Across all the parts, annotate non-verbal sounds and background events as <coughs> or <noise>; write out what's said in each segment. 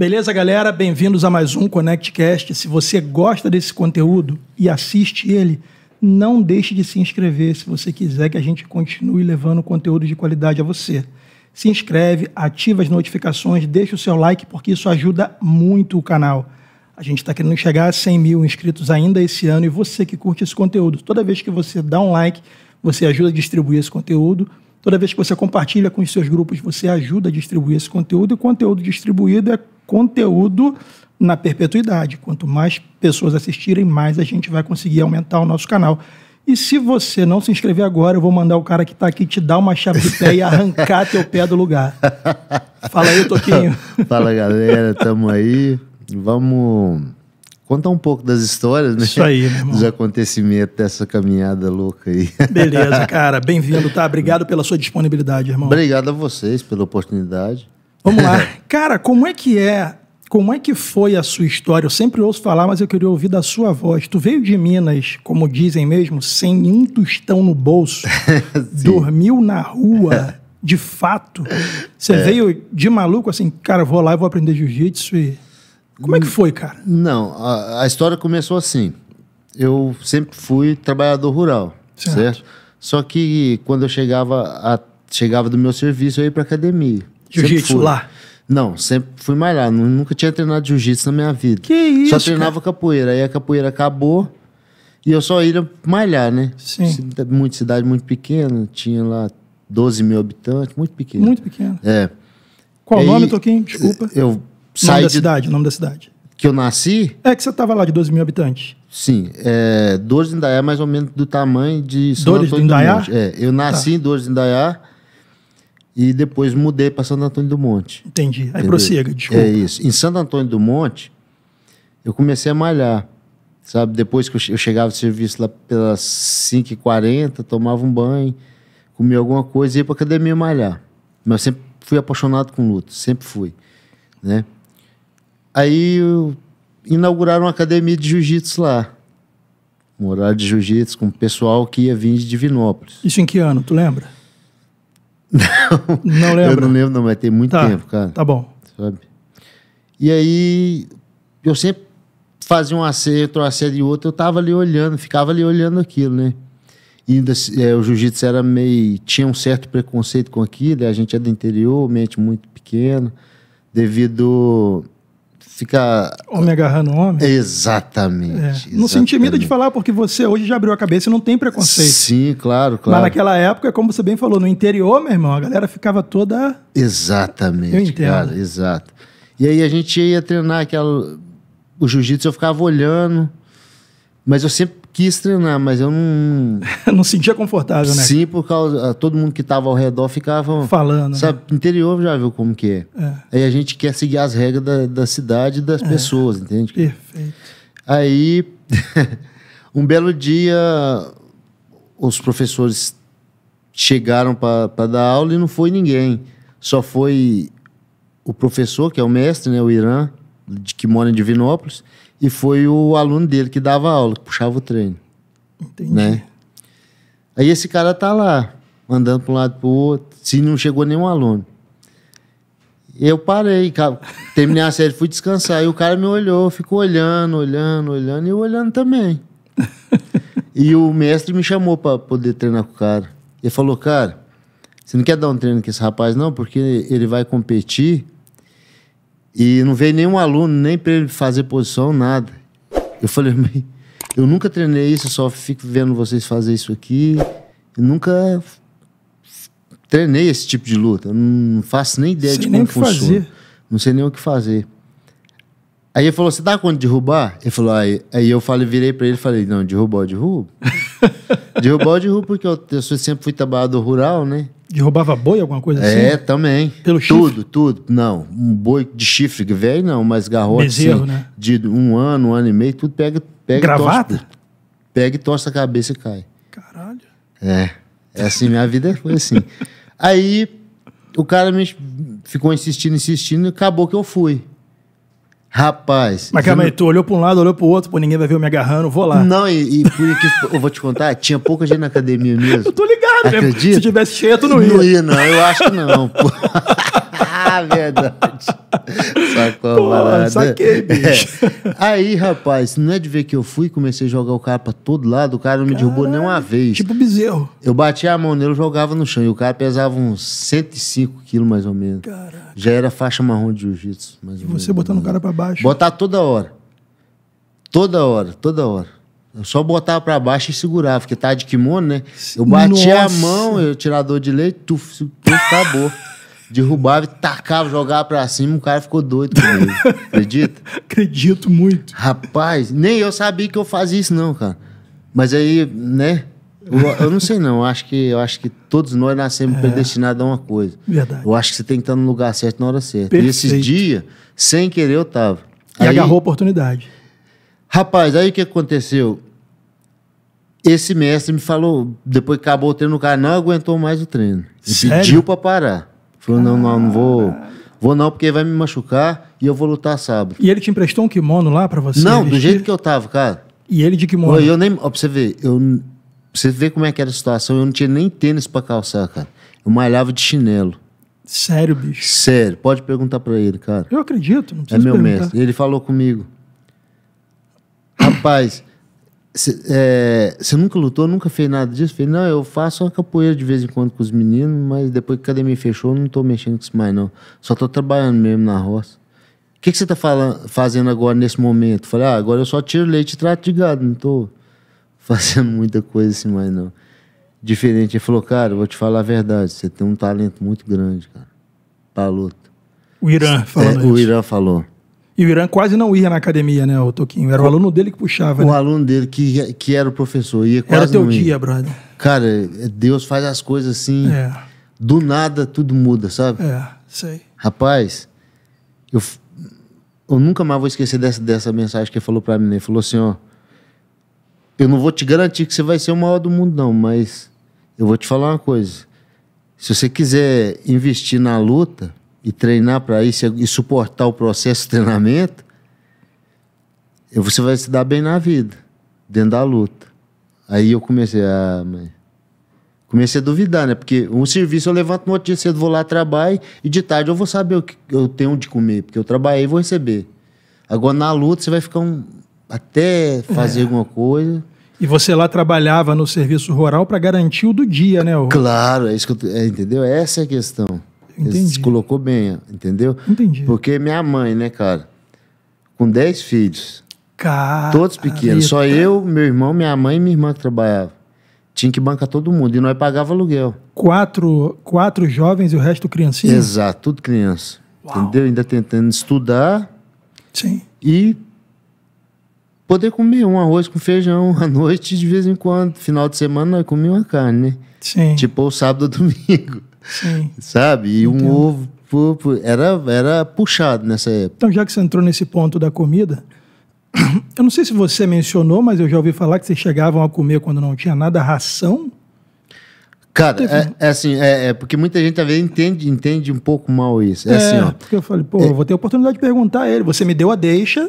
Beleza, galera? Bem-vindos a mais um ConnectCast. Se você gosta desse conteúdo e assiste ele, não deixe de se inscrever se você quiser que a gente continue levando conteúdo de qualidade a você. Se inscreve, ativa as notificações, deixa o seu like, porque isso ajuda muito o canal. A gente está querendo chegar a 100 mil inscritos ainda esse ano e você que curte esse conteúdo, toda vez que você dá um like, você ajuda a distribuir esse conteúdo. Toda vez que você compartilha com os seus grupos, você ajuda a distribuir esse conteúdo. E o conteúdo distribuído é conteúdo na perpetuidade. Quanto mais pessoas assistirem, mais a gente vai conseguir aumentar o nosso canal. E se você não se inscrever agora, eu vou mandar o cara que está aqui te dar uma chave de pé e arrancar teu pé do lugar. Fala aí, Toquinho. <laughs> Fala, galera. Tamo aí. Vamos contar um pouco das histórias, né? Isso aí, meu irmão. Dos acontecimentos dessa caminhada louca aí. Beleza, <laughs> cara. Bem-vindo, tá? Obrigado pela sua disponibilidade, irmão. Obrigado a vocês pela oportunidade. Vamos lá. <laughs> Cara, como é que é? Como é que foi a sua história? Eu sempre ouço falar, mas eu queria ouvir da sua voz. Tu veio de Minas, como dizem mesmo, sem um tostão no bolso, <laughs> dormiu na rua, <laughs> de fato. Você é. veio de maluco assim, cara, vou lá e vou aprender jiu-jitsu e. Como é que foi, cara? Não, a, a, história começou assim. Eu sempre fui trabalhador rural, certo? certo? Só que quando eu chegava, a, chegava do meu serviço, eu ia para academia. Jiu-jitsu lá? Não, sempre fui malhar. Nunca tinha treinado jiu-jitsu na minha vida. Que isso? Só treinava cara? capoeira. Aí a capoeira acabou e eu só ia malhar, né? Sim. Muita cidade muito pequena, tinha lá 12 mil habitantes, muito pequena. Muito pequena. É. Qual o nome, Toquinho? Desculpa. Eu saí. Nome da cidade, o nome da cidade. Que eu nasci? É que você estava lá de 12 mil habitantes. Sim. É, Dores de Indaiá é mais ou menos do tamanho de São Dores Antônio Indaiá? Do é, eu nasci tá. em Dores de Indaiá e depois mudei para Santo Antônio do Monte. Entendi. Aí prossegue. prossiga, desculpa. É isso. Em Santo Antônio do Monte, eu comecei a malhar. Sabe, depois que eu chegava do serviço lá pelas 5h40, tomava um banho, comia alguma coisa e ia para academia malhar. Mas eu sempre fui apaixonado com luta, sempre fui. Né? Aí eu... inauguraram uma academia de jiu-jitsu lá. Um horário de jiu-jitsu com o pessoal que ia vir de Divinópolis. Isso em que ano, tu lembra? Não. Não lembro. Eu não lembro, não, mas tem muito tá, tempo, cara. Tá bom. Sabe? E aí, eu sempre fazia um acerto, um acerto e outro, eu tava ali olhando, ficava ali olhando aquilo, né? E ainda, é, o jiu-jitsu era meio. tinha um certo preconceito com aquilo, a gente é do interior, mente muito pequena, devido fica. Homem agarrando homem? Exatamente, é. exatamente. Não se intimida de falar, porque você hoje já abriu a cabeça e não tem preconceito. Sim, claro, claro. Mas naquela época, como você bem falou, no interior, meu irmão, a galera ficava toda. Exatamente. Eu entendo. Cara, exato. E aí a gente ia treinar aquela. O jiu-jitsu eu ficava olhando, mas eu sempre quis treinar, mas eu não. <laughs> não sentia confortável, né? Sim, por causa. Ah, todo mundo que estava ao redor ficava. Falando. Sabe, né? interior já viu como que é. é. Aí a gente quer seguir as regras da, da cidade e das é. pessoas, entende? Perfeito. Aí, <laughs> um belo dia, os professores chegaram para dar aula e não foi ninguém. Só foi o professor, que é o mestre, né, o Irã, de, que mora em Divinópolis, e foi o aluno dele que dava aula, que puxava o treino. Entendi. Né? Aí esse cara tá lá, andando para um lado para o outro, se não chegou nenhum aluno. Eu parei, terminei a série, fui descansar. E o cara me olhou, ficou olhando, olhando, olhando, e eu olhando também. e o mestre me chamou para poder treinar com o cara. Ele falou, cara, você não quer dar um treino com esse rapaz, não? Porque ele vai competir e não veio nenhum aluno, nem para ele fazer posição, nada. Eu falei, mãe, eu nunca treinei isso, só fico vendo vocês fazer isso aqui. Eu nunca treinei esse tipo de luta. Eu não faço nem ideia sei de como funciona. Fazer. Não sei nem o que fazer. Aí ele falou, você dá conta de derrubar? Ele falou, aí, aí eu falei, virei para ele e falei, não, derrubar eu derrubo. <laughs> derrubar eu derrubo, porque eu, eu sempre fui trabalhador rural, né? E roubava boi, alguma coisa é, assim? É, também. Pelo chifre? Tudo, tudo. Não, um boi de chifre velho não, mas garrote assim, Bezerro, assim, né? de um ano, um ano e meio, tudo pega... pega Gravata? E pega e torce a cabeça e cai. Caralho. É, é assim, minha vida foi assim. <laughs> Aí o cara me ficou insistindo, insistindo, e acabou que eu fui. Rapaz. Mas calma aí, tu olhou pra um lado, olhou pro outro, pô, ninguém vai ver eu me agarrando, vou lá. Não, e, e por que eu vou te contar, tinha pouca gente na academia mesmo. <laughs> Eu tô ligado, Acredito? né? Se tivesse cheio, tu não ia. Não ia, não, eu acho que não, pô. <laughs> Ah, verdade. <laughs> mano. Saquei, é. bicho. É. <laughs> Aí, rapaz, não é de ver que eu fui, comecei a jogar o cara pra todo lado, o cara não me Caralho, derrubou nem uma vez. Tipo bezerro. Eu batia a mão nele, jogava no chão. E o cara pesava uns 105 quilos, mais ou menos. Caraca. Já era faixa marrom de jiu-jitsu. E você botando o cara pra baixo? Botar toda hora. Toda hora, toda hora. Eu só botava para baixo e segurava, porque tá de kimono, né? Eu bati a mão, eu tirador de leite, tuf, tuf acabou. <laughs> derrubava e tacava, jogava pra cima, o cara ficou doido comigo. <laughs> Acredita? Acredito muito. Rapaz, nem eu sabia que eu fazia isso, não, cara. Mas aí, né? Eu, eu não sei, não. Eu acho, que, eu acho que todos nós nascemos é. predestinados a uma coisa. Verdade. Eu acho que você tem que estar no lugar certo na hora certa. Perfeito. E esses dias, sem querer, eu tava. E aí, agarrou a oportunidade. Rapaz, aí o que aconteceu? Esse mestre me falou, depois que acabou o treino, o cara não aguentou mais o treino. Sério? Pediu pra parar. Falou, não, não, não vou. Vou não, porque vai me machucar e eu vou lutar sábado. E ele te emprestou um kimono lá para você? Não, vestir? do jeito que eu tava, cara. E ele de kimono? Eu, eu nem. Ó, pra você ver, eu, pra você ver como é que era a situação, eu não tinha nem tênis para calçar, cara. Eu malhava de chinelo. Sério, bicho? Sério. Pode perguntar para ele, cara. Eu acredito, não precisa É meu perguntar. mestre. Ele falou comigo. Rapaz, você é, nunca lutou, nunca fez nada disso? Falei, não, eu faço uma capoeira de vez em quando com os meninos, mas depois que a academia fechou, não tô mexendo com isso mais, não. Só tô trabalhando mesmo na roça. O que, você tá falando, fazendo agora nesse momento? Falei, ah, agora eu só tiro leite e trato de gado, não tô <laughs> fazendo muita coisa assim mais, não. Diferente. Ele falou, cara, vou te falar a verdade, você tem um talento muito grande, cara, pra luta. O Irã é, falando é, O Irã falou. E o Irã quase não ia na academia, né, o Toquinho? Era o, aluno dele que puxava. O né? aluno dele que, que era o professor. Ia quase era teu dia, brother. Cara, é, Deus faz as coisas assim. É. Do nada tudo muda, sabe? É, sei. Rapaz, eu, eu nunca mais vou esquecer dessa, dessa mensagem que ele falou pra mim. Né? Ele falou assim: ó. Eu não vou te garantir que você vai ser o maior do mundo, não, mas eu vou te falar uma coisa. Se você quiser investir na luta, e treinar para isso e suportar o processo de treinamento, você vai se dar bem na vida, dentro da luta. Aí eu comecei a. Comecei a duvidar, né? Porque um serviço eu levanto no outro dia cedo, vou lá, trabalho, e de tarde eu vou saber o que eu tenho de comer, porque eu trabalhei e vou receber. Agora na luta você vai ficar um. até fazer é. alguma coisa. E você lá trabalhava no serviço rural para garantir o do dia, né? Claro, é isso que eu, é, entendeu? Essa é a questão. Entendi. Se colocou bem, entendeu? Entendi. Porque minha mãe, né, cara, com 10 filhos, Caralho. todos pequenos, só eu, meu irmão, minha mãe e minha irmã que trabalhavam. Tinha que bancar todo mundo e nós pagava aluguel. Quatro, quatro jovens e o resto criancinha? Exato, tudo criança. Uau. Entendeu? Ainda tentando estudar. Sim. E poder comer um arroz com feijão à <laughs> noite de vez em quando. Final de semana nós comíamos uma carne, né? Sim. Tipo o sábado ou <laughs> domingo. Sim. Sabe? E um ovo era, era puxado nessa época. Então, já que você entrou nesse ponto da comida, <clears throat> eu não sei se você mencionou, mas eu já ouvi falar que vocês chegavam a comer quando não tinha nada, ração. Cara, é, é, assim, é, é, porque muita gente às vezes entende, entende um pouco mal isso. É, é assim, ó. Porque eu falei, pô, é eu vou ter a oportunidade de perguntar a ele. Você me deu a deixa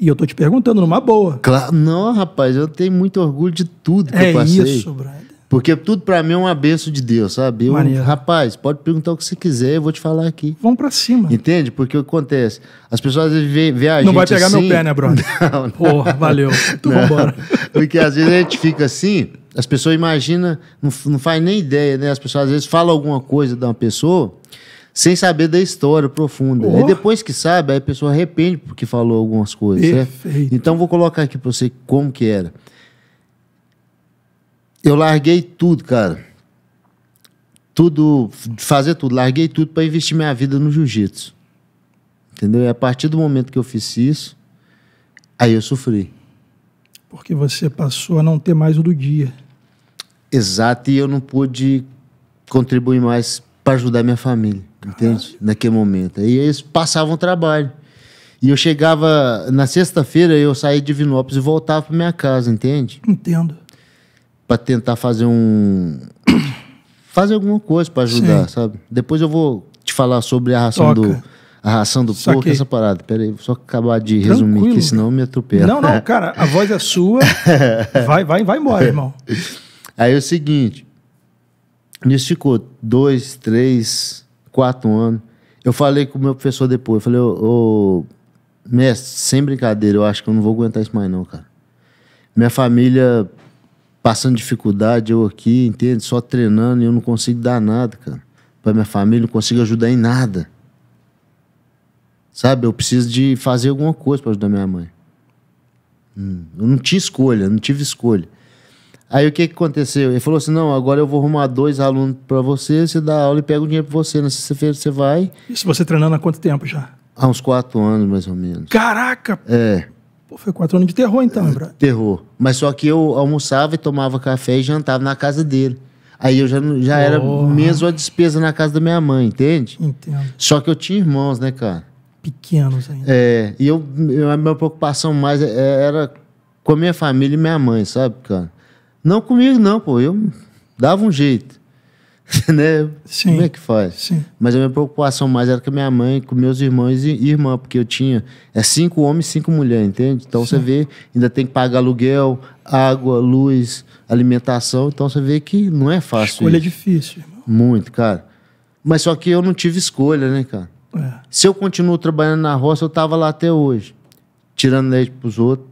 e eu tô te perguntando numa boa. Claro, não, rapaz, eu tenho muito orgulho de tudo que é eu passei. É isso, Brian. Porque tudo para mim é uma benção de Deus, sabe? Eu, rapaz, pode perguntar o que você quiser, eu vou te falar aqui. Vamos para cima. Entende? Porque o que acontece? As pessoas vê, vê a não gente. Não vai pegar assim, meu pé, né, brother? <laughs> Não, não. Porra, valeu. <laughs> Tu então vambora. <laughs> Porque às vezes a gente fica assim, as pessoas imaginam, não, não faz nem ideia, né? As pessoas às vezes falam alguma coisa de uma pessoa sem saber da história profunda. Oh. Aí depois que sabe, aí a pessoa arrepende porque falou algumas coisas. Né? Então vou colocar aqui para você como que era eu larguei tudo, cara. Tudo, fazer tudo, larguei tudo para investir minha vida no jiu-jitsu. Entendeu? E a partir do momento que eu fiz isso, aí eu sofri. Porque você passou a não ter mais o do dia. Exato, e eu não pude contribuir mais para ajudar minha família, entende? Naquele momento. Aí eles passavam trabalho. E eu chegava na sexta-feira, eu saía de Vinópolis e voltava para minha casa, entende? Entendo para tentar fazer um fazer alguma coisa para ajudar, Sim. sabe? Depois eu vou te falar sobre a ração Toca. do a ração do porco, que... essa parada. Pera aí, só acabar de Tranquilo, resumir aqui, senão eu me atropela. Não, não, cara, a voz é sua. <laughs> vai, vai, vai embora, irmão. Aí é o seguinte, nisso ficou dois, três, quatro anos. Eu falei com o meu professor depois, eu falei, ô, ô mestre, sem brincadeira, eu acho que eu não vou aguentar isso mais não, cara. Minha família passando dificuldade, eu aqui, entende? Só treinando e eu não consigo dar nada, cara. Para minha família, não consigo ajudar em nada. Sabe? Eu preciso de fazer alguma coisa para ajudar minha mãe. Hum, eu não tinha escolha, não tive escolha. Aí o que, que aconteceu? Ele falou assim: não, agora eu vou arrumar dois alunos para você, você dá aula e pega o dinheiro para você. Na sexta-feira você vai. Isso você treinando há quanto tempo já? Há uns quatro anos, mais ou menos. Caraca! É. Pô, foi quatro anos de terror então, é, bro. Terror. Mas só que eu almoçava e tomava café e jantava na casa dele. Aí eu já, já oh. era mesmo a despesa na casa da minha mãe, entende? Entendo. Só que eu tinha irmãos, né, cara? Pequenos ainda. É, e eu, eu, a minha preocupação mais é, é, era com a minha família e minha mãe, sabe, cara? Não comigo, não, pô. Eu dava um jeito. <laughs> né? Sim. Como é que faz? Sim. Mas a minha preocupação mais era com a minha mãe, com meus irmãos e irmã, porque eu tinha é cinco homens e cinco mulheres, entende? Então Sim. você vê, ainda tem que pagar aluguel, água, luz, alimentação. Então você vê que não é fácil. Escolha é isso. é difícil. Irmão. Muito, cara. Mas só que eu não tive escolha, né, cara? É. Se eu continuo trabalhando na roça, eu tava lá até hoje, tirando leite pros outros,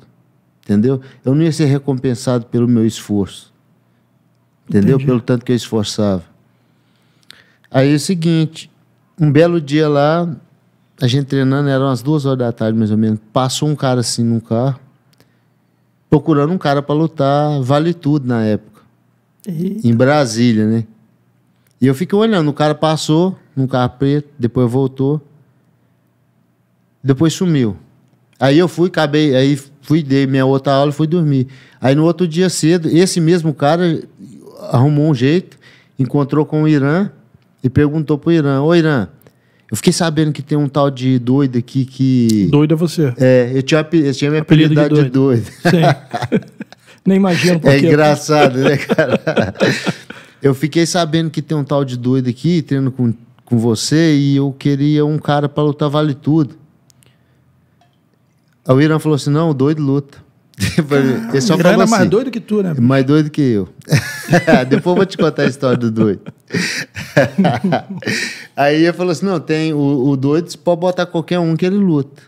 entendeu? Eu não ia ser recompensado pelo meu esforço, entendeu? Entendi. Pelo tanto que eu esforçava. Aí é o seguinte, um belo dia lá, a gente treinando, eram as duas horas da tarde mais ou menos, passou um cara assim num carro, procurando um cara para lutar, vale tudo na época. Eita. Em Brasília, né? E eu fiquei olhando, o cara passou num carro preto, depois voltou, depois sumiu. Aí eu fui, acabei, aí fui, dei minha outra aula e fui dormir. Aí no outro dia cedo, esse mesmo cara arrumou um jeito, encontrou com o Irã, e perguntou pro Irã: Ô Irã, eu fiquei sabendo que tem um tal de doido aqui que. Doido é você. É, eu tinha, eu tinha minha apelido de doido. De doido. Sim. <laughs> Nem imagino por É engraçado, né, cara? eu fiquei sabendo que tem um tal de doido aqui treinando com, com você e eu queria um cara para lutar vale tudo. Aí o Irã falou assim: não, o doido luta. Ele tipo, é só Grana assim, mais doido que tu, né? É mais doido que eu. <laughs> Depois eu vou te contar a história do doido. <laughs> aí ele falou assim: não, tem o, o doido, você pode botar qualquer um que ele luta.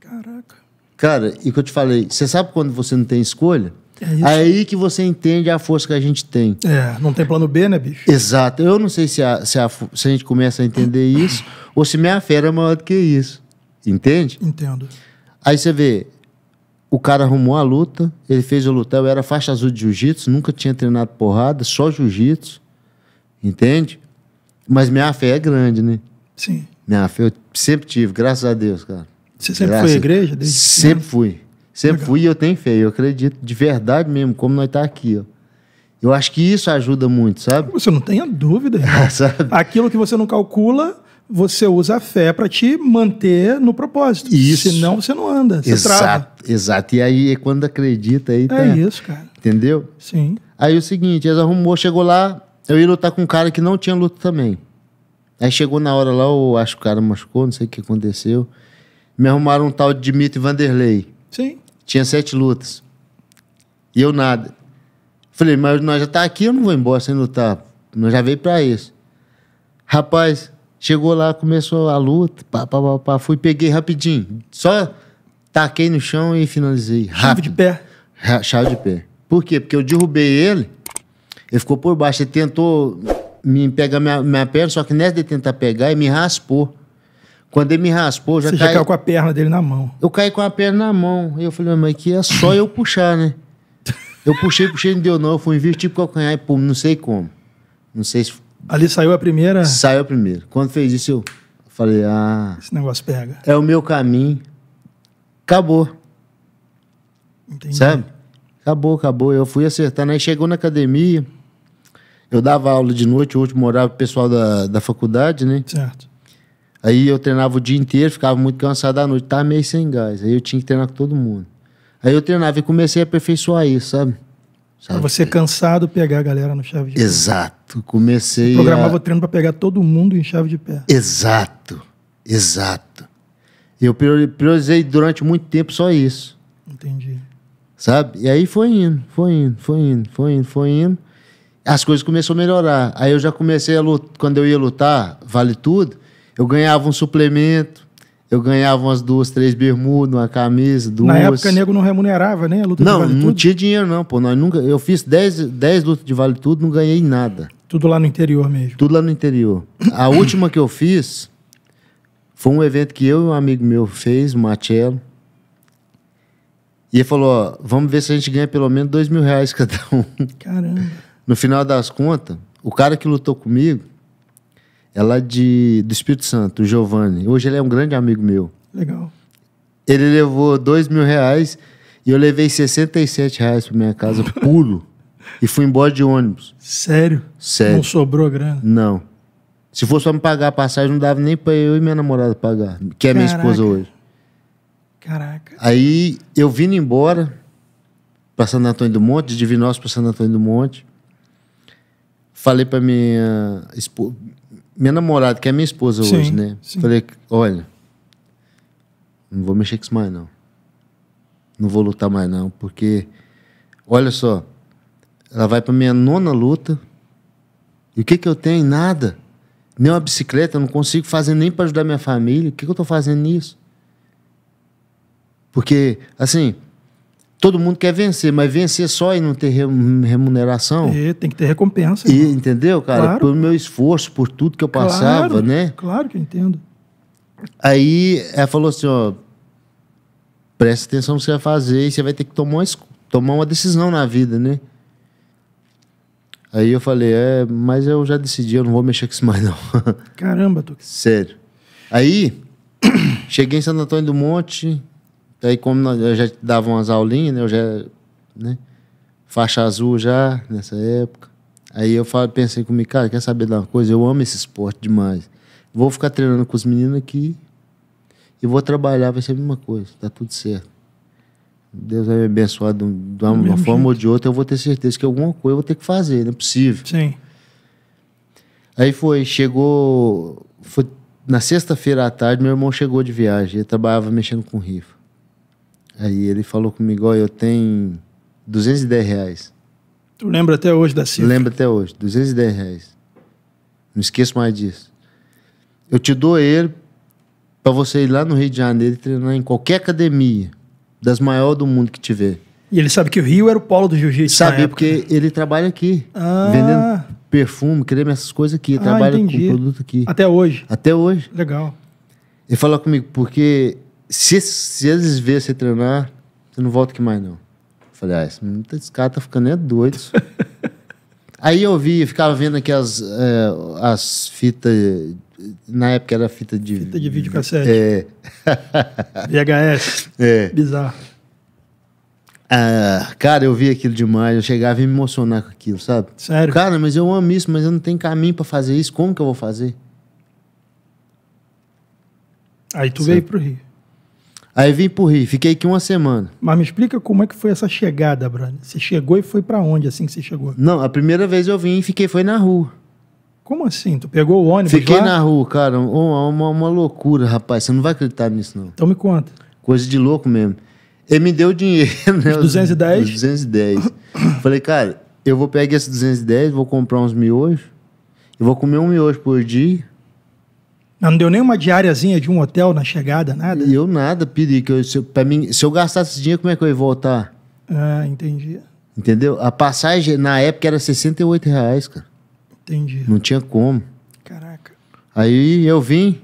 Caraca. Cara, e que eu te falei, você sabe quando você não tem escolha? É aí que você entende a força que a gente tem. É, não tem plano B, né, bicho? Exato. Eu não sei se a, se a, se a gente começa a entender isso ou se minha fera é maior do que isso. Entende? Entendo. Aí você vê, o cara arrumou a luta, ele fez eu lutar. Eu era faixa azul de jiu-jitsu, nunca tinha treinado porrada, só jiu-jitsu. Entende? Mas minha fé é grande, né? Sim. Minha fé eu sempre tive, graças a Deus, cara. Você sempre graças foi à igreja? Desde sempre fui. Sempre Legal. fui e eu tenho fé. Eu acredito de verdade mesmo, como nós tá aqui, ó. Eu acho que isso ajuda muito, sabe? Você não tenha dúvida. <laughs> sabe? Aquilo que você não calcula, você usa a fé para te manter no propósito. Isso. Senão você não anda, você exato, trava. Exato. E aí, quando acredita aí, é tá... É isso, cara. Entendeu? Sim. Aí o seguinte, eles arrumou, chegou lá, eu ia lutar com um cara que não tinha luta também. Aí chegou na hora lá, eu acho que o cara machucou, não sei o que aconteceu. Me arrumaram um tal de Dimitri Vanderlei. Sim. Tinha sete lutas. E eu nada. Falei, mas nós já tá aqui, eu não vou embora sem lutar. Nós já veio pra isso. Rapaz, Chegou lá, começou a luta, pá, pá, pá, pá, fui, peguei rapidinho. Só taquei no chão e finalizei. Rápido. Chave de pé. Ha, chave de pé. Por quê? Porque eu derrubei ele, ele ficou por baixo, ele tentou me pegar minha, minha perna, só que nessa de tentar pegar, ele me raspou. Quando ele me raspou, já Você já caiu com a perna dele na mão. Eu caí com a perna na mão. E eu falei, mas que é só eu puxar, né? <laughs> Eu puxei, puxei, não deu não. Eu fui invertir pro calcanhar e pum, não sei como. Não sei se Ali saiu a primeira? Saiu a primeira. Quando fez isso, eu falei, ah. Esse negócio pega. É o meu caminho. Acabou. Entendi. Sabe? Acabou, acabou. Eu fui acertando. Aí chegou na academia. Eu dava aula de noite, hoje morava com o pessoal da, da faculdade, né? Certo. Aí eu treinava o dia inteiro, ficava muito cansado à noite, tava meio sem gás. Aí eu tinha que treinar com todo mundo. Aí eu treinava e comecei a aperfeiçoar isso, sabe? Sabe? Você cansado pegar a galera no chave de Exato. pé. Exato. Comecei. Eu programava a... treino para pegar todo mundo em chave de pé. Exato. Exato. Eu priorizei durante muito tempo só isso. Entendi. Sabe? E aí foi indo, foi indo, foi indo, foi indo, foi indo. As coisas começaram a melhorar. Aí eu já comecei a lutar. Quando eu ia lutar, vale tudo, eu ganhava um suplemento eu ganhava umas duas, três bermudas, uma camisa, duas. Na época, nego não remunerava, né? A luta não, de vale não tudo. tinha dinheiro, não, pô. Nós nunca, eu fiz dez, dez lutas de vale tudo, não ganhei nada. Tudo lá no interior mesmo. Tudo lá no interior. A <coughs> última que eu fiz foi um evento que eu e um amigo meu fez, o Marcelo. E ele falou: ó, vamos ver se a gente ganha pelo menos dois mil reais cada um. Caramba. No final das contas, o cara que lutou comigo ela é de, do Espírito Santo, o Giovanni. Hoje ele é um grande amigo meu. Legal. Ele levou dois mil reais e eu levei 67 reais pra minha casa <laughs> Pulo e fui embora de ônibus. Sério? Sério. Não sobrou grana? Não. Se fosse pra me pagar a passagem, não dava nem pra eu e minha namorada pagar, que é Caraca. minha esposa hoje. Caraca. Aí eu vindo embora pra Santo Antônio do Monte, de Divinócio pra Santo Antônio do Monte. Falei pra minha esposa minha namorada, que é minha esposa sim, hoje, né? Sim. Falei, olha, não vou mexer com isso mais, não. Não vou lutar mais, não, porque, olha só, ela vai pra minha nona luta, e o que que eu tenho? Nada. Nem uma bicicleta, eu não consigo fazer nem para ajudar minha família. O que que eu tô fazendo nisso? Porque, assim, todo mundo quer vencer, mas vencer só e não ter remuneração. É, tem que ter recompensa. E, entendeu, cara? Claro. Pelo meu esforço, por tudo que eu passava, claro, né? Claro que eu entendo. Aí ela falou assim: ó, presta atenção no que você vai fazer e você vai ter que tomar uma, tomar uma decisão na vida, né? Aí eu falei, é, mas eu já decidi, eu não vou mexer com isso mais, não. <laughs> Caramba, tô Sério. Aí, <coughs> cheguei em Santo Antônio do Monte, Aí, como nós, eu já dava umas aulinhas, né, eu já. Né, faixa azul já, nessa época. Aí eu falei, pensei comigo, cara, quer saber de uma coisa? Eu amo esse esporte demais. Vou ficar treinando com os meninos aqui e vou trabalhar, vai ser a mesma coisa, tá tudo certo. Deus vai me abençoar de uma, forma jeito. ou de outra, eu vou ter certeza que alguma coisa eu vou ter que fazer, não é possível. Sim. Aí foi, chegou. Foi, na sexta-feira à tarde, meu irmão chegou de viagem, ele trabalhava mexendo com rifa. Aí ele falou comigo, ó, eu tenho 210 reais. Tu lembra até hoje da cifra? Lembro até hoje, 210 reais. Não esqueço mais disso. Eu te dou ele para você ir lá no Rio de Janeiro e treinar em qualquer academia, das maiores do mundo que tiver. E ele sabe que o Rio era o polo do jiu-jitsu. Sabia, porque né? ele trabalha aqui, ah. vendendo perfume, creme, essas coisas aqui. Ah, trabalha entendi. com produto aqui. Até hoje. Até hoje. Legal. Ele falou comigo, porque se, se eles verem você treinar, você não volta aqui mais, não. falei, ah, esse, tá esse cara tá ficando é doido. <laughs> Aí eu vi, ficava vendo aqui as, é, as fitas. Na época era fita de. Fita de videocassete. É. VHS. <laughs> É. Bizarro. Ah, cara, eu vi aquilo demais. Eu chegava e me emocionar com aquilo, sabe? Sério? Cara, mas eu amo isso, mas eu não tenho caminho para fazer isso. Como que eu vou fazer? Aí tu Sim. veio pro Rio. Aí vim pro Rio, fiquei aqui uma semana. Mas me explica como é que foi essa chegada, Bruno. Você chegou e foi para onde assim que você chegou? Não, a primeira vez eu vim e fiquei foi na rua. Como assim? Tu pegou o ônibus Fiquei lá? na rua, cara. Uma, uma, uma loucura, rapaz. Você não vai acreditar nisso, não. Então me conta. Coisa de louco mesmo. Ele me deu dinheiro, <laughs> né? Os 210? Os 210. Falei, cara, eu vou pegar esses 210, vou comprar uns miojos. Eu vou comer um miojo por dia não deu nem uma diáriazinha de um hotel na chegada, nada? eu nada, perigo. Eu, se, eu, mim, se eu gastasse esse dinheiro, como é que eu ia voltar? Ah, entendi. Entendeu? A passagem, na época, era 68 reais, cara. Entendi. Não tinha como. Caraca. Aí eu vim,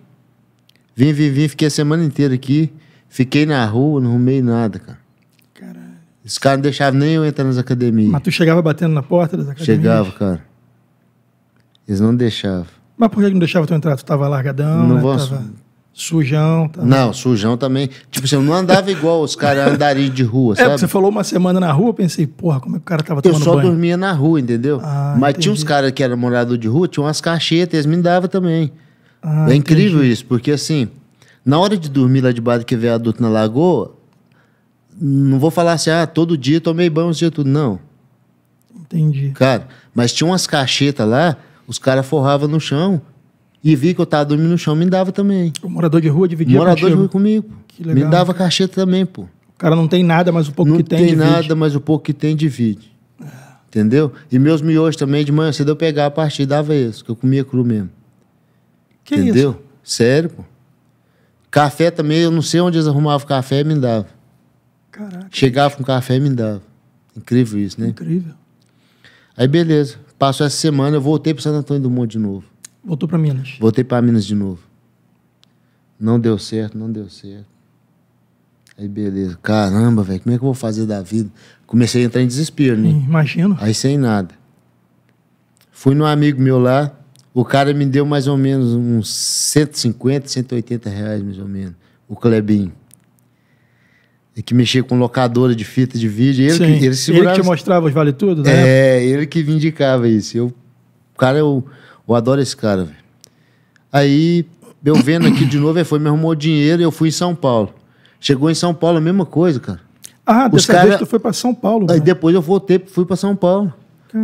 vim, vim, vim, fiquei a semana inteira aqui. Fiquei na rua, não arrumei nada, cara. Caralho. Os caras não deixavam nem eu entrar nas academias. Mas tu chegava batendo na porta das academias? Chegava, cara. Eles não deixavam. Mas por que não deixava tu entrar? Tu tava largadão, não né? vou tava sujão. Tava... Tá? Não, sujão também. Tipo assim, eu não andava igual os caras andariam de rua, <laughs> é, sabe? É, você falou uma semana na rua, eu pensei, porra, como é que o cara tava eu tomando Eu só banho? dormia na rua, entendeu? Ah, Mas entendi. tinha uns caras que eram morador de rua, tinha umas cachetas, eles me davam também. Ah, é incrível entendi. isso, porque assim, na hora de dormir lá de baixo que veio adulto na lagoa, não vou falar assim, ah, todo dia tomei banho, um tudo. Não. Entendi. Cara, mas tinha umas cachetas lá os caras forravam no chão e vi que eu tava dormindo no chão, me dava também. O morador de rua dividia Morador contigo. de rua comigo. Que legal. Me dava cacheta também, pô. O cara não tem nada, mas o pouco não que tem, tem divide. Não tem nada, mas o pouco que tem divide. É. Entendeu? E meus miojos também, de manhã cedo eu pegava a partir dava isso, que eu comia cru mesmo. Que Entendeu? Isso? Sério, pô. Café também, eu não sei onde eles arrumavam café e me dava. Caraca. Chegava com café e me dava. Incrível isso, né? Incrível. Aí beleza. Passou essa semana, eu voltei para Santo Antônio do Monte de novo. Voltou para Minas? Voltei para Minas de novo. Não deu certo, não deu certo. Aí beleza, caramba, velho, como é que eu vou fazer da vida? Comecei a entrar em desespero, né? Imagino. Aí sem nada. Fui num amigo meu lá, o cara me deu mais ou menos uns 150, 180 reais, mais ou menos, o Clebinho que mexia com locadora de fita de vídeo. Ele, que, ele, segurava... ele que mostrava os vale tudo, né? É, ele que vindicava indicava isso. Eu, cara, eu, eu adoro esse cara. Véio. Aí, eu vendo aqui de novo, ele foi, me arrumou dinheiro e eu fui em São Paulo. Chegou em São Paulo, a mesma coisa, cara. Ah, os dessa cara... vez tu foi para São Paulo. Aí mano. Né? depois eu voltei, fui para São Paulo.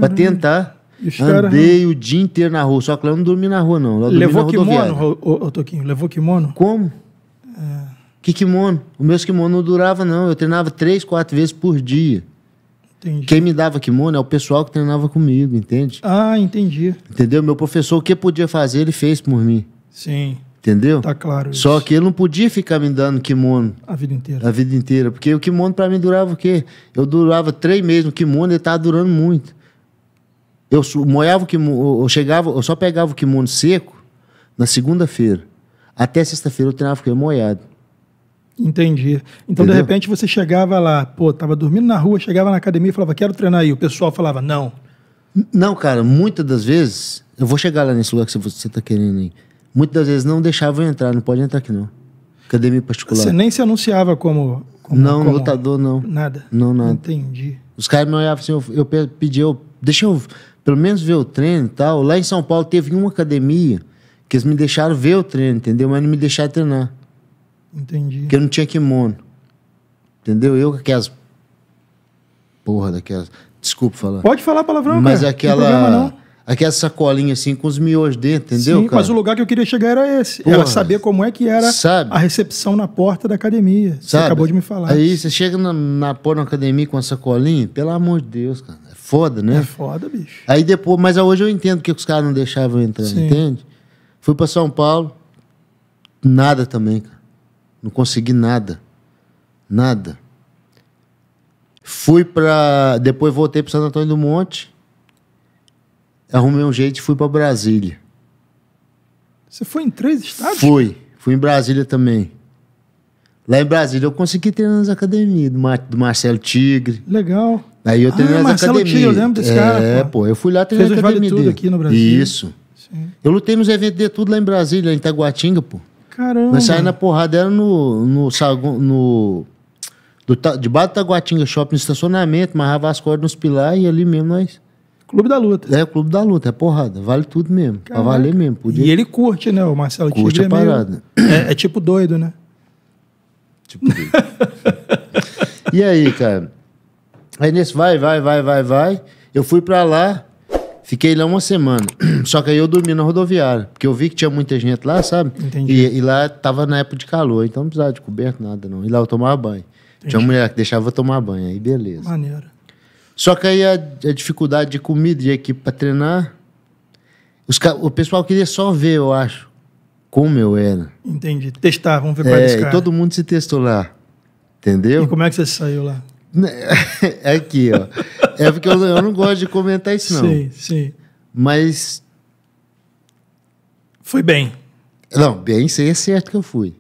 para tentar. Andei o dia inteiro na rua, só que eu não dormi na rua, não. Levou na kimono, ô, Toquinho? Levou kimono? Como? É... Que kimono? O meu kimono não durava, não. Eu treinava três, quatro vezes por dia. Entendi. Quem me dava kimono é o pessoal que treinava comigo, entende? Ah, entendi. Entendeu? Meu professor, o que podia fazer, ele fez por mim. Sim. Entendeu? Tá claro. Isso. Só que ele não podia ficar me dando kimono. A vida inteira. A vida inteira. Porque o kimono para mim durava o quê? Eu durava três meses no kimono, ele tava durando muito. Eu moiava o kimono, eu chegava, eu só pegava o kimono seco na segunda-feira. Até sexta-feira eu treinava com ele moiado. Entendi. Então, Entendeu? de repente, você chegava lá, pô, tava dormindo na rua, chegava na academia e falava, quero treinar aí. O pessoal falava, não. Não, cara, muitas das vezes, eu vou chegar lá nesse lugar que você tá querendo ir. Muitas das vezes não deixavam entrar, não pode entrar aqui não. Academia particular. Você nem se anunciava como. como não, como lutador não. Nada. Não, nada. Entendi. Os caras me olhavam assim, eu, eu pedi, eu, deixa eu pelo menos ver o treino e tal. Lá em São Paulo teve uma academia que eles me deixaram ver o treino, entendeu? Mas não me deixaram treinar. Entendi. Porque eu não tinha kimono. Entendeu? Eu com aquelas. Porra daquelas. Desculpa falar. Pode falar palavrão, Mas aquela. Aquela sacolinha assim com os miojos dentro, entendeu? Sim, cara? mas o lugar que eu queria chegar era esse. Porra, era saber como é que era sabe? a recepção na porta da academia. Sabe? Você acabou de me falar. Aí você chega na, na porta da academia com a sacolinha, pelo amor de Deus, cara. É foda, né? É foda, bicho. Aí depois, mas hoje eu entendo que os caras não deixavam eu entrar, Sim. entende? Fui para São Paulo, nada também, cara. Não consegui nada. Nada. Fui para. Depois voltei para Santo Antônio do Monte. Arrumei um jeito e fui para Brasília. Você foi em três estados? Fui. Fui em Brasília também. Lá em Brasília eu consegui treinar nas academias do, Mar... do Marcelo Tigre. Legal. Aí eu treinei ah, nas Marcelo academias. Tigre, eu lembro desse é, cara. É, pô. pô. eu fui lá treinar Fez na academia vale tudo dele. aqui no Brasil. Isso. Sim. Eu lutei nos eventos de tudo lá em Brasília, em Itaguatinga, pô. Caramba. Nós saímos na porrada, era no, no, no, no do, debaixo da Guatinga Shopping, no estacionamento, amarrava as cordas nos pilares e ali mesmo nós. Clube da Luta. É, Clube da Luta, é porrada. Vale tudo mesmo. Caraca. Pra valer mesmo. Podia... E ele curte, né? O Marcelo Curte Tigre a é parada. Meio... É, é, tipo doido, né? Tipo doido. <laughs> e aí, cara? Aí nesse vai, vai, vai, vai, vai. Eu fui pra lá. Fiquei lá uma semana. <clears throat> Só que aí eu dormi na rodoviária, porque eu vi que tinha muita gente lá, sabe? Entendi. E, e lá tava na época de calor, então não precisava de coberto, nada não. E lá eu tomava banho. Entendi. Tinha uma mulher que deixava eu tomar banho, aí beleza. Maneiro. Só que aí a, a dificuldade de comida e equipe pra treinar. Os, o pessoal queria só ver, eu acho, como eu era. Entendi. Testar, vamos ver qual é, esse cara. todo mundo se testou lá. Entendeu? E como é que você saiu lá? <laughs> É aqui, ó. É porque eu, eu, não gosto de comentar isso, não. Sim, sim. Mas. Foi bem. Não, bem sei é certo que eu fui.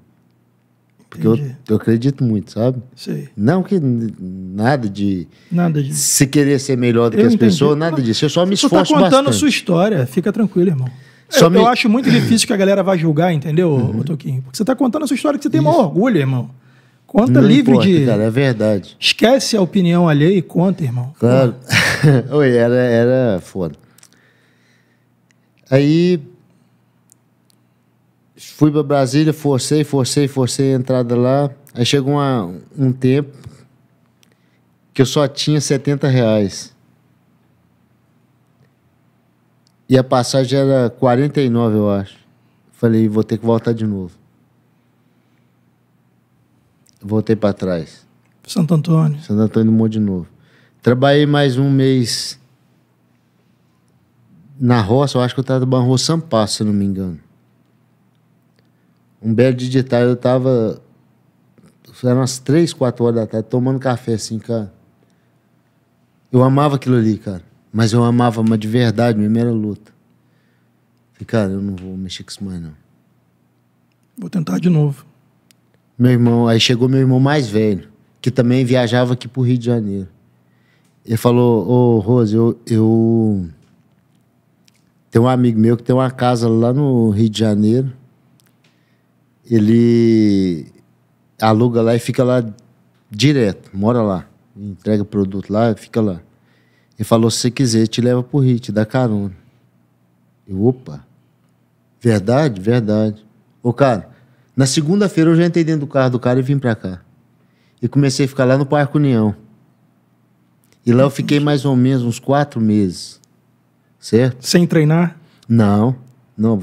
Porque eu, eu, acredito muito, sabe? Sei. Não que nada de. Nada de. Se querer ser melhor do eu que as entendi. pessoas, nada disso. Eu só me esforço bastante. Você tá contando a sua história, fica tranquilo, irmão. Só eu, me... eu acho muito difícil que a galera vá julgar, entendeu, uhum. Toquinho? Porque você tá contando a sua história que você tem Isso. maior orgulho, irmão. Conta não livre importa, de. Cara, é verdade. Esquece a opinião alheia e conta, irmão. Claro. <laughs> Oi, era, era foda. Aí fui para Brasília, forcei, forcei, forcei a entrada lá. Aí chegou uma, um tempo que eu só tinha 70 reais. E a passagem era 49, eu acho. Falei, vou ter que voltar de novo. Voltei para trás. Santo Antônio. Santo Antônio do Monte de novo. Trabalhei mais um mês na roça, eu acho que eu estava trabalhando Rua Sampaio, se não me engano. Um belo dia de tarde eu estava eram umas três, quatro horas da tarde, tomando café assim, cara. Eu amava aquilo ali, cara. Mas eu amava, mas de verdade, mesmo era luta. Falei, cara, eu não vou mexer com isso mais, não. Vou tentar de novo. Meu irmão, aí chegou meu irmão mais velho, que também viajava aqui pro Rio de Janeiro. Ele falou, ô oh, Rose, eu, eu... Tem um amigo meu que tem uma casa lá no Rio de Janeiro. Ele aluga lá e fica lá direto, mora lá. Entrega produto lá, fica lá. Ele falou, se você quiser, te leva pro Rio, te dá carona. Eu, opa, verdade, verdade. Ô, cara, na segunda-feira eu já entrei dentro do carro do cara e vim pra cá. E comecei a ficar lá no Parque União. E lá eu fiquei mais ou menos uns quatro meses. Certo? Sem treinar? Não. Não,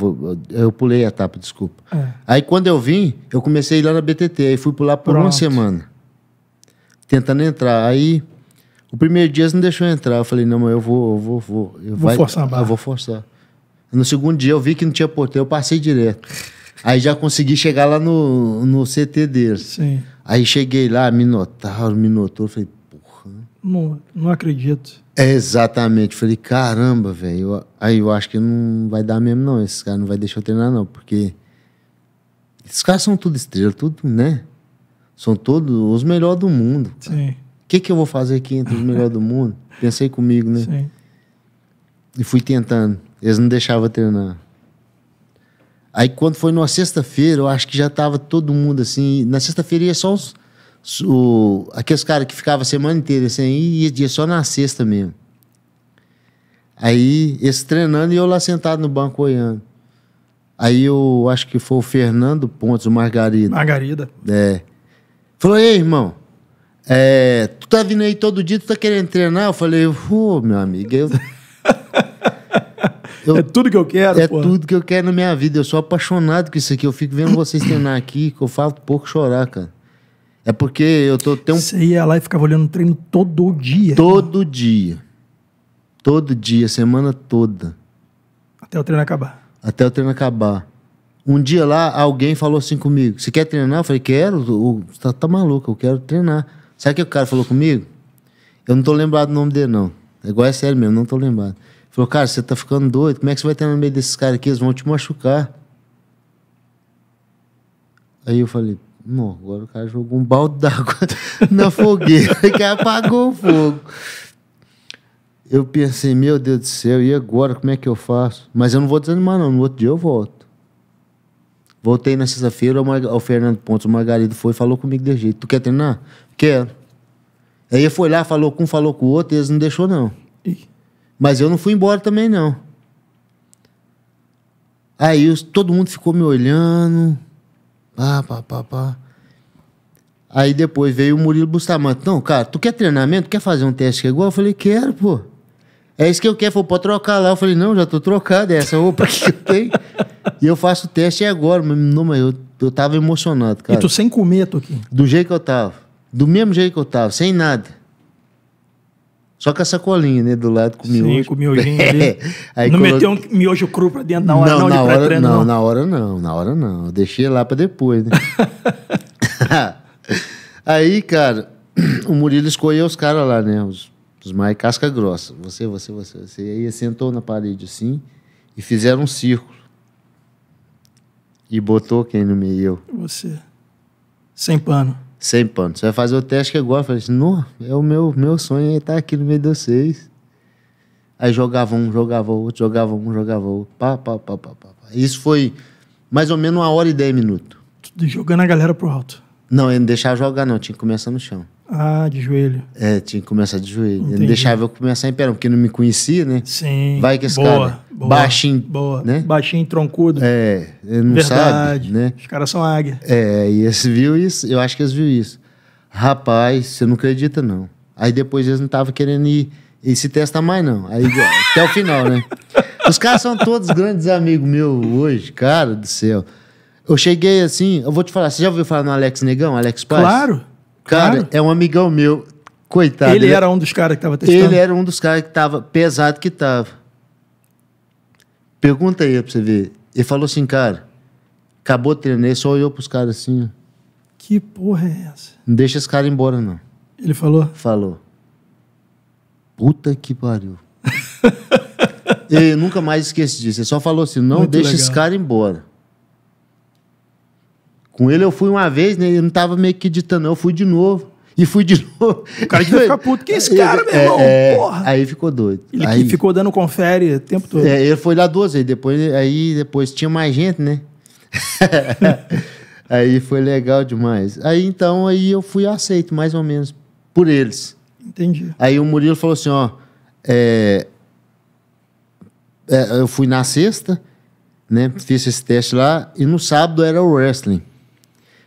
eu pulei a etapa, desculpa. É. Aí quando eu vim, eu comecei lá na BTT. Aí fui pular por Pronto. uma semana. Tentando entrar. Aí o primeiro dia eles não deixou entrar. Eu falei, não, mas eu vou, eu vou, vou. Eu vou vai, forçar a barra. Eu vou forçar. No segundo dia eu vi que não tinha porteiro, eu passei direto. Aí já consegui chegar lá no, no CT deles. Sim. Aí cheguei lá, me notaram, me notou, falei, porra. Não, não acredito. É, exatamente. Falei, caramba, velho. Aí eu acho que não vai dar mesmo, não. Esses caras não vai deixar eu treinar, não, porque. Esses caras são tudo estrela, tudo, né? São todos os melhores do mundo. Sim. O que, que eu vou fazer aqui entre os melhores do mundo? Pensei comigo, né? Sim. E fui tentando. Eles não deixavam treinar. Aí quando foi numa sexta-feira, eu acho que já tava todo mundo assim. Na sexta-feira ia só os. O, aqueles caras que ficavam a semana inteira assim, ia, ia só na sexta mesmo. Aí, eles treinando e eu lá sentado no banco olhando. Aí eu acho que foi o Fernando Pontes, o Margarida. Margarida. É. Falou, ei, irmão, é, tu tá vindo aí todo dia, tu tá querendo treinar? Eu falei, ô, meu amigo, eu. Eu, é tudo que eu quero. É porra. tudo que eu quero na minha vida. Eu sou apaixonado com isso aqui. Eu fico vendo vocês treinar aqui, que eu falo pouco chorar, cara. É porque eu tô tão. Você ia lá e ficava olhando o treino todo dia. Todo cara. dia. Todo dia, semana toda. Até o treino acabar. Até o treino acabar. Um dia lá, alguém falou assim comigo: Você quer treinar? Eu falei: Quero. Você tá, tá maluco, eu quero treinar. Sabe o que o cara falou comigo? Eu não tô lembrado do nome dele, não. É igual é sério mesmo, não tô lembrado. Falou, cara, você tá ficando doido. Como é que você vai estar no meio desses caras aqui? Eles vão te machucar. Aí eu falei, não, agora o cara jogou um balde d'água <laughs> na fogueira que apagou o fogo. Eu pensei, meu Deus do céu, e agora como é que eu faço? Mas eu não vou desanimar, não. No outro dia eu volto. Voltei na sexta-feira, o Fernando Pontes, o Margarido foi e falou comigo de jeito. Tu quer treinar? Quero. Aí ele foi lá, falou com um, falou com o outro, e eles não deixou, não. Mas eu não fui embora também, não. Aí todo mundo ficou me olhando. Pá, pá, pá, pá. Aí depois veio o Murilo Bustamante. Não, cara, tu quer treinamento? Quer fazer um teste que é igual? Eu falei, quero, pô. É isso que eu quero. Falei, pode trocar lá. Eu falei, não, já tô trocado. É essa roupa que eu tenho. <laughs> e eu faço o teste agora. Não, mas eu, eu tava emocionado, cara. E tu sem comer, tô aqui? Do jeito que eu tava. Do mesmo jeito que eu tava, sem nada. Só com a sacolinha, né? Do lado com o miojo. Sim, com o miojinho <laughs> ali. É, aí não meteu um miojo cru pra dentro na hora, não, não na hora, treino, não, não, na hora não, na hora não. deixei lá pra depois, né? <laughs> Aí, cara, <clears throat> o Murilo escolheu os caras lá, né? Os, os mais casca grossa. Você, você, você, você. E aí sentou na parede assim e fizeram um círculo. E botou quem no meio? Eu. Você. Sem pano. Sem pano. Você vai fazer o teste que agora. Eu falei assim, não, é o meu, meu sonho é estar aqui no meio de vocês. Aí jogava um, jogava outro, jogava um, jogava outro. Pá, pá, pá, pá, pá. Isso foi mais ou menos uma hora e dez minutos. Jogando a galera pro alto. Não, eu não deixava jogar, não. Tinha que começar no chão. Ah, de joelho. É, tinha que começar de joelho. Entendi. Ele não deixava eu começar em pé, porque não me conhecia, né? Sim. Vai que esse boa, cara. Boa, baixinho. Boa. Né? Baixinho, troncudo. É, ele não Verdade. sabe. né? Os caras são águia. É, e eles viu isso, eu acho que eles viu isso. Rapaz, você não acredita, não. Aí depois eles não estavam querendo ir, e se testar mais, não. Aí <laughs> até o final, né? Os caras são todos grandes amigos meus hoje, cara do céu. Eu cheguei assim, eu vou te falar, você já ouviu falar no Alex Negão, Alex Paz? Claro. Cara, claro. é um amigão meu. Coitado. Ele, ele é era um dos caras que estava testando? Ele era um dos caras que estava pesado que estava. Pergunta aí pra você ver. Ele falou assim, cara, acabou o ele só olhou pros caras assim, Que porra é essa? Não deixa esse cara embora, não. Ele falou? Falou. Puta que pariu. <laughs> eu nunca mais esqueci disso. Ele só falou assim: não Muito deixa legal. esse cara embora. Com ele eu fui uma vez, né? Ele não tava meio que editando, eu fui de novo. E fui de <laughs> novo. O cara que vai ficar puto. Que é esse cara, meu irmão? É, é, Porra. Aí ficou doido. Ele aí, ficou dando confere o tempo todo. É, ele foi lá duas vezes. Depois, aí depois tinha mais gente, né? <laughs> aí foi legal demais. Aí então aí eu fui aceito, mais ou menos, por eles. Entendi. Aí o Murilo falou assim: ó. É, é eu fui na sexta, né? Fiz esse teste lá. E no sábado era o wrestling.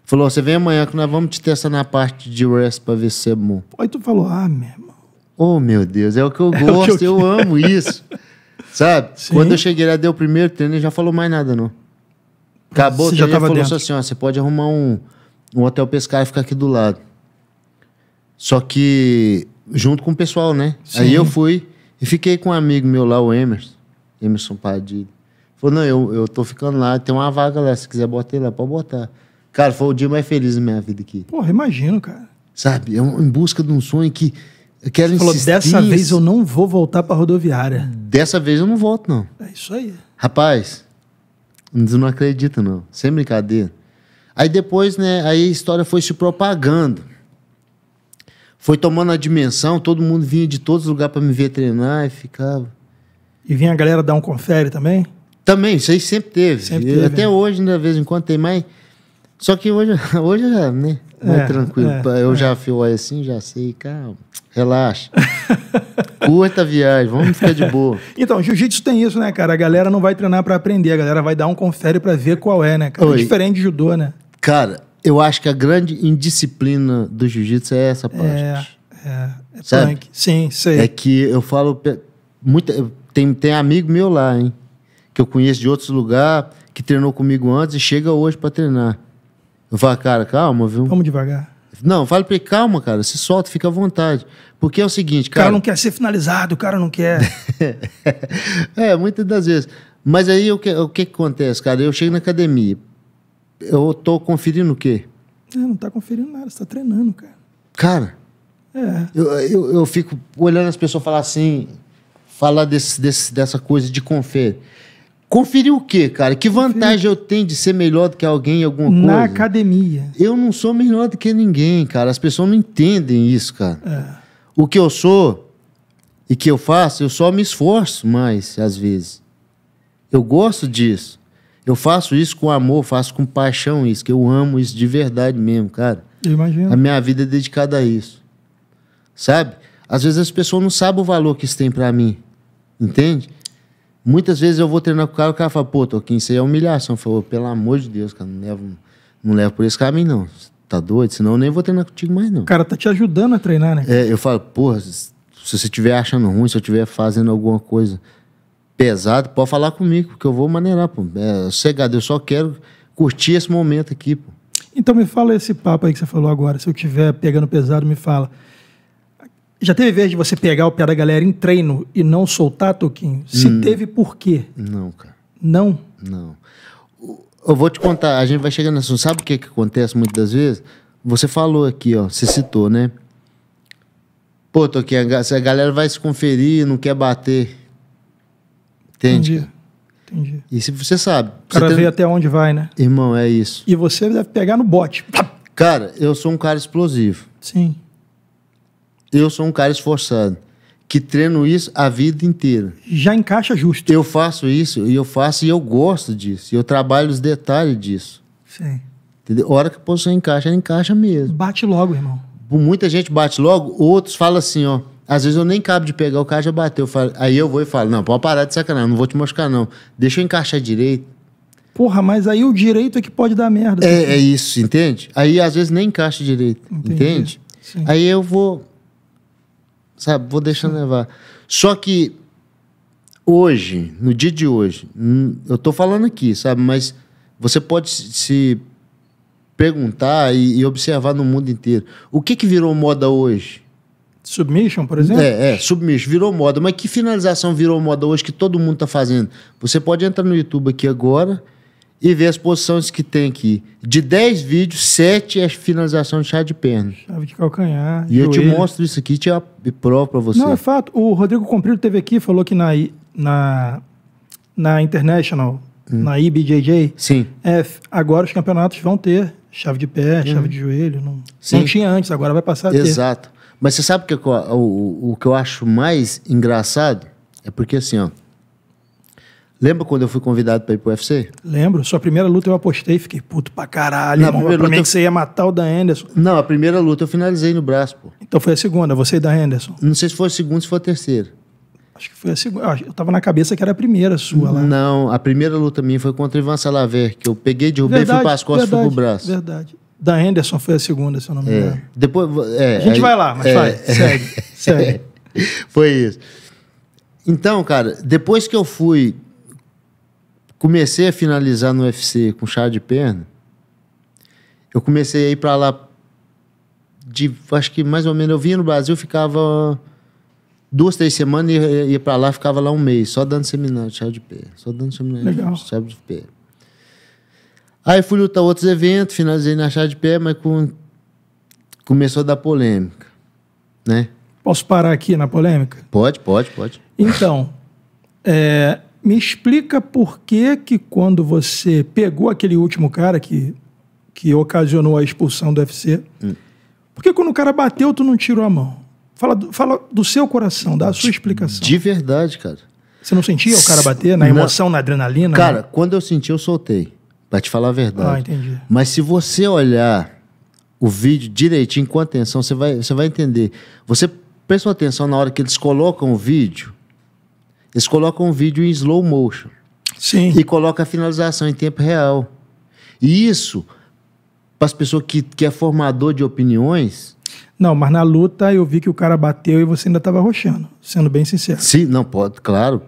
Falou, você vem amanhã que nós vamos te testar na parte de rest pra ver se é bom. Aí tu falou, ah, meu irmão. Oh, meu Deus, é o que eu <laughs> é gosto, que eu... eu... amo isso. Sabe? Sim. Quando eu cheguei lá, deu o primeiro treino ele já falou mais nada, não. Acabou o treino, já falou dentro. assim, ó, você pode arrumar um, um hotel pescar e ficar aqui do lado. Só que junto com o pessoal, né? Sim. Aí eu fui e fiquei com um amigo meu lá, o Emerson. Emerson Padilha. Falou, não, eu, eu tô ficando lá, tem uma vaga lá, se quiser botar lá, pode botar. Cara, foi o dia mais feliz da minha vida aqui. Porra, imagino, cara. Sabe? É em busca de um sonho que eu quero Você falou, insistir. dessa vez eu não vou voltar pra rodoviária. Dessa vez eu não volto, não. É isso aí. Rapaz, não acredito, não. Sem brincadeira. Aí depois, né, aí a história foi se propagando. Foi tomando a dimensão, todo mundo vinha de todos os lugares para me ver treinar e ficava. E vinha a galera dar um confere também? Também, isso aí sempre teve. Sempre teve Até né? hoje, né, de vez em quando tem mais. Só que hoje, <laughs> hoje é, né? Mais é, tranquilo. É, eu é. já fui assim, já sei, calma, relaxa. Curta a viagem, vamos ficar de boa. <laughs> Então, jiu-jitsu tem isso, né, cara? A galera não vai treinar para aprender, a galera vai dar um confere para ver qual é, né? Cara? É diferente de judô, né? Cara, eu acho que a grande indisciplina do jiu-jitsu é essa é, parte. É, é. é Sabe? Punk. Sim, sei. É que eu falo. Muita, tem, tem amigo meu lá, hein? Que eu conheço de outros lugares, que treinou comigo antes e chega hoje para treinar. Eu falo, cara, calma, viu? Vamos devagar. Não, fala pra ele, calma, cara, se solta, fica à vontade. Porque é o seguinte, cara. O cara não quer ser finalizado, o cara não quer. <laughs> é, muitas das vezes. Mas aí o que, o que, acontece, cara? Eu chego na academia, eu tô conferindo o quê? É, não tá conferindo nada, você tá treinando, cara. Cara, é. eu, eu, eu fico olhando as pessoas falar assim, falar desse, desse, dessa coisa de conferir. Conferir o quê, cara? Que vantagem eu tenho de ser melhor do que alguém em alguma coisa? Na academia. Eu não sou melhor do que ninguém, cara. As pessoas não entendem isso, cara. É. O que eu sou e que eu faço, eu só me esforço mais, às vezes. Eu gosto disso. Eu faço isso com amor, faço com paixão isso, que eu amo isso de verdade mesmo, cara. Eu imagino. A minha vida é dedicada a isso. Sabe? Às vezes as pessoas não sabem o valor que isso tem para mim. Entende? Muitas vezes eu vou treinar com o cara, o cara fala, pô, aqui, isso aí é humilhação. Eu falo, pelo amor de Deus, cara, não levo, não levo por esse caminho, não. Tá doido? Senão eu nem vou treinar contigo mais, não. O cara tá te ajudando a treinar, né? É, eu falo, porra, se você estiver achando ruim, se eu estiver fazendo alguma coisa pesada, pode falar comigo, porque eu vou maneirar, pô. É cegado, eu só quero curtir esse momento aqui, pô. Então me fala esse papo aí que você falou agora. Se eu estiver pegando pesado, me fala. Já teve vez de você pegar o pé da galera em treino e não soltar, Toquinho? Se hum. teve, por quê? Não, cara. Não? Não. Eu vou te contar, a gente vai chegando nesse Sabe o que, que acontece muitas das vezes? Você falou aqui, ó, você citou, né? Pô, Toquinho, a galera vai se conferir, não quer bater. Entende? Entendi. Entendi. E se você sabe. O cara tem... vê até onde vai, né? Irmão, é isso. E você deve pegar no bote. Cara, eu sou um cara explosivo. Sim eu sou um cara esforçado, que treino isso a vida inteira. Já encaixa justo. Eu faço isso, e eu faço, e eu gosto disso. Eu trabalho os detalhes disso. Sim. Entendeu? A hora que a posição encaixa, ela encaixa mesmo. Bate logo, irmão. Muita gente bate logo, outros falam assim, ó. Às vezes eu nem cabo de pegar, o cara já bateu. aí eu vou e falo, não, pode parar de sacanagem, não vou te machucar, não. Deixa eu encaixar direito. Porra, mas aí o direito é que pode dar merda. É, é isso, entende? Aí às vezes nem encaixa direito, Entendi. entende? Sim. Aí eu vou, sabe? Vou deixando Sim. levar. Só que hoje, no dia de hoje, eu tô falando aqui, sabe? Mas você pode se perguntar e, e observar no mundo inteiro. O que que virou moda hoje? Submission, por exemplo? É, é, submission, virou moda. Mas que finalização virou moda hoje que todo mundo tá fazendo? Você pode entrar no YouTube aqui agora e ver as posições que tem aqui. De 10 vídeos, 7 é finalização de chá de perna. Chave de calcanhar. E joelho. eu te mostro isso aqui te provo pra você. Não, é fato. O Rodrigo Comprido teve aqui e falou que na, na, na International, hum. na IBJJ, Sim. É, agora os campeonatos vão ter chave de pé, hum. chave de joelho. Não, Sim. não tinha antes, agora vai passar a Exato. ter. Exato. Mas você sabe que, é o, o, o que eu acho mais engraçado? É porque assim, ó Lembra quando eu fui convidado para ir pro UFC? Lembro. Sua primeira luta eu apostei, fiquei puto pra caralho. Na irmão, primeira luta eu... que você ia matar o da Anderson. Não, a primeira luta eu finalizei no braço, pô. Então foi a segunda, você e da Anderson. Não sei se foi a segunda, se foi a terceira. Acho que foi a segunda. Ah, eu tava na cabeça que era a primeira sua lá. Não, a primeira luta minha foi contra o Ivan Salaver, que eu peguei, derrubei, verdade, fui pras costas e fui pro braço. Verdade. Da Anderson foi a segunda, se eu não me é, engano. É. Depois, é, a gente aí, vai lá, mas é, vai, é. segue, segue. <laughs> Foi isso. Então, cara, depois que eu fui comecei a finalizar no UFC com chá de perna, eu comecei a ir para lá de, acho que mais ou menos, eu vinha no Brasil, ficava duas, três semanas, ia, ia para lá, ficava lá um mês, só dando seminário de chá de perna, só dando seminário Legal. de chá de perna. Aí fui lutar outros eventos, finalizei na chá de pé, mas com... começou a dar polêmica, né? Posso parar aqui na polêmica? Pode, pode, pode. Então, é, me explica por que que quando você pegou aquele último cara que, que ocasionou a expulsão do UFC, hum. por que quando o cara bateu tu não tirou a mão? Fala do, fala do seu coração, da sua explicação. De verdade, cara. Você não sentia o cara bater na emoção, na adrenalina? Né? Cara, né? quando eu senti, eu soltei. Pra te falar a verdade. Ah, entendi. Mas se você olhar o vídeo direitinho, com atenção, você vai, você vai entender. Você presta atenção na hora que eles colocam o vídeo eles colocam um vídeo em slow motion. Sim. E colocam a finalização em tempo real. E isso, para as pessoas que, que é formador de opiniões. Não, mas na luta eu vi que o cara bateu e você ainda estava roxando, sendo bem sincero. Sim, não, pode, claro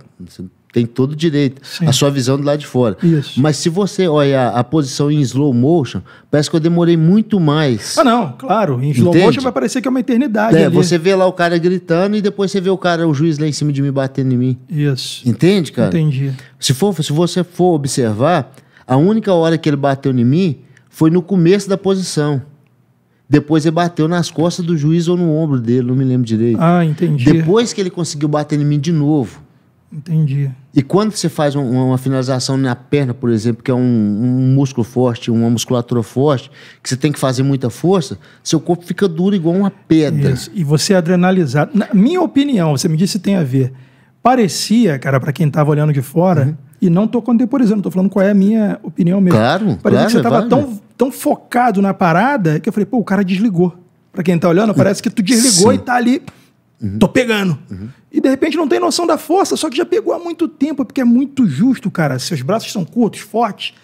tem todo o direito. Sim. A sua visão do lado de fora. Isso. Mas se você olhar a posição em slow motion, parece que eu demorei muito mais. Ah, não, claro. Em slow Entende? motion vai parecer que é uma eternidade. É, ali. você vê lá o cara gritando e depois você vê o cara, o juiz lá em cima de mim batendo em mim. Isso. Entende, cara? Entendi. Se, for, se você for observar, a única hora que ele bateu em mim foi no começo da posição. Depois ele bateu nas costas do juiz ou no ombro dele, não me lembro direito. Ah, entendi. Depois que ele conseguiu bater em mim de novo. Entendi. E quando você faz um, uma finalização na perna, por exemplo, que é um, um, músculo forte, uma musculatura forte, que você tem que fazer muita força, seu corpo fica duro igual uma pedra. Isso. E você é adrenalizado. Na minha opinião, você me disse se tem a ver. Parecia, cara, para quem estava olhando de fora, uhum. e não estou contemporizando, estou falando qual é a minha opinião mesmo. Claro, Parecia claro, que você estava vale. tão, tão focado na parada que eu falei, pô, o cara desligou. Para quem está olhando, parece que tu desligou Sim. e está ali Uhum. Tô pegando. Uhum. E de repente não tem noção da força, só que já pegou há muito tempo, porque é muito justo, cara. Seus braços são curtos, fortes.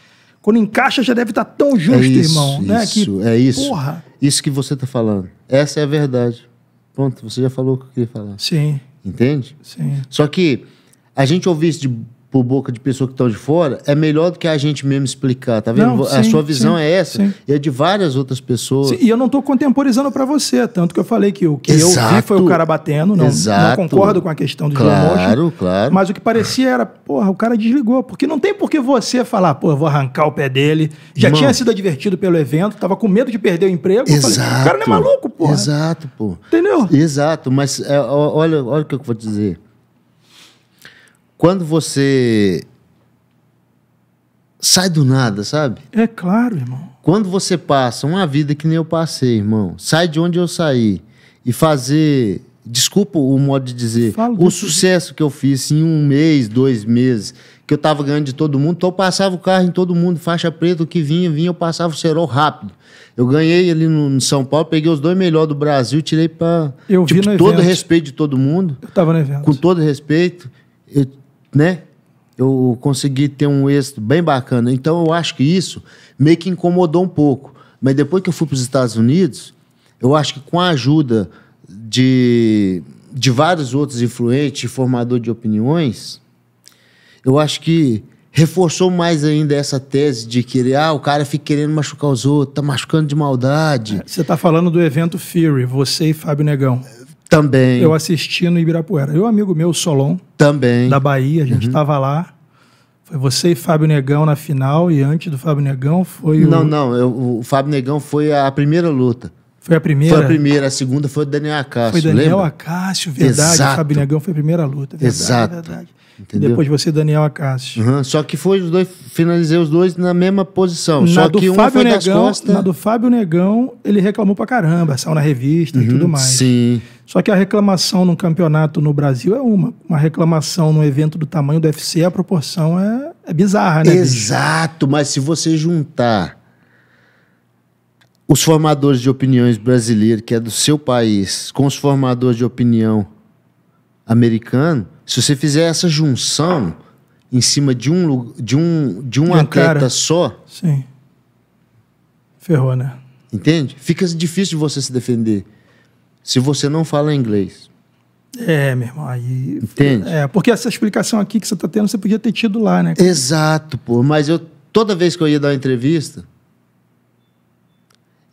Quando encaixa já deve estar tá tão é justo, é isso, irmão. Isso, né? que, é isso. Porra. Isso que você tá falando. Essa é a verdade. Pronto, você já falou o que eu queria falar. Sim. Entende? Sim. Só que a gente ouviu isso de por boca de pessoa que estão tá de fora, é melhor do que a gente mesmo explicar, tá vendo? Não, sim, a sua visão sim, é essa sim. e é de várias outras pessoas. e eu não estou contemporizando para você, tanto que eu falei que o que Exato. eu vi foi o cara batendo, não, não concordo com a questão do Claro, claro. Mas o que parecia era, porra, o cara desligou, porque não tem por que você falar, pô, eu vou arrancar o pé dele. Já Mano. tinha sido advertido pelo evento, tava com medo de perder o emprego. Exato. Falei, o cara não é maluco, porra. Exato, pô. Entendeu? Exato, mas é, olha, olha o que eu vou dizer quando você sai do nada, sabe? É claro, irmão. Quando você passa uma vida que nem eu passei, irmão, sai de onde eu saí e fazer, desculpa o modo de dizer, Falo o sucesso que eu fiz em um mês, dois meses, que eu tava ganhando de todo mundo, então eu passava o carro em todo mundo, faixa preta, o que vinha, vinha, eu passava o cerol rápido. Eu ganhei ali no, no São Paulo, peguei os dois melhores do Brasil, tirei para tipo, todo evento. respeito de todo mundo. Eu tava no evento. Com todo respeito, eu né? Eu consegui ter um êxito bem bacana. Então eu acho que isso meio que incomodou um pouco. Mas depois que eu fui para os Estados Unidos, eu acho que com a ajuda de, de vários outros influentes, formador de opiniões, eu acho que reforçou mais ainda essa tese de que ah, o cara fica querendo machucar os outros, tá machucando de maldade. É, você está falando do evento Fury, você e Fábio Negão. Também. Eu assisti no Ibirapuera. Eu, amigo meu, Solon. Também. Da Bahia, a gente estava uhum. lá. Foi você e Fábio Negão na final, e antes do Fábio Negão foi o. Não, não, eu, o Fábio Negão foi a primeira luta. Foi a primeira? Foi a primeira, a segunda foi o Daniel Acácio. Foi Daniel lembra? Acácio, verdade. Exato. Fábio Negão foi a primeira luta. Verdade, Exato. Verdade. Entendeu? Depois você, Daniel Acácio. Uhum. Só que foi os dois, finalizei os dois na mesma posição. Na só que um Fábio foi Negão, das costas. Na do Fábio Negão, ele reclamou pra caramba, saiu na revista uhum, e tudo mais. Sim. Só que a reclamação num campeonato no Brasil é uma. Uma reclamação num evento do tamanho do UFC, a proporção é, é bizarra, né? Exato, bicho? mas se você juntar os formadores de opiniões brasileiros, que é do seu país, com os formadores de opinião americano, se você fizer essa junção em cima de um de um de um, um atleta cara. só, sim, ferrou, né? Entende? Fica difícil de você se defender se você não fala inglês. É, meu irmão, aí. Entende? É, porque essa explicação aqui que você está tendo, você podia ter tido lá, né? Exato, pô. Mas eu, toda vez que eu ia dar uma entrevista,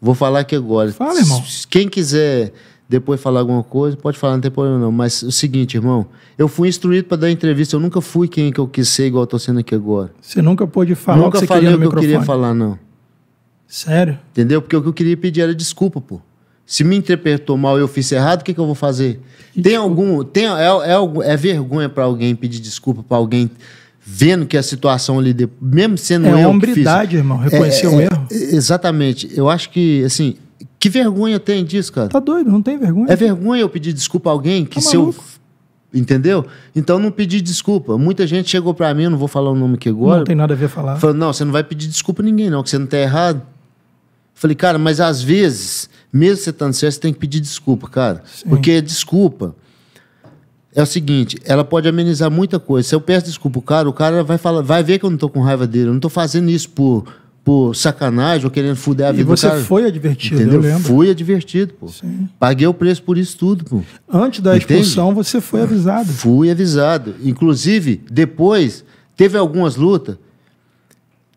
Vou falar aqui agora. Fala, irmão. Quem quiser depois falar alguma coisa, pode falar, não tem problema não. Mas o seguinte, irmão, eu fui instruído para dar entrevista, eu nunca fui quem que eu quis ser, igual eu tô sendo aqui agora. Você nunca pôde falar nunca o que falei o que eu queria falar, não. Sério? Entendeu? Porque o que eu queria pedir era desculpa, pô. Se me interpretou mal e eu fiz errado, o que, que eu vou fazer? tem tipo algum. Tem, é, é, é vergonha para alguém pedir desculpa para alguém vendo que a situação ali, de, mesmo sendo é eu. É hombridade, irmão, reconhecer é, o é, erro. Exatamente. Eu acho que, assim, que vergonha tem disso, cara? Tá doido, não tem vergonha. É vergonha eu pedir desculpa a alguém que tá se eu. Entendeu? Então não pedi desculpa. Muita gente chegou para mim, não vou falar o nome que agora. Não tem nada a ver falar. Falou, não, você não vai pedir desculpa a ninguém, não, que você não tá errado. Falei, cara, mas às vezes, mesmo você estando certo, você tem que pedir desculpa, cara. Sim. Porque é desculpa é o seguinte, ela pode amenizar muita coisa. Se eu peço desculpa o cara, o cara vai falar, vai ver que eu não tô com raiva dele, eu não tô fazendo isso por por sacanagem ou querendo fuder a e vida do cara. E você foi advertido, entendeu? eu lembro. Fui advertido, pô. Sim. Paguei o preço por isso tudo, pô. Antes da Entende? expulsão, você foi avisado. Fui avisado. Inclusive, depois, teve algumas lutas.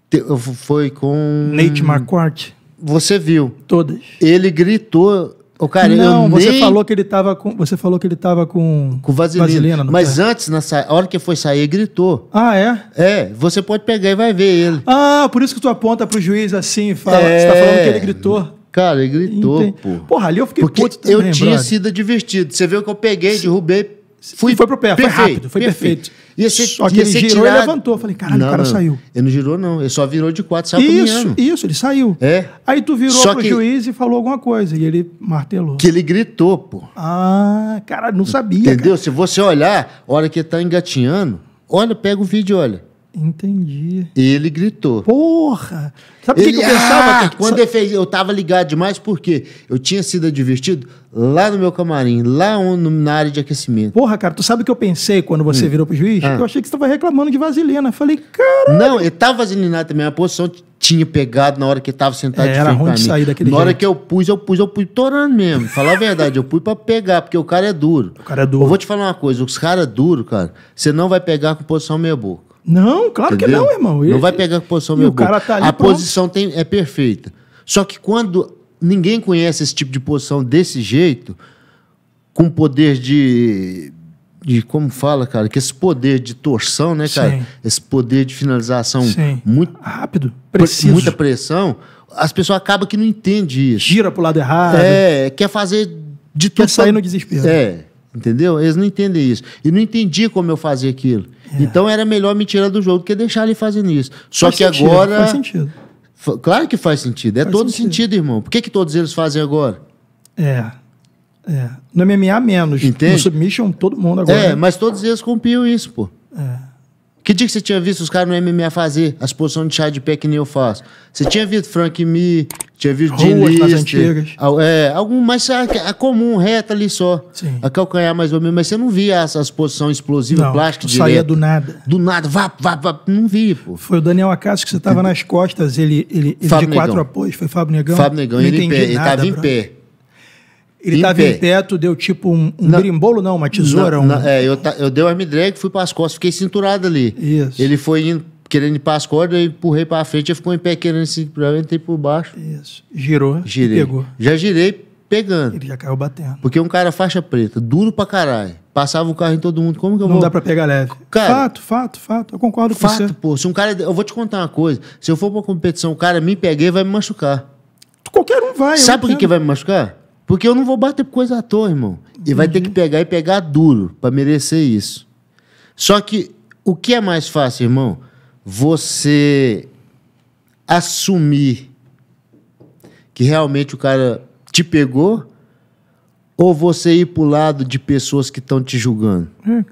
Te, foi com... Nate Marquardt. Você viu. Todas. Ele gritou o cara, não, você nem... falou que ele tava com, você falou que ele tava com com vaselina. vaselina mas pé. antes na sa... a hora que foi sair ele gritou. Ah, é? É, você pode pegar e vai ver ele. Ah, por isso que tu aponta pro juiz assim, fala, é... você tá falando que ele gritou. Cara, ele gritou, Entendi. pô. Porra, ali eu fiquei Porque puto também, Eu tinha brother. sido divertido. Você viu que eu peguei, derrubei, fui foi pro pé, perfeito, foi rápido, foi perfeito. perfeito. Ia ser, só que ia ele girou tirado. e levantou. Falei, caralho, não, o cara não. saiu. Ele não girou, não. Ele só virou de quatro, saiu é? Isso, isso, ele saiu. É. Aí tu virou só pro que... juiz e falou alguma coisa. E ele martelou. Que ele gritou, pô. Ah, cara, não sabia. Entendeu? Cara. Se você olhar, olha que ele tá engatinhando, olha, pega o vídeo e olha. Entendi. E ele gritou. Porra! Sabe o que, que, eu pensava? Ah, quando ele fez, eu tava ligado demais porque eu tinha sido advertido lá no meu camarim, lá no, na área de aquecimento. Porra, cara, tu sabe o que eu pensei quando você hum. virou pro juiz? Ah. Eu achei que você tava reclamando de vaselina. Falei, cara. Não, ele tava vaselinado também, a posição tinha pegado na hora que tava sentado é, de Era ruim de sair daquele Na jeito. hora que eu pus, eu pus, eu pus torando mesmo. Falar a verdade, eu pus pra pegar, porque o cara é duro. O cara é duro. Eu vou te falar uma coisa, os caras é duro, cara, você não vai pegar com posição meia boca. Não, claro Entendeu? que não, irmão. Ele, não vai pegar a posição meu o cara tá ali A pronto. posição tem, é perfeita. Só que quando ninguém conhece esse tipo de posição desse jeito, com poder de. de como fala, cara? Que esse poder de torção, né, cara? Sim. Esse poder de finalização Sim. muito. Rápido, preciso. Muita pressão. As pessoas acabam que não entendem isso. Gira pro lado errado. É, quer fazer de tudo. Quer sair pra... no desespero. É. Entendeu? Eles não entendem isso. E não entendi como eu fazia aquilo. É. Então era melhor me tirar do jogo do que deixar ele fazendo isso. Só faz que sentido, agora. Faz sentido. Claro que faz sentido. É faz todo sentido. sentido. irmão. Por que, que todos eles fazem agora? É. É. No MMA, menos. Entende? No Submission, todo mundo agora. É, mas todos eles cumpriam isso, pô. É. Que dia que você tinha visto os caras no MMA fazer as posições de chá de pé que nem eu faço? Você tinha visto Frank Me, tinha visto Jim Lister, é, algum mas a, a comum, reta ali só. Sim. A calcanhar mais ou menos, mas você não via essas posições explosivas, não, plásticas, direto. saía do nada. Do nada, vá, vá, vá, não vi, pô. Foi o Daniel Acaso que você tava nas costas, ele, ele, ele de quatro apoios, foi Fábio Negão? Fábio Negão, ele, em pé, nada, ele tava em bro. pé. Ele estava em, em teto, deu tipo um, um grimbolo, não, uma tesoura. um... é, eu, ta, eu dei um arm drag, fui para as costas, fiquei cinturado ali. Isso. Ele foi indo, querendo ir para as cordas, eu empurrei para frente, ele ficou em pé querendo se segurar, eu entrei por baixo. Isso. Girou. Girei. Pegou. Já girei pegando. Ele já caiu batendo. Porque um cara faixa preta, duro pra caralho. Passava o carro em todo mundo. Como que eu não vou. Não dá pra pegar leve. Cara, fato, fato, fato. Eu concordo com fato, você. Fato, pô. Se um cara. Eu vou te contar uma coisa. Se eu for pra competição, o cara me peguei vai me machucar. Qualquer um vai. Sabe por que, que vai me machucar? Porque eu não vou bater por coisa à toa, irmão. E vai ter que uhum. pegar e pegar duro para merecer isso. Só que o que é mais fácil, irmão? Você assumir que realmente o cara te pegou ou você ir pro lado de pessoas que estão te julgando? É,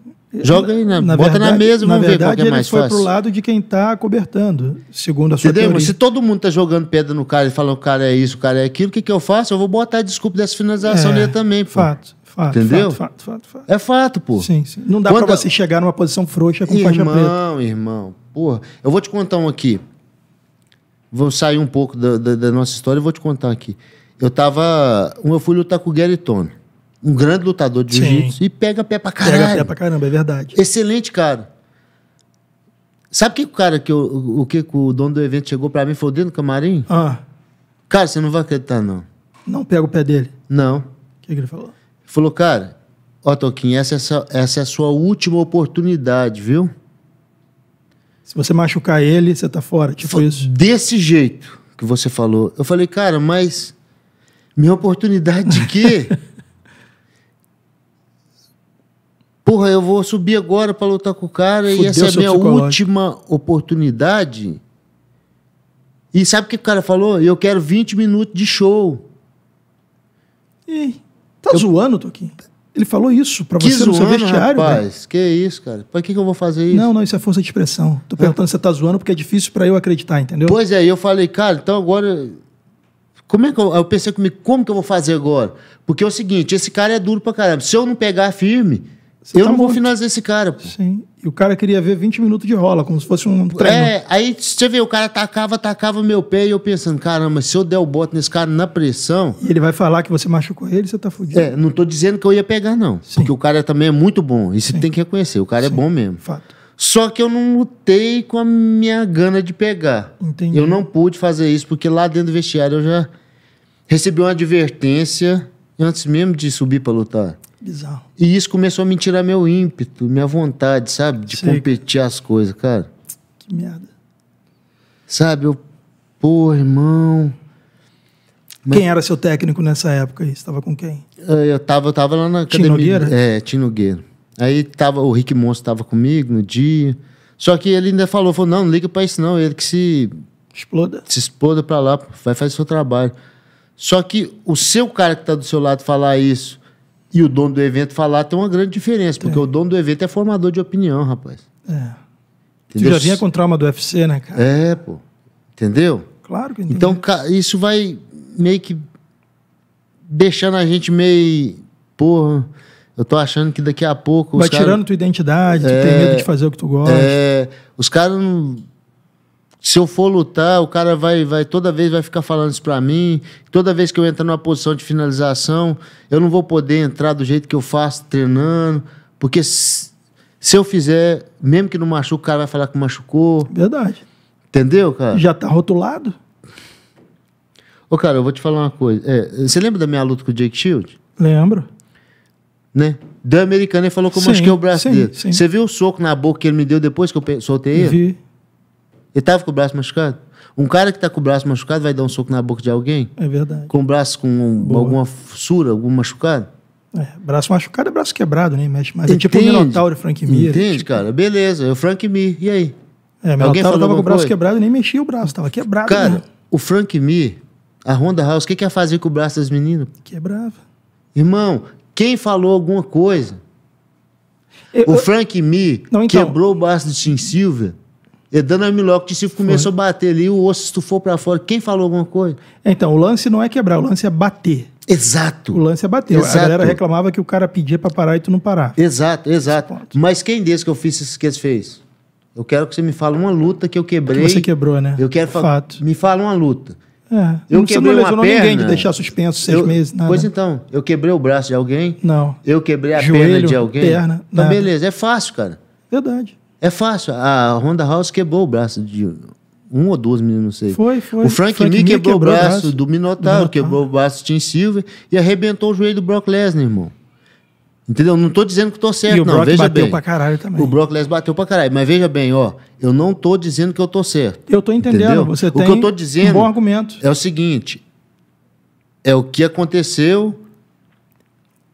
Joga aí, na, na bota verdade, na mesa, vamos na verdade, ver qual é mais fácil. ele foi pro lado de quem está cobertando, segundo a sua Entendeu? teoria. Se todo mundo está jogando pedra no cara e falando o cara é isso, o cara é aquilo, o que, que eu faço? Eu vou botar a desculpa dessa finalização é, também, pô. Fato. Fato, Entendeu? Fato, fato, fato, É fato, pô. Sim, sim. Não dá Quando... pra você chegar numa posição frouxa com irmão, faixa preta. Irmão, irmão. Porra, eu vou te contar um aqui. Vou sair um pouco da, da, da nossa história e vou te contar aqui. Eu tava... Eu fui lutar com o Gary Tono um grande lutador de jiu-jitsu, e pega pé pra caramba Pega pé pra caramba, é verdade. Excelente, cara. Sabe que o cara que eu, o que, que o dono do evento chegou pra mim e falou dentro do camarim? Ah. Cara, você não vai acreditar, não. Não pega o pé dele? Não. O que, que ele falou? falou, cara, ó, Toquinho, essa, essa, é essa é a sua última oportunidade, viu? Se você machucar ele, você tá fora, tipo isso. Desse jeito que você falou. Eu falei, cara, mas minha oportunidade de quê? <laughs> porra, eu vou subir agora para lutar com o cara Fudeu e essa é a minha última oportunidade. E sabe o que o cara falou? Eu quero 20 minutos de show. Ih, tá eu... zoando, aqui? Ele falou isso pra que você zoando, no seu vestiário, né? rapaz, né? que isso, cara. Pra que, que eu vou fazer isso? Não, não, isso é força de expressão. Tô é. perguntando se você tá zoando porque é difícil para eu acreditar, entendeu? Pois é, eu falei, cara, então agora... Como é que eu, eu pensei comigo, como que eu vou fazer agora? Porque é o seguinte, esse cara é duro pra caramba. Se eu não pegar firme, você eu tá não morto. vou finalizar esse cara, pô. Sim. E o cara queria ver 20 minutos de rola, como se fosse um é, treino. É, aí você vê, o cara tacava, tacava meu pé e eu pensando, caramba, se eu der o bote nesse cara na pressão. E ele vai falar que você machucou ele, você tá fudido. É, não tô dizendo que eu ia pegar, não. Sim. Porque o cara também é muito bom. Isso Sim. tem que reconhecer, o cara é Sim. é bom mesmo. Fato. Só que eu não lutei com a minha gana de pegar. Entendi. Eu não pude fazer isso, porque lá dentro do vestiário eu já recebi uma advertência antes mesmo de subir para lutar. Bizarro. E isso começou a me tirar meu ímpeto, minha vontade, sabe? De Sei. competir as coisas, cara. Que merda. Sabe, eu. Pô, irmão. Mas... Quem era seu técnico nessa época? Você estava com quem? Ah, eu tava, eu tava lá na academia. Tino Nogueira? É, Tim Nogueira. Aí tava, o Rick Monstro estava comigo no dia. Só que ele ainda falou, falou, não, não liga pra isso não. Ele que se... Exploda. Se exploda pra lá, vai fazer seu trabalho. Só que o seu cara que tá do seu lado falar isso e o dono do evento falar tem uma grande diferença, porque é. o dono do evento é formador de opinião, rapaz. É. Entendeu? Tu já vinha com trauma do UFC, né, cara? É, pô. Entendeu? Claro que não. Então, isso vai meio que deixando a gente meio. Porra, eu tô achando que daqui a pouco. Vai tirando cara... tua identidade, tu tem medo é. de fazer o que tu gosta. É, os caras não se eu for lutar, o cara vai, vai toda vez vai ficar falando isso para mim. Toda vez que eu entrar numa posição de finalização, eu não vou poder entrar do jeito que eu faço treinando, porque se, se eu fizer, mesmo que não machuque, o cara vai falar que machucou. Verdade. Entendeu, cara? Já tá rotulado. Ô, cara, eu vou te falar uma coisa. É, você lembra da minha luta com o Jake Shield? Lembro. Né? Da americana ele falou que eu sim, machuquei o braço sim, dele. Sim. Você viu o soco na boca que ele me deu depois que eu soltei ele? Vi. Ele estava com o braço machucado. Um cara que está com o braço machucado vai dar um soco na boca de alguém? É verdade. Com o braço com um, alguma fissura, algum machucado? É, braço machucado é braço quebrado, né? Mexe mais. É tipo o Minotauro e Frank Mir. Entende, tipo... cara? Beleza, é O Frank Mir, e aí? É, Minotauro tava com o braço coisa? quebrado e nem mexia o braço, tava quebrado. Cara, o Frank Mir, a Honda House, o que, que ia fazer com o braço das meninas? Quebrava. Irmão, quem falou alguma coisa? Eu, o Frank Mir eu... então... quebrou o braço do Tim Silver dando Edana Miloc de Silva começou Foi. a bater ali, o osso estufou para fora. Quem falou alguma coisa? Então, o lance não é quebrar, o lance é bater. Exato. O lance é bater. Exato. A galera reclamava que o cara pedia para parar e tu não parar. Exato, exato. Mas quem desse que eu fiz isso que ele fez? Eu quero que você me fale uma luta que eu quebrei. Que você quebrou, né? Eu quero falar. Me fala uma luta. É. Eu não, quebrei você não uma perna. ninguém de deixar suspenso seis eu, meses, nada. Pois então, eu quebrei o braço de alguém? Não. Eu quebrei a Joelho, perna de alguém? Perna, não, beleza, é fácil, cara. Verdade. É fácil. A Honda House quebrou o braço de um ou duas meninos, não sei. Foi, foi. O Frank, Frank Mir quebrou, quebrou, o braço, braço do Minotauro, quebrou o braço do Tim Silver e arrebentou o joelho do Brock Lesnar, irmão. Entendeu? Não tô dizendo que tô certo, e o Brock veja bateu bem. pra caralho também. O Brock Lesnar bateu pra caralho. Mas veja bem, ó. Eu não tô dizendo que eu tô certo. Eu tô entendendo. Entendeu? Você o que eu tô dizendo um bom argumento. É o seguinte. É o que aconteceu...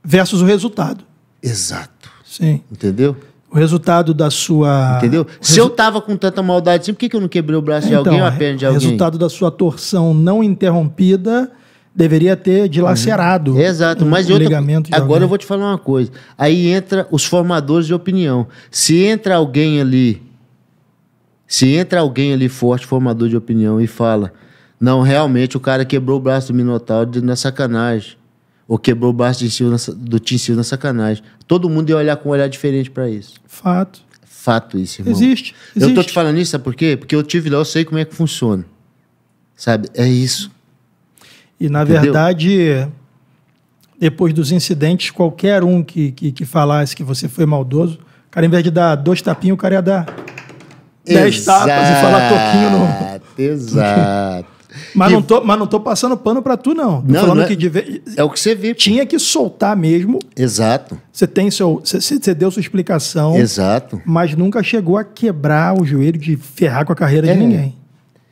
Versus o resultado. Exato. Sim. Entendeu? o resultado da sua. Entendeu? Se eu tava com tanta maldade assim, por que, que eu não quebrei o braço então, de alguém ou a perna de alguém? O resultado da sua torção não interrompida deveria ter dilacerado. Uhum. Exato, mas um, ligamento agora alguém. eu vou te falar uma coisa. Aí entra os formadores de opinião. Se entra alguém ali, se entra alguém ali forte, formador de opinião, e fala: não, realmente o cara quebrou o braço do Minotauro de, na sacanagem ou quebrou o braço na, do Tim Sil na sacanagem. Todo mundo ia olhar com um olhar diferente para isso. Fato. Fato isso, irmão. Existe, existe. Eu tô te falando isso, sabe por quê? Porque eu tive lá, eu sei como é que funciona. Sabe? É isso. E, na Entendeu? verdade, depois dos incidentes, qualquer um que, que, que, falasse que você foi maldoso, o cara, em vez de dar dois tapinhos, o cara ia dar dez tapas e falar toquinho no. Exato. Mas, e... não tô, mas não tô passando pano para tu, não. Tô não, falando não é... que é o que você vê Tinha que soltar mesmo. Exato. Você tem seu. Você deu sua explicação. Exato. Mas nunca chegou a quebrar o joelho de ferrar com a carreira é. de ninguém.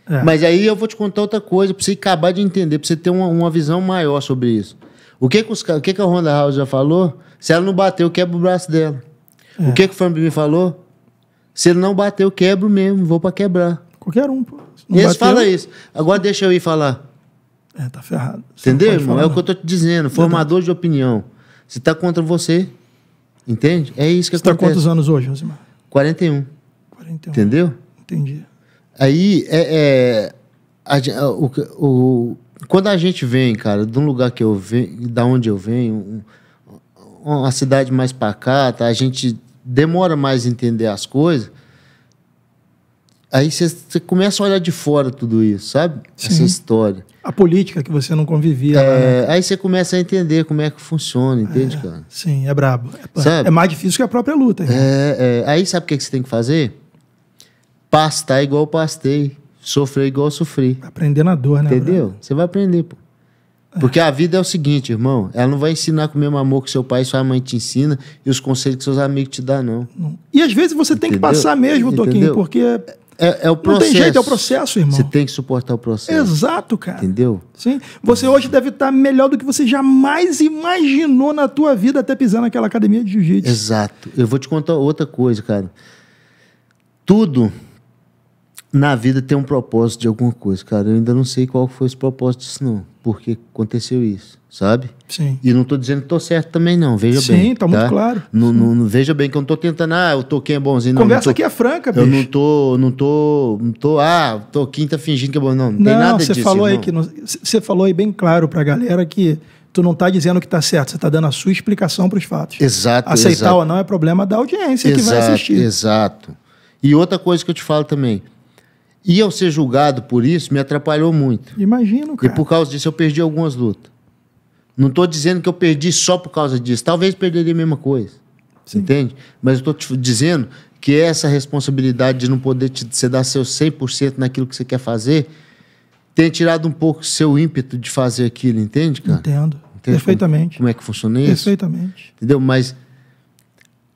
É. Mas aí eu vou te contar outra coisa, pra você acabar de entender, pra você ter uma, uma visão maior sobre isso. O que, que, os, o que, que a Honda House já falou? Se ela não bateu, quebra o braço dela. O é. que, que o Fambi me falou? Se ele não bateu, quebro mesmo, vou para quebrar. Qualquer um. Pô. eles falam bateu. fala isso. Agora deixa eu ir falar. É, tá ferrado. Você Entendeu, irmão? Falar, é o que eu tô te dizendo. Formador de opinião. Se tá contra você, entende? É isso que você tá acontece. Você tá quantos anos hoje, Josimar? 41. 41. Entendeu? Entendi. Aí, é, é a, o, o, quando a gente vem, cara, de um lugar que eu venho, da onde eu venho, um, uma cidade mais pacata, a gente demora mais a entender as coisas, Aí você começa a olhar de fora tudo isso, sabe? Sim. Essa história. A política que você não convivia. É, né? Aí você começa a entender como é que funciona, entende, é, cara? Sim, é brabo. É, é, mais difícil que a própria luta. É, é, aí sabe o que, você tem que fazer? Pastar igual pastei. Sofrer igual sofri. Aprender na dor, né? Entendeu? Você vai aprender, pô. Porque a vida é o seguinte, irmão. Ela não vai ensinar com o mesmo amor que seu pai e sua mãe te ensina e os conselhos que seus amigos te dão, não. E às vezes você Entendeu? tem que passar mesmo, Toquinho, porque é, é, é, o processo. Não tem jeito, é o processo, irmão. Você tem que suportar o processo. Exato, cara. Entendeu? Sim. Você hoje deve estar melhor do que você jamais imaginou na tua vida até pisar naquela academia de jiu-jitsu. Exato. Eu vou te contar outra coisa, cara. Tudo na vida tem um propósito de alguma coisa, cara. Eu ainda não sei qual foi esse propósito disso, não. Porque aconteceu isso, sabe? Sim. E não tô dizendo que tô certo também, não. Veja Sim, bem. Sim, tá, tá muito tá? claro. Não, não, veja bem que eu não tô tentando, ah, o Toquinho é bonzinho. Não, Conversa não tô, aqui é franca, bicho. Eu não tô, não tô, não tô, ah, o Toquinho tá fingindo que é bom. Não, não, tem nada disso. Falou aí que você falou aí bem claro pra galera que tu não está dizendo que está certo, você está dando a sua explicação para os fatos. Exato. Aceitar exato. ou não é problema da audiência exato, que vai assistir. Exato. E outra coisa que eu te falo também, e eu ser julgado por isso me atrapalhou muito. Imagino, cara. E por causa disso eu perdi algumas lutas. Não estou dizendo que eu perdi só por causa disso. Talvez perderia a mesma coisa. Sim. Entende? Mas eu estou te dizendo que essa responsabilidade de não poder te, você dar seu 100% naquilo que você quer fazer tem tirado um pouco seu ímpeto de fazer aquilo, entende, cara? Entendo. Entende Perfeitamente. Como, como é que funciona isso? Perfeitamente. Entendeu? Mas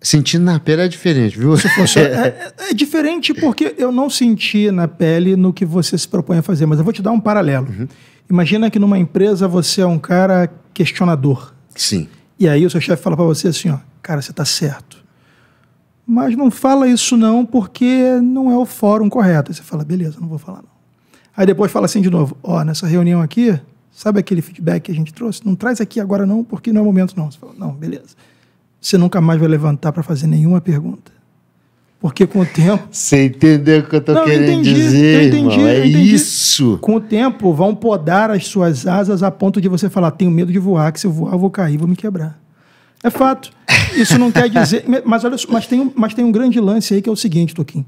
Sentindo na pele é diferente, viu? Fosse, <laughs> é, é, é, diferente porque eu não senti na pele no que você se propõe a fazer, mas eu vou te dar um paralelo. Uhum. Imagina que numa empresa você é um cara questionador. Sim. E aí o seu chefe fala para você assim, ó, cara, você tá certo. Mas não fala isso não, porque não é o fórum correto. Aí você fala, beleza, não vou falar não. Aí depois fala assim de novo, ó, nessa reunião aqui, sabe aquele feedback que a gente trouxe? Não traz aqui agora não, porque não é o momento não. Você fala, não, beleza você nunca mais vai levantar para fazer nenhuma pergunta. Porque com o tempo. Você entendeu o que eu estou querendo entendi, dizer? Eu entendi, irmão, eu é entendi. É isso. Com o tempo, vão podar as suas asas a ponto de você falar: tenho medo de voar, que se eu voar, eu vou cair, vou me quebrar. É fato. Isso não quer dizer. <laughs> Mas olha, mas tem, um, mas tem um grande lance aí que é o seguinte, Toquinho.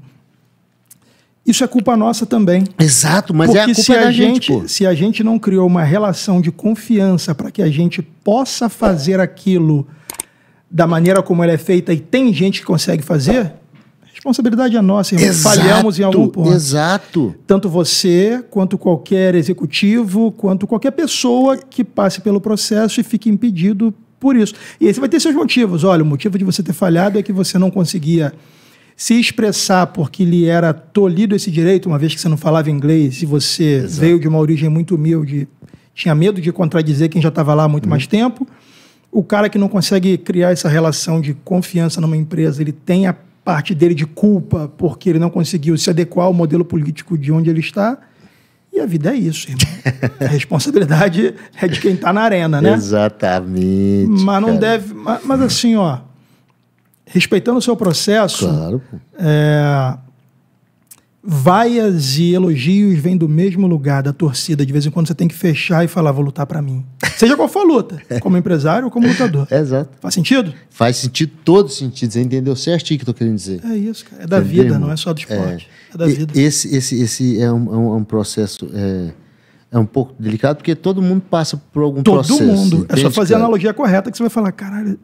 Isso é culpa nossa também. Exato, mas Porque é a culpa se a da gente. gente se a gente não criou uma relação de confiança para que a gente possa fazer aquilo da maneira como ela é feita e tem gente que consegue fazer, a responsabilidade é nossa, irmão. Exato, Falhamos em algum ponto. Exato. Tanto você, quanto qualquer executivo, quanto qualquer pessoa que passe pelo processo e fique impedido por isso. E aí você vai ter seus motivos. Olha, o motivo de você ter falhado é que você não conseguia se expressar porque lhe era tolhido esse direito, uma vez que você não falava inglês e você Exato. veio de uma origem muito humilde, tinha medo de contradizer quem já estava lá há muito hum. mais tempo. O cara que não consegue criar essa relação de confiança numa empresa, ele tem a parte dele de culpa porque ele não conseguiu se adequar ao modelo político de onde ele está. E a vida é isso, irmão. <laughs> a responsabilidade é de quem está na arena, né? Exatamente. Mas não cara. deve. Mas, mas, assim, ó, respeitando o seu processo, claro. É, vaias e elogios vêm do mesmo lugar da torcida. De vez em quando você tem que fechar e falar, vou lutar para mim. Seja qual for a luta, <laughs> como empresário ou como lutador. exato. Faz sentido? Faz sentido, todos os sentidos. Você entendeu certinho o que eu tô querendo dizer. É isso, cara. É da vida, não é só do é. esporte. É, é da vida. Esse, esse, esse é um, é um, é um processo... É, é um pouco delicado, porque todo mundo passa por algum todo processo. Todo mundo. Entende, é só fazer cara? a analogia correta que você vai falar, caralho,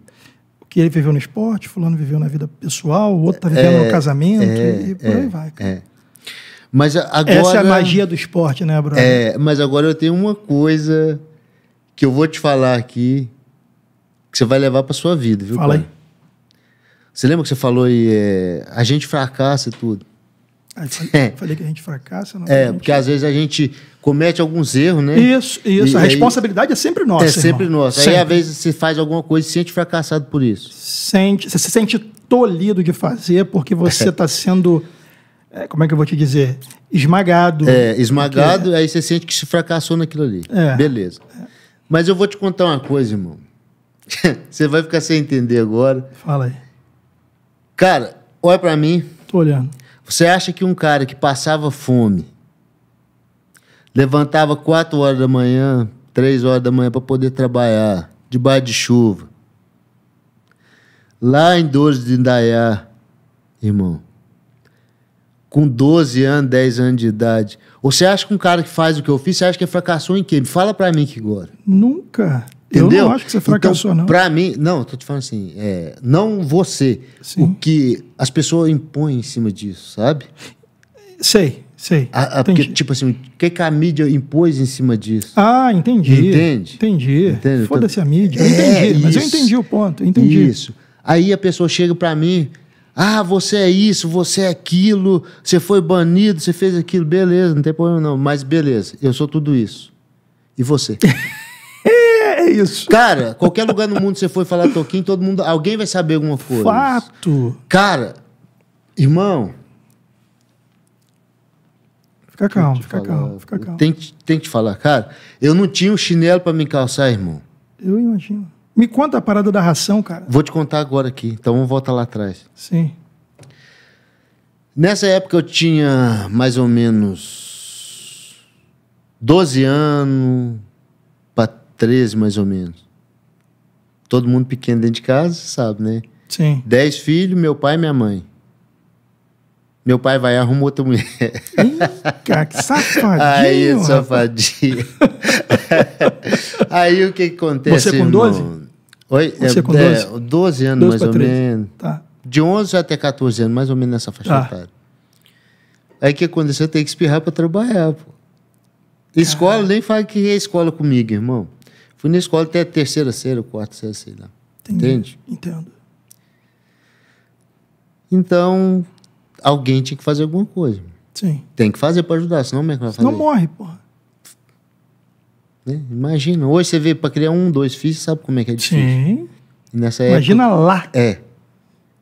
que ele viveu no esporte, fulano viveu na vida pessoal, o outro tá vivendo é, no casamento, é, e por aí vai. Cara. É. Mas agora. Essa é a magia do esporte, né, Bruno? É, mas agora eu tenho uma coisa que eu vou te falar aqui que você vai levar para sua vida, viu? Fala aí. Você lembra que você falou aí, é, a gente fracassa e tudo. Aí falei, <laughs> é. falei que a gente fracassa. Não é, gente... porque às vezes a gente comete alguns erros, né? Isso, isso. E, a aí, responsabilidade é sempre nossa. É irmão. sempre nossa. Sempre. Aí às vezes você faz alguma coisa e se sente fracassado por isso. Sente, você se sente tolhido de fazer porque você está <laughs> sendo é, como é que eu vou te dizer? Esmagado. É, esmagado, porque... aí você sente que se fracassou naquilo ali. É. Beleza. Mas eu vou te contar uma coisa, irmão. <laughs> você vai ficar sem entender agora. Fala aí. Cara, olha para mim. Tô olhando. Você acha que um cara que passava fome, levantava 4 horas da manhã, 3 horas da manhã para poder trabalhar, debaixo de chuva, lá em Dores de Indaiá, irmão, com 12 anos, 10 anos de idade? Ou você acha que um cara que faz o que eu fiz, você acha que fracassou em quê? Me fala pra mim que agora. Nunca. Entendeu? Eu não acho que você então, fracassou, então, não. Pra mim, não, tô te falando assim, é, não você. Sim. O que as pessoas impõem em cima disso, sabe? Sei, sei. A, a, porque, tipo assim, o que, que, a mídia impôs em cima disso? Ah, entendi. Entende? Entendi. Entendi. Então, Foda-se a mídia. É, entendi, mas eu entendi o ponto, entendi. Isso. Aí a pessoa chega para mim, ah, você é isso, você é aquilo, você foi banido, você fez aquilo, beleza, não tem problema não, mas beleza, eu sou tudo isso. E você? <laughs> é isso. Cara, qualquer lugar no mundo você for falar Toquinho, todo mundo, alguém vai saber alguma coisa. Fato. Cara, irmão, Fica calmo, fica falar. calmo, fica calmo. Tem, tem que te falar, cara, eu não tinha um chinelo para me calçar, irmão. Eu imagino. Me conta a parada da ração, cara. Vou te contar agora aqui, então vamos voltar lá atrás. Sim. Nessa época eu tinha mais ou menos 12 anos para 13, mais ou menos. Todo mundo pequeno dentro de casa, sabe, né? Sim. Dez filhos, meu pai e minha mãe. Meu pai vai arrumar outra mulher. cara, que safadinho. <laughs> Aí, safadinho. <laughs> Aí o que, que acontece? Você com 12? Irmão? Oi, Você é, com 12? É, 12 anos, 12 mais ou menos. Tá. De 11 até 14 anos, mais ou menos nessa faixa tá. etária. Aí o que aconteceu? Eu tenho que espirrar para trabalhar, pô. Escola, Caralho. nem fala que é escola comigo, irmão. Fui na escola até a terceira série, quarta série, sei lá. Entendi. Entende? Entendo. Então, alguém tinha que fazer alguma coisa. Sim. Tem que fazer para ajudar, senão o mercado é que vai fazer? Não morre, porra. Né? Imagina, hoje você vê para criar um, dois filhos, sabe como é que é difícil. Sim. Nessa Imagina época, lá. É.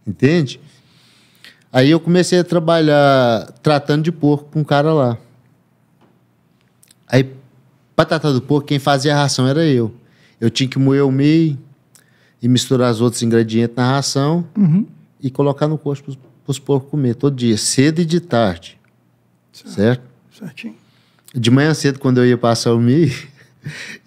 Entende? Aí eu comecei a trabalhar tratando de porco com um cara lá. Aí, para tratar do porco, quem fazia a ração era eu. Eu tinha que moer o meio e misturar os outros ingredientes na ração uhum. e colocar no coxo para os porcos comer todo dia, cedo e de tarde. Certo? certo? Certinho. De manhã cedo, quando eu ia passar o meio,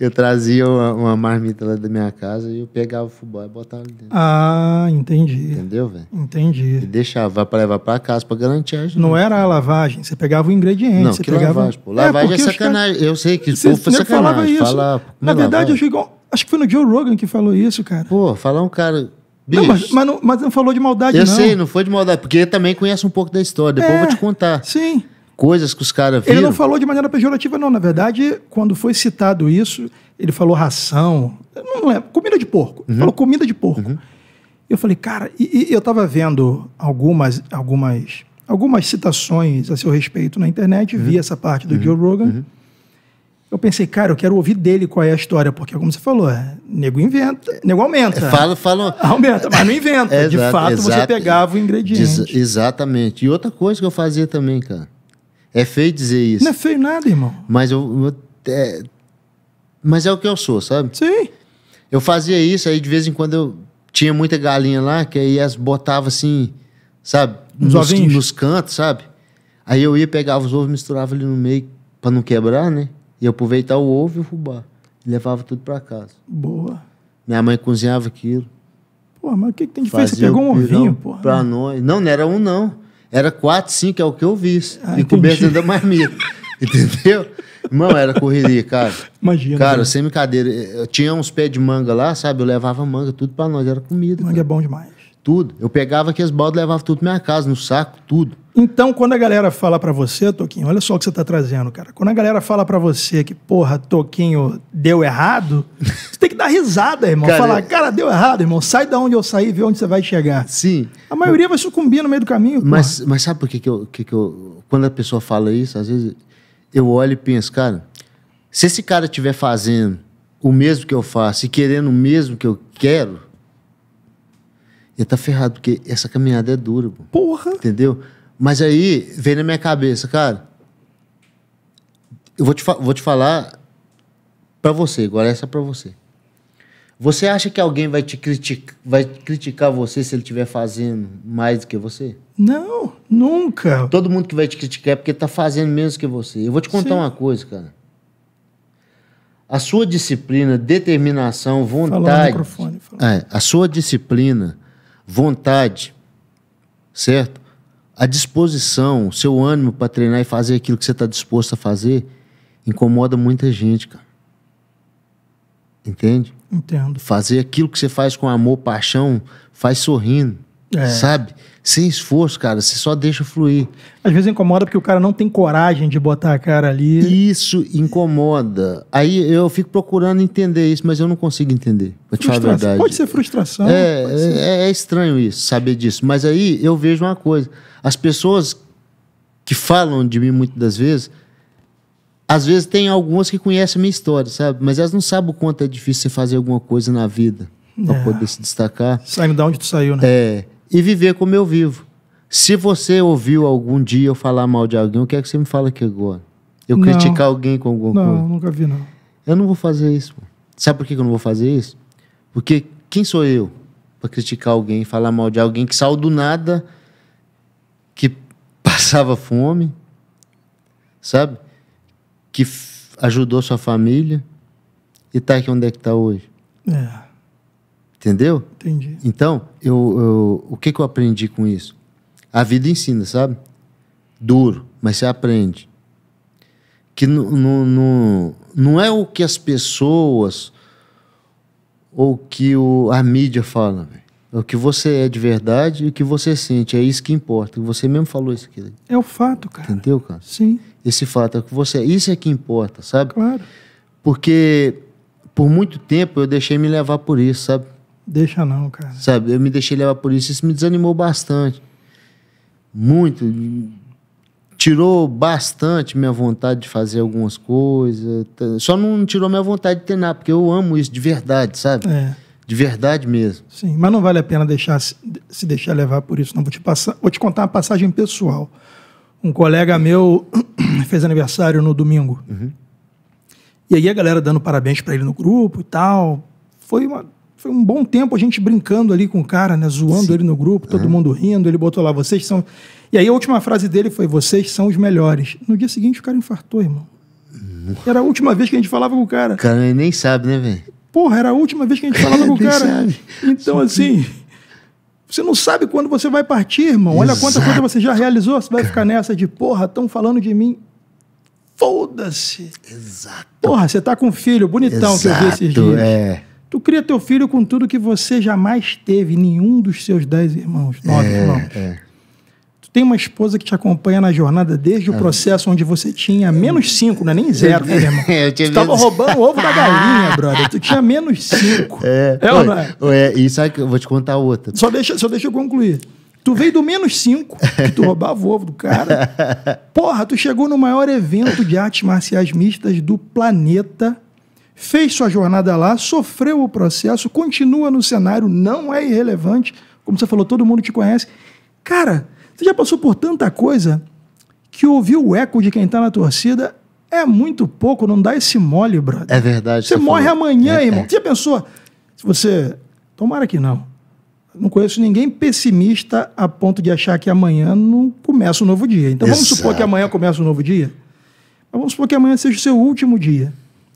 eu trazia uma, uma, marmita lá da minha casa e eu pegava o fubá e botava ali dentro. Ah, entendi. Entendeu, velho? Entendi. E deixava para levar para casa para garantir a gente. Não era a lavagem, você pegava o ingrediente. Não, você que pegava... lavagem, pô. É, lavagem é, é sacanagem. Cara... Eu sei que você, o povo foi sacanagem. Falava isso. Fala, Na é verdade, acho que foi no Joe Rogan que falou isso, cara. Pô, falar um cara... Bicho, não, mas, mas, não, mas, não, falou de maldade, eu não. Eu sei, não foi de maldade, porque ele também conhece um pouco da história. Depois é, eu vou é, te contar. Sim coisas que os caras viram. Ele não falou de maneira pejorativa, não. Na verdade, quando foi citado isso, ele falou ração, não lembro, comida de porco. Uhum. Falou comida de porco. Uhum. Eu falei, cara, e, e eu estava vendo algumas, algumas, algumas citações a seu respeito na internet, uhum. vi essa parte do uhum. Joe Rogan. Uhum. Eu pensei, cara, eu quero ouvir dele qual é a história, porque como você falou, é, nego inventa, nego aumenta. É, fala, fala. Aumenta, mas não inventa. é, <laughs> de exato, fato, exato, você pegava o ingrediente. exatamente. E outra coisa que eu fazia também, cara. É feio dizer isso. Não é feio nada, irmão. Mas eu. eu é, mas é o que eu sou, sabe? Sim. Eu fazia isso, aí de vez em quando eu tinha muita galinha lá, que aí as botava assim, sabe? Nos, nos, nos cantos, sabe? Aí eu ia, pegava os ovos, misturava ali no meio para não quebrar, né? E aproveitar o ovo e o fubá. E levava tudo para casa. Boa. Minha mãe cozinhava aquilo. Pô, mas o que, que tem de feio? Você pegou um ovinho, pô. Pra né? nós. Não, não era um, não. Era quatro, cinco, é o que eu vi. Ah, encoberto da marmita. <laughs> entendeu? Irmão, era correria, cara. Imagina. Cara, né? sem brincadeira. tinha uns pés de manga lá, sabe? Eu levava manga, tudo pra nós. Era comida. Manga é cara. é bom demais. Tudo. Eu pegava aqui as baldas levava tudo pra minha casa, no saco, tudo. Então, quando a galera fala para você, Toquinho, olha só o que você tá trazendo, cara. Quando a galera fala para você que, porra, Toquinho, deu errado, <laughs> você tem que dar risada, irmão. Cara, falar, é- cara, deu errado, irmão. Sai da onde eu saí e vê onde você vai chegar. Sim. A maioria vai sucumbir no meio do caminho. Mas, mas sabe por que, que, eu, que, que eu. Quando a pessoa fala isso, às vezes eu olho e penso, cara, se esse cara estiver fazendo o mesmo que eu faço e querendo o mesmo que eu quero ele tá ferrado, porque essa caminhada é dura. Pô. Porra! Entendeu? Mas aí, vem na minha cabeça, cara, eu vou te, vou te falar para você, agora essa é para você. Você acha que alguém vai te criticar, vai criticar você se ele estiver fazendo mais do que você? Não, nunca. Todo mundo que vai te criticar é porque tá fazendo menos que você. Eu vou te contar Sim. uma coisa, cara. A sua disciplina, determinação, vontade. Falou no microfone, É, a sua disciplina, vontade, certo? A disposição, o seu ânimo para treinar e fazer aquilo que você está disposto a fazer incomoda muita gente, cara. Entende? Entendo. Fazer aquilo que você faz com amor, paixão, faz sorrindo. É. Sabe? Sem esforço, cara, você só deixa fluir. Às vezes incomoda porque o cara não tem coragem de botar a cara ali. Isso incomoda. Aí eu fico procurando entender isso, mas eu não consigo entender. Pra te falar a verdade. Pode ser frustração. É, é, ser. é, é estranho isso, saber disso. Mas aí eu vejo uma coisa. As pessoas que falam de mim muitas das vezes, às vezes tem algumas que conhecem a minha história, sabe? Mas elas não sabem o quanto é difícil você fazer alguma coisa na vida para é. poder se destacar. Saindo de onde tu saiu, né? É e viver como eu vivo. Se você ouviu algum dia eu falar mal de alguém, o que é que você me fala aqui agora? Eu não, criticar alguém com alguma não, coisa? Não, nunca vi, não. Eu não vou fazer isso. Sabe por que eu não vou fazer isso? Porque quem sou eu para criticar alguém, falar mal de alguém que saiu do nada, que <laughs> passava fome, sabe? Que ajudou sua família e tá aqui onde é que tá hoje. É. Entendeu? Entendi. Então, eu, eu, o que, que eu aprendi com isso? A vida ensina, sabe? Duro, mas você aprende. Que não é o que as pessoas ou que o, a mídia fala, É o que você é de verdade e o que você sente. É isso que importa. Você mesmo falou isso aqui. É o fato, cara. Entendeu, cara? Sim. Esse fato é o que você é. Isso é que importa, sabe? Claro. Porque por muito tempo eu deixei me levar por isso, sabe? Deixa não, cara. Sabe, eu me deixei levar por isso. Isso me desanimou bastante. Muito. Tirou bastante minha vontade de fazer algumas coisas. Só não tirou minha vontade de treinar, porque eu amo isso de verdade, sabe? É. De verdade mesmo. Sim, mas não vale a pena deixar se deixar levar por isso, não. Vou te, passar, vou te contar uma passagem pessoal. Um colega meu <clears throat> fez aniversário no domingo. Uhum. E aí a galera dando parabéns para ele no grupo e tal. Foi uma foi um bom tempo a gente brincando ali com o cara, né? Zoando Sim. ele no grupo, todo uhum. mundo rindo. Ele botou lá, vocês são. E aí a última frase dele foi: vocês são os melhores. No dia seguinte o cara infartou, irmão. Era a última vez que a gente falava com o cara. O cara nem sabe, né, velho? Porra, era a última vez que a gente falava com o <laughs> cara. Sabe. Então, Só assim. Que... Você não sabe quando você vai partir, irmão. Olha Exato. quanta coisa você já realizou. Você vai ficar nessa de, porra, estão falando de mim. Foda-se. Exato. Porra, você tá com um filho bonitão Exato, que eu vi esses dias. É. Tu cria teu filho com tudo que você jamais teve, nenhum dos seus dez irmãos, nove é, irmãos. É. Tu tem uma esposa que te acompanha na jornada desde o é. processo onde você tinha menos cinco, não é nem zero, né, irmão? <laughs> tu tava roubando o ovo da <laughs> galinha, brother. Tu tinha menos cinco. É, é ou não é? é? E sabe que eu vou te contar outra. Só deixa, só deixa eu concluir. Tu veio do menos cinco que tu roubava o ovo do cara. <laughs> Porra, tu chegou no maior evento de artes marciais mistas do planeta fez sua jornada lá, sofreu o processo, continua no cenário, não é irrelevante. Como você falou, todo mundo te conhece. Cara, você já passou por tanta coisa que ouvir o eco de quem está na torcida é muito pouco, não dá esse mole, brother. É verdade. Você, você morre falou. amanhã, é, irmão. É. Você já pensou? Se você. Tomara que não. Não conheço ninguém pessimista a ponto de achar que amanhã não começa um novo dia. Então Exato. vamos supor que amanhã começa um novo dia? Mas vamos supor que amanhã seja o seu último dia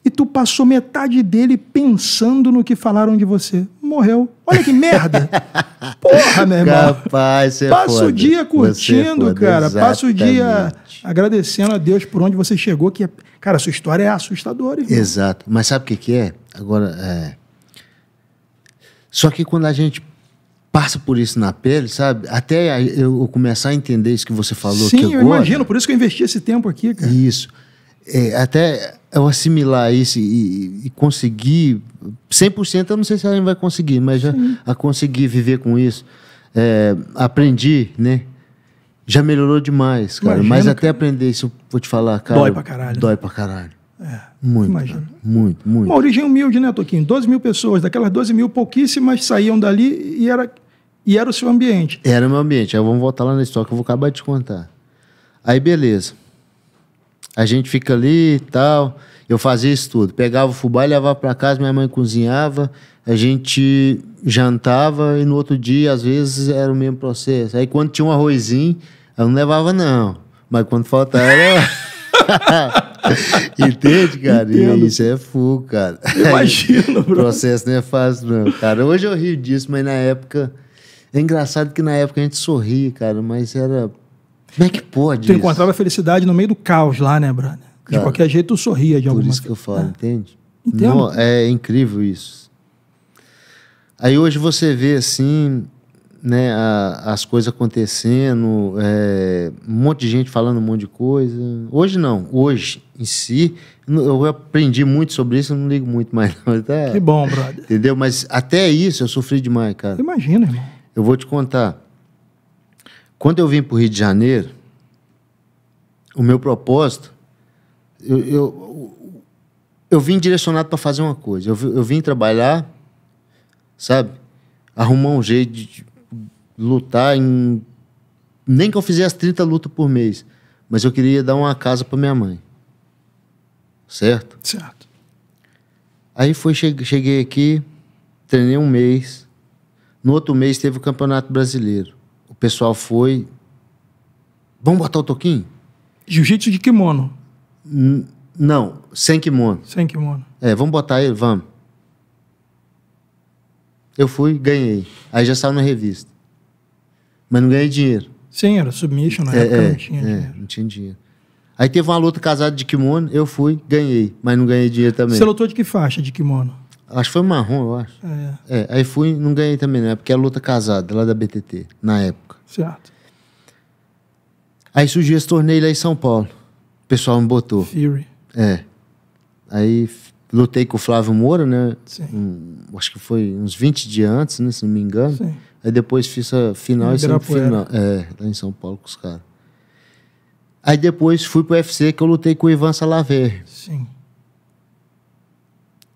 e tu passou metade dele pensando no que falaram de você. Morreu. Olha que merda! <laughs> Porra, meu irmão. Capaz, você é Passa foda. o dia é curtindo, cara. Passa o dia agradecendo a Deus por onde você chegou. Que é... Cara, sua história é assustadora. Irmão. Exato. Mas sabe o que, que é? Agora, é... Só que quando a gente passa por isso na pele, sabe? Até eu começar a entender isso que você falou. Sim, eu agora... imagino. Por isso que eu investi esse tempo aqui, cara. Isso. É, até eu assimilar isso e, e conseguir, 100% eu não sei se a gente vai conseguir, mas já a conseguir viver com isso, é, aprendi, né? Já melhorou demais, cara. Imagina, mas até aprender isso, vou te falar, cara. Dói pra caralho. Dói pra caralho. É, muito, imagina. Cara, muito, muito. Uma origem humilde, né, Toquinho? 12 mil pessoas, daquelas 12 mil, pouquíssimas saíam dali e era, e era o seu ambiente. Era o meu ambiente. Aí vamos voltar lá na história que eu vou acabar de te contar. Aí, beleza. A gente fica ali e tal. Eu fazia isso tudo. Pegava o fubá e levava para casa, minha mãe cozinhava, a gente jantava e no outro dia, às vezes, era o mesmo processo. Aí quando tinha um arrozinho, eu não levava, não. Mas quando faltava, era. <laughs> Entende, cara? Entendo. Isso é full, cara. Imagina, <laughs> bro. O processo não é fácil, não, cara. Hoje eu rio disso, mas na época. É engraçado que na época a gente sorria, cara, mas era como é que pode? Tu encontrava felicidade no meio do caos lá, né, brother? de Cara, qualquer jeito tu sorria de alguma coisa. Por isso que eu falo, né? entende? Entendo. Não, é incrível isso. Aí hoje você vê assim, né, a, as coisas acontecendo, é, um monte de gente falando um monte de coisa. Hoje não, hoje em si, eu aprendi muito sobre isso, eu não ligo muito mais. Não, <laughs> até, tá que bom, brother. Entendeu? Mas até isso eu sofri demais, cara. Imagina, irmão. Eu vou te contar. Quando eu vim para o Rio de Janeiro, o meu propósito, eu, eu, eu vim direcionado para fazer uma coisa. Eu, eu vim trabalhar, sabe? Arrumar um jeito de lutar em. Nem que eu fizesse 30 lutas por mês, mas eu queria dar uma casa para minha mãe. Certo? Certo. Aí foi, cheguei aqui, treinei um mês. No outro mês teve o Campeonato Brasileiro pessoal foi. Vamos botar o toquinho? Jiu-jitsu de kimono. N não, sem kimono. Sem kimono. É, vamos botar ele? Vamos. Eu fui, ganhei. Aí já saiu na revista. Mas não ganhei dinheiro. Sim, era submission, na é, época é, não tinha é, dinheiro. Não tinha dinheiro. Aí teve uma luta casada de kimono, eu fui, ganhei, mas não ganhei dinheiro também. Você lutou de que faixa de kimono? Acho que foi marrom, eu acho. É. é aí fui, não ganhei também, né? Porque é luta casada, lá da BTT, na época. Certo. Aí surgiu esse torneio lá em São Paulo. O pessoal me botou. Fury. É. Aí lutei com o Flávio Moura, né? Sim. Um, acho que foi uns 20 dias antes, né? Se não me engano. Sim. Aí depois fiz a final e semifinal. É, lá em São Paulo com os caras. Aí depois fui pro UFC que eu lutei com o Ivan Salaver. Sim.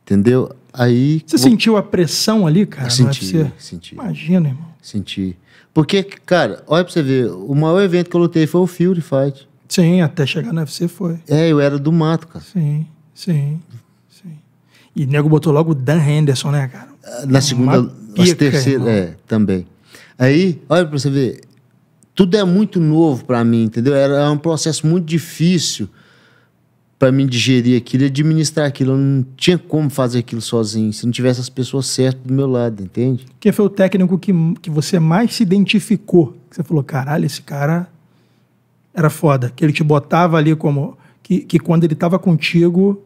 Entendeu? Aí. Você vou... sentiu a pressão ali, cara? Senti, senti. Imagina, irmão. Senti. Porque, cara, olha pra você ver, o maior evento que eu lutei foi o Fury Fight. Sim, até chegar no UFC foi. É, eu era do mato, cara. Sim, sim, sim. E o nego botou logo o Dan Henderson, né, cara? Ah, na segunda, na terceira, é, também. Aí, olha pra você ver, tudo é muito novo para mim, entendeu? Era um processo muito difícil para me digerir aquilo e administrar aquilo. Eu não tinha como fazer aquilo sozinho, se não tivesse as pessoas certas do meu lado, entende? Quem foi o técnico que, que você mais se identificou? Que você falou, caralho, esse cara era foda. Que ele te botava ali como. Que, que quando ele estava contigo,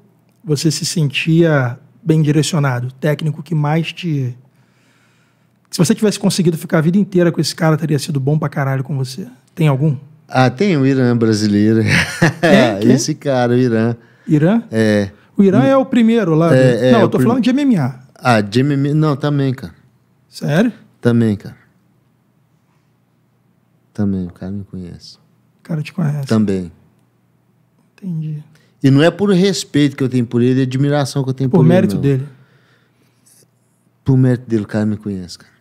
você se sentia bem direcionado. Técnico que mais te. Se você tivesse conseguido ficar a vida inteira com esse cara, teria sido bom pra caralho com você. Tem algum? Ah, tem o Irã brasileiro. É? <laughs> Esse cara, o Irã. Irã? É. O Irã é o primeiro lá. Né? É, do... é, não, eu tô prim... falando de MMA. Ah, de MMA. Não, também, cara. Sério? Também, cara. Também, o cara me conhece. O cara te conhece. Também. Entendi. E não é por respeito que eu tenho por ele, é admiração que eu tenho por, por ele. Por mérito não. dele. Por mérito dele, o cara me conhece, cara.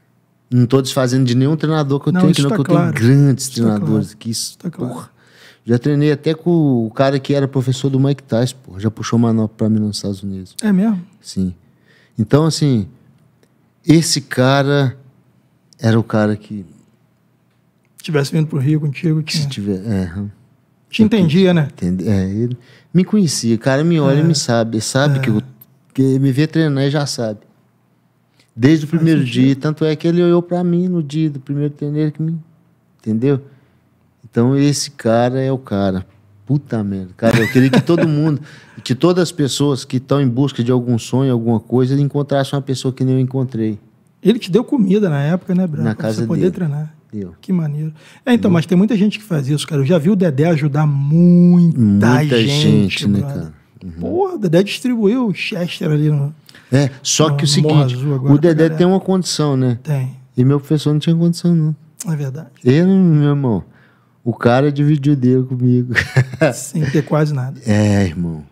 Não estou desfazendo de nenhum treinador que eu não, tenho que não, tá que claro. eu tenho grandes isso tá treinadores tá Isso, tá porra. Claro. Já treinei até com o cara que era professor do Mike Tyson, porra. Já puxou manopla para mim nos Estados Unidos. É mesmo? Sim. Então, assim, esse cara era o cara que. Se tivesse vindo pro Rio contigo, tinha. Se tiver, é. Te entendia, né? Entendi, é, ele me conhecia. O cara me olha é. e me sabe. Sabe é. que eu. Que me vê treinar e já sabe. Desde o primeiro dia. Tanto é que ele olhou para mim no dia do primeiro treineiro que me. Entendeu? Então esse cara é o cara. Puta merda. Cara, eu queria que todo mundo, <laughs> que todas as pessoas que estão em busca de algum sonho, alguma coisa, encontrassem uma pessoa que nem eu encontrei. Ele te deu comida na época, né, Branco? Na pra casa você poder dele. treinar. Deu. Que maneiro. É, então, deu. mas tem muita gente que faz isso, cara. Eu já vi o Dedé ajudar muita, muita gente. Muita gente, né, cara? Uhum. Porra, o Dedé distribuiu o Chester ali no, é, só que o seguinte, o Dedé tem uma condição, né? Tem. E meu professor não tinha condição, não. É verdade. Ele, meu irmão, o cara dividiu dele comigo. <laughs> Sem ter quase nada. É, irmão.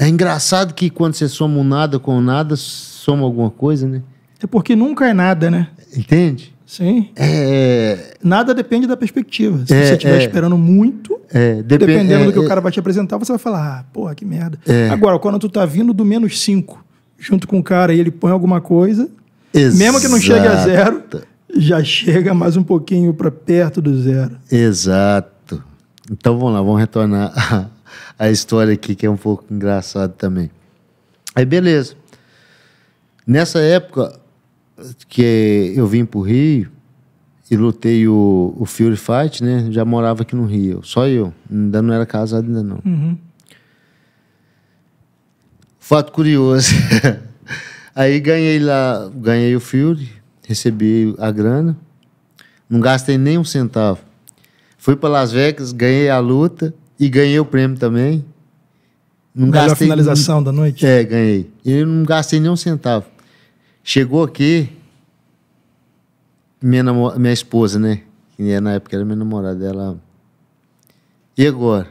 É engraçado que quando você soma um nada com um nada, soma alguma coisa, né? É porque nunca é nada, né? Entende? Sim. É... é. Nada depende da perspectiva. Se é, você estiver é... esperando muito, é, dependendo é, do que o cara vai te apresentar, você vai falar, ah, porra, que merda. Agora, quando tu tá vindo do menos cinco junto com o cara e ele põe alguma coisa. Exato. Mesmo que não chegue a zero, já chega mais um pouquinho para perto do zero. Exato. Então vamos lá, vamos retornar <laughs> a, história aqui que é um pouco engraçado também. Aí beleza. Nessa época que eu vim para o Rio e lutei o, o Fury Fight, né? Já morava aqui no Rio, só eu. Ainda não era casado ainda não. Uhum. Fato curioso. <laughs> Aí ganhei lá, ganhei o field, recebi a grana, não gastei nem um centavo. Fui para Las Vegas, ganhei a luta e ganhei o prêmio também. Não Melhor gastei, finalização da noite? É, ganhei. E não gastei nem um centavo. Chegou aqui, minha, namor... minha esposa, né? Que é na época era minha namorada, ela. E agora?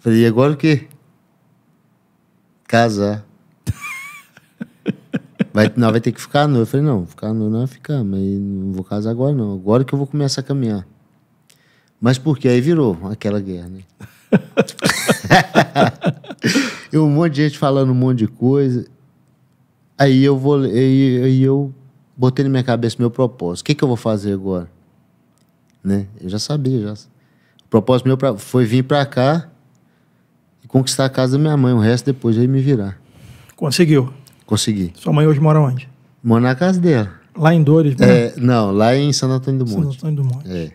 Falei, e agora o quê? Casar. Vai, não, vai ter que ficar nu. Eu falei, não, ficar nu não vai ficar, mas não vou casar agora, não. Agora que eu vou começar a caminhar. Mas porque aí virou aquela guerra, né? <laughs> e um monte de gente falando um monte de coisa. Aí eu vou. Aí, aí eu botei na minha cabeça meu propósito. O que, que eu vou fazer agora? Né? Eu já sabia, já. O propósito meu pra, foi vir para cá e conquistar a casa da minha mãe. O resto depois aí me virar. Conseguiu. Consegui. Sua mãe hoje mora onde? Mora na casa dela. Lá em Dores, né? É, não, lá em Santo Antônio do Monte. Santo Antônio do Monte. É.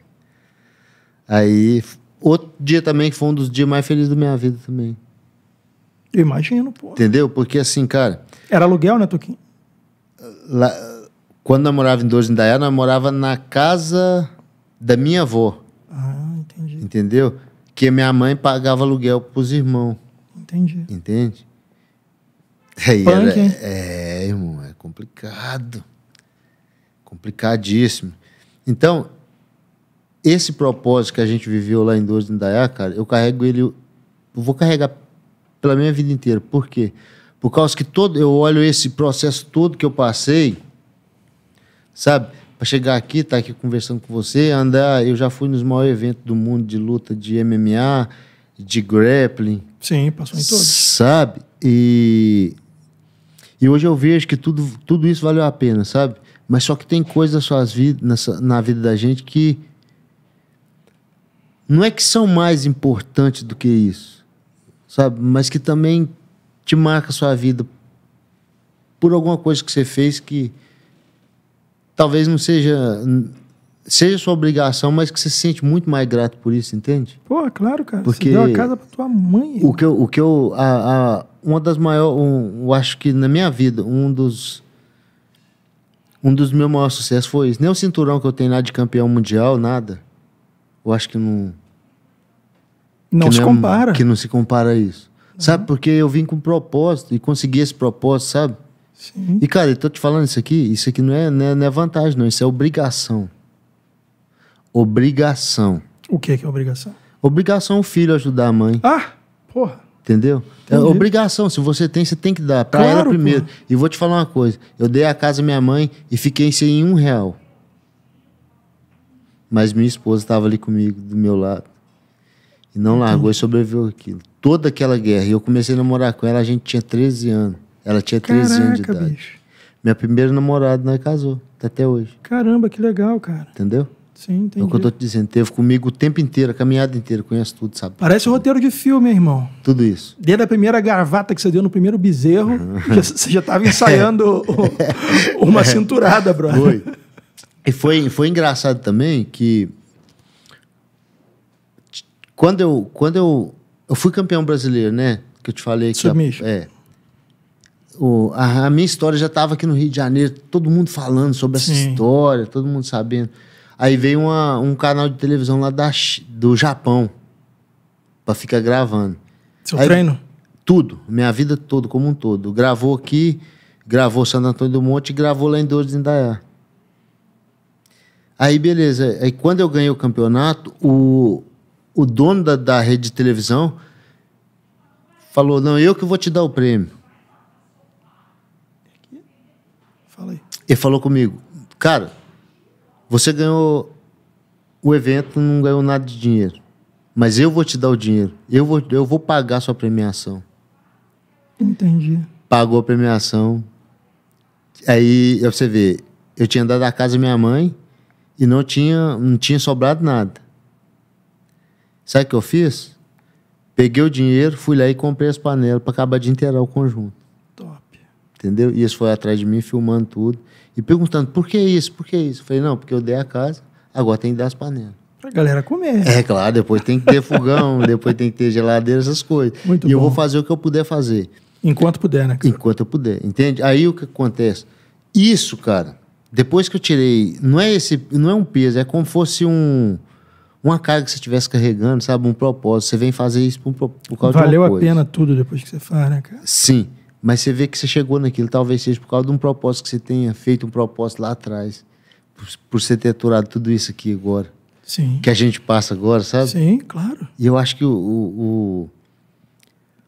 Aí, outro dia também que foi um dos dias mais felizes da minha vida também. Eu imagino, pô. Entendeu? Porque assim, cara. Era aluguel, né, Toquinho? Lá, quando eu morava em Dores em Indaiá, eu morava na casa da minha avó. Ah, entendi. Entendeu? Que minha mãe pagava aluguel pros irmãos. Entendi. Entende? <laughs> Aí Punk. Era, é, irmão, é complicado. Complicadíssimo. Então, esse propósito que a gente viveu lá em 12 de Indaiá, cara, eu carrego ele, eu vou carregar pela minha vida inteira. Por quê? Por causa que todo, eu olho esse processo todo que eu passei, sabe? Para chegar aqui, estar tá aqui conversando com você, andar, eu já fui nos maiores eventos do mundo de luta de MMA, de grappling. Sim, passou em todos. Sabe? E e hoje eu vejo que tudo, tudo isso valeu a pena, sabe? Mas só que tem coisas na, na vida da gente que não é que são mais importantes do que isso, sabe? Mas que também te marca a sua vida por alguma coisa que você fez que talvez não seja seja sua obrigação, mas que você se sente muito mais grato por isso, entende? Pô, claro, cara. Porque você deu a casa pra tua mãe. O que eu, o que eu a, a, uma das maiores, um, eu acho que na minha vida, um dos um dos meus maiores sucessos foi isso. Nem o cinturão que eu tenho lá de campeão mundial, nada. Eu acho que não. Não que se é compara. Que não se compara a isso. Uhum. Sabe? Porque eu vim com um propósito e consegui esse propósito, sabe? Sim. E, cara, eu tô te falando isso aqui, isso aqui não é, não é, não é vantagem, não. Isso é obrigação. Obrigação. O que é, que é obrigação? Obrigação é o filho ajudar a mãe. Ah, porra. Entendeu? É obrigação. Se você tem, você tem que dar. Pra claro, ela primeiro. Pô. E vou te falar uma coisa. Eu dei a casa à minha mãe e fiquei sem um real. Mas minha esposa estava ali comigo, do meu lado. E não largou e sobreviveu aquilo. Toda aquela guerra. E eu comecei a namorar com ela, a gente tinha 13 anos. Ela tinha 13 Caraca, anos de idade. Bicho. Minha primeira namorada nós casou, tá até hoje. Caramba, que legal, cara. Entendeu? Sim, entendi. É o que eu tô te dizendo. Teve comigo o tempo inteiro, a caminhada inteira, conhece tudo, sabe? Parece um roteiro de filme, irmão. Tudo isso. Desde a primeira gravata que você deu no primeiro bezerro, uhum. já, você já estava ensaiando <laughs> o, uma é. cinturada, bro. Foi. E foi, foi engraçado também que quando eu, quando eu, eu fui campeão brasileiro, né? Que eu te falei que Submission. é. O, a, a, minha história já estava aqui no Rio de Janeiro, todo mundo falando sobre essa história, todo mundo sabendo. Aí veio uma, um canal de televisão lá da, do Japão pra ficar gravando. Seu Aí, treino? Tudo, minha vida toda, como um todo. Gravou aqui, gravou Santo Antônio do Monte e gravou lá em Dores de Indaiá. Aí, beleza. Aí, quando eu ganhei o campeonato, o, o dono da, da rede de televisão falou: Não, eu que vou te dar o prêmio. Fala aí. Ele falou comigo: Cara, você ganhou o evento, não ganhou nada de dinheiro. Mas eu vou te dar o dinheiro. Eu vou, eu vou pagar a sua premiação. Entendi. Pagou a premiação. Aí você vê, eu tinha dado a casa à minha mãe e não tinha, não tinha sobrado nada. Sabe o que eu fiz? Peguei o dinheiro, fui lá e comprei as panelas para acabar de inteirar o conjunto. Top. Entendeu? E eles foram atrás de mim filmando tudo. E perguntando, por que isso? Por que isso? Eu falei, não, porque eu dei a casa, agora tem que dar as panelas. Pra galera comer. É claro, depois tem que ter fogão, <laughs> depois tem que ter geladeira, essas coisas. Muito e bom. eu vou fazer o que eu puder fazer. Enquanto puder, né? Cara? Enquanto eu puder, entende? Aí o que acontece? Isso, cara, depois que eu tirei, não é esse, não é um peso, é como fosse um uma carga que você estivesse carregando, sabe, um propósito. Você vem fazer isso por, por causa Valeu de uma coisa. Valeu a pena tudo depois que você faz, né, cara? Sim. Mas você vê que você chegou naquilo, talvez seja por causa de um propósito que você tenha feito, um propósito lá atrás, por, por você ter aturado tudo isso aqui agora. Sim. Que a gente passa agora, sabe? Sim, claro. E eu acho que o, o, o,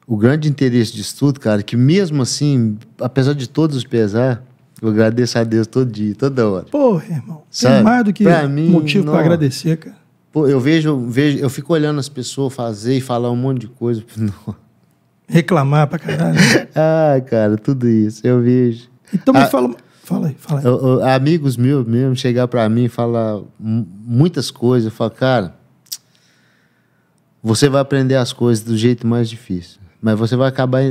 o grande interesse disso tudo, cara, é que mesmo assim, apesar de todos os pesar, eu agradeço a Deus todo dia, toda hora. Porra, irmão. Sabe? Tem mais do que pra mim, motivo para agradecer, cara. Pô, eu vejo, vejo, eu fico olhando as pessoas fazer e falar um monte de coisa. <laughs> Não reclamar pra caralho. <laughs> ah, cara, tudo isso, eu vejo. Então me ah, fala. Fala aí, fala aí. amigos meus mesmo chegar pra mim e falar muitas coisas, eu falo, cara, você vai aprender as coisas do jeito mais difícil. Mas você vai acabar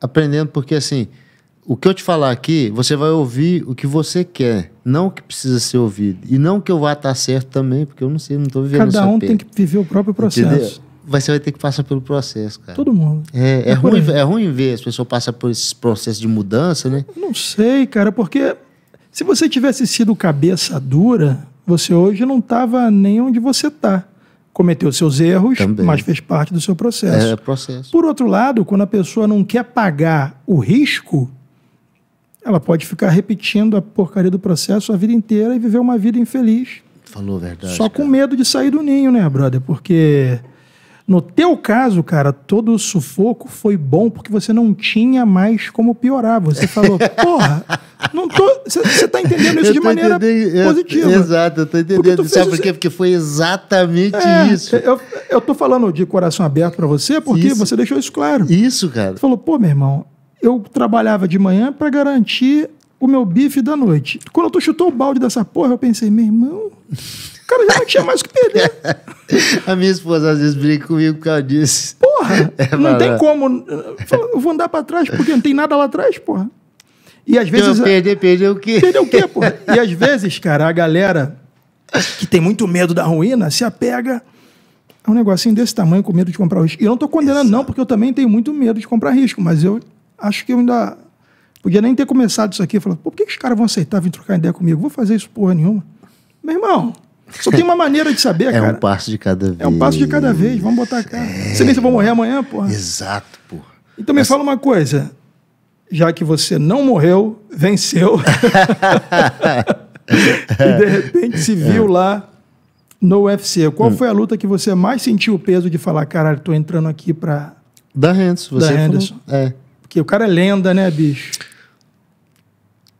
aprendendo porque assim o que eu te falar aqui, você vai ouvir o que você quer, não o que precisa ser ouvido. E não que eu vá estar tá certo também, porque eu não sei, não estou vivendo Cada um tem que viver o próprio processo. Entendeu? você vai ter que passar pelo processo, cara. Todo mundo. É, é, é ruim, é ruim ver as pessoas passar por esse processo de mudança, né? não sei, cara, porque se você tivesse sido cabeça dura, você hoje não estava nem onde você está. Cometeu seus erros, Também. mas fez parte do seu processo. É, é, processo. Por outro lado, quando a pessoa não quer pagar o risco, ela pode ficar repetindo a porcaria do processo a vida inteira e viver uma vida infeliz. Falou a verdade. Só com medo de sair do ninho, né, brother? Porque no teu caso, cara, todo o sufoco foi bom porque você não tinha mais como piorar. Você falou, <laughs> porra, não tô. Você tá entendendo isso de maneira eu, positiva. exato, eu tô entendendo. Porque Sabe por quê? Porque foi exatamente é, isso. Eu, eu tô falando de coração aberto para você porque isso. você deixou isso claro. Isso, cara. Você falou, pô, meu irmão, eu trabalhava de manhã para garantir o meu bife da noite. Quando tu chutou o balde dessa porra, eu pensei, meu irmão. O cara já não tinha mais o que perder. Né? <laughs> A minha esposa às vezes brinca comigo por causa disso. Porra, é não tem ah, como. Eu vou andar pra trás porque não tem nada lá atrás, porra. E às então, vezes. Então, perder, perder o quê? Perder o quê, <laughs> porra? E às vezes, cara, a galera que tem muito medo da ruína se apega a um negocinho desse tamanho com medo de comprar risco. E eu não tô condenando, Exato. não, porque eu também tenho muito medo de comprar risco, mas eu acho que eu ainda. Podia nem ter começado isso aqui. Falando, por que, que os caras vão aceitar vir trocar ideia comigo? Vou fazer isso porra nenhuma. Meu irmão, só tem uma maneira de saber, é <laughs> cara. É um passo de cada vez. É um passo de cada vez. Vamos botar a cara. É, Você nem se eu vou morrer amanhã, porra. Exato, porra. Então me Mas... fala uma coisa. Já que você não morreu, venceu. <laughs> e de repente se viu é. lá no UFC. Qual hum. foi a luta que você mais sentiu o peso de falar, caralho, tô entrando aqui pra. Da Henderson. Você da Henderson. Falou... É. Porque o cara é lenda, né, bicho?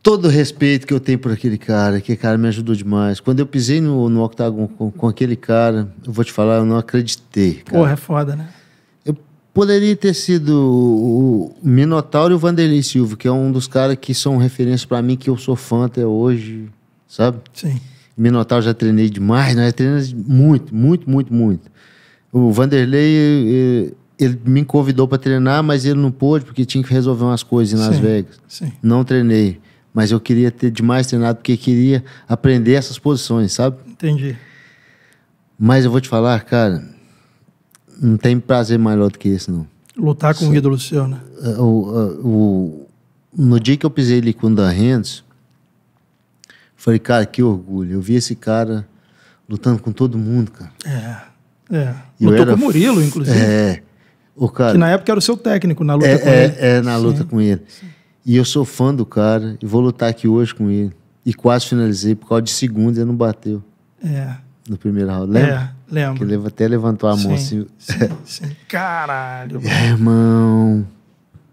todo o respeito que eu tenho por aquele cara, que cara me ajudou demais. Quando eu pisei no, no octágono com, com aquele cara, eu vou te falar, eu não acreditei. Cara. Porra, é foda, né? Eu poderia ter sido o Minotauro e o Vanderlei Silva, que é um dos caras que são referência para mim, que eu sou fã até hoje, sabe? Sim. Minotauro já treinei demais, né? treinei muito, muito, muito, muito. O Vanderlei, ele, ele me convidou para treinar, mas ele não pôde porque tinha que resolver umas coisas em Las sim, Vegas. Sim. Não treinei mas eu queria ter demais treinado porque queria aprender essas posições, sabe? Entendi. Mas eu vou te falar, cara, não tem prazer maior do que esse, não. Lutar com Sim. o ídolo seu, né? É, o, o, é, o, no dia que eu pisei ali com o Dan Henderson, falei, cara, que orgulho. Eu vi esse cara lutando com todo mundo, cara. É, é. Lutou era... com o Murilo, inclusive. É. O cara... Que na época era o seu técnico na luta é, com é, ele. É, na luta Sim. com ele. Sim. E eu sou fã do cara e vou lutar aqui hoje com ele. E quase finalizei por causa de segundos e não bateu. É. No primeiro round, lembra? É, lembro. Que ele até levantou a mão sim, assim. Sim, sim. <laughs> Caralho. É, irmão.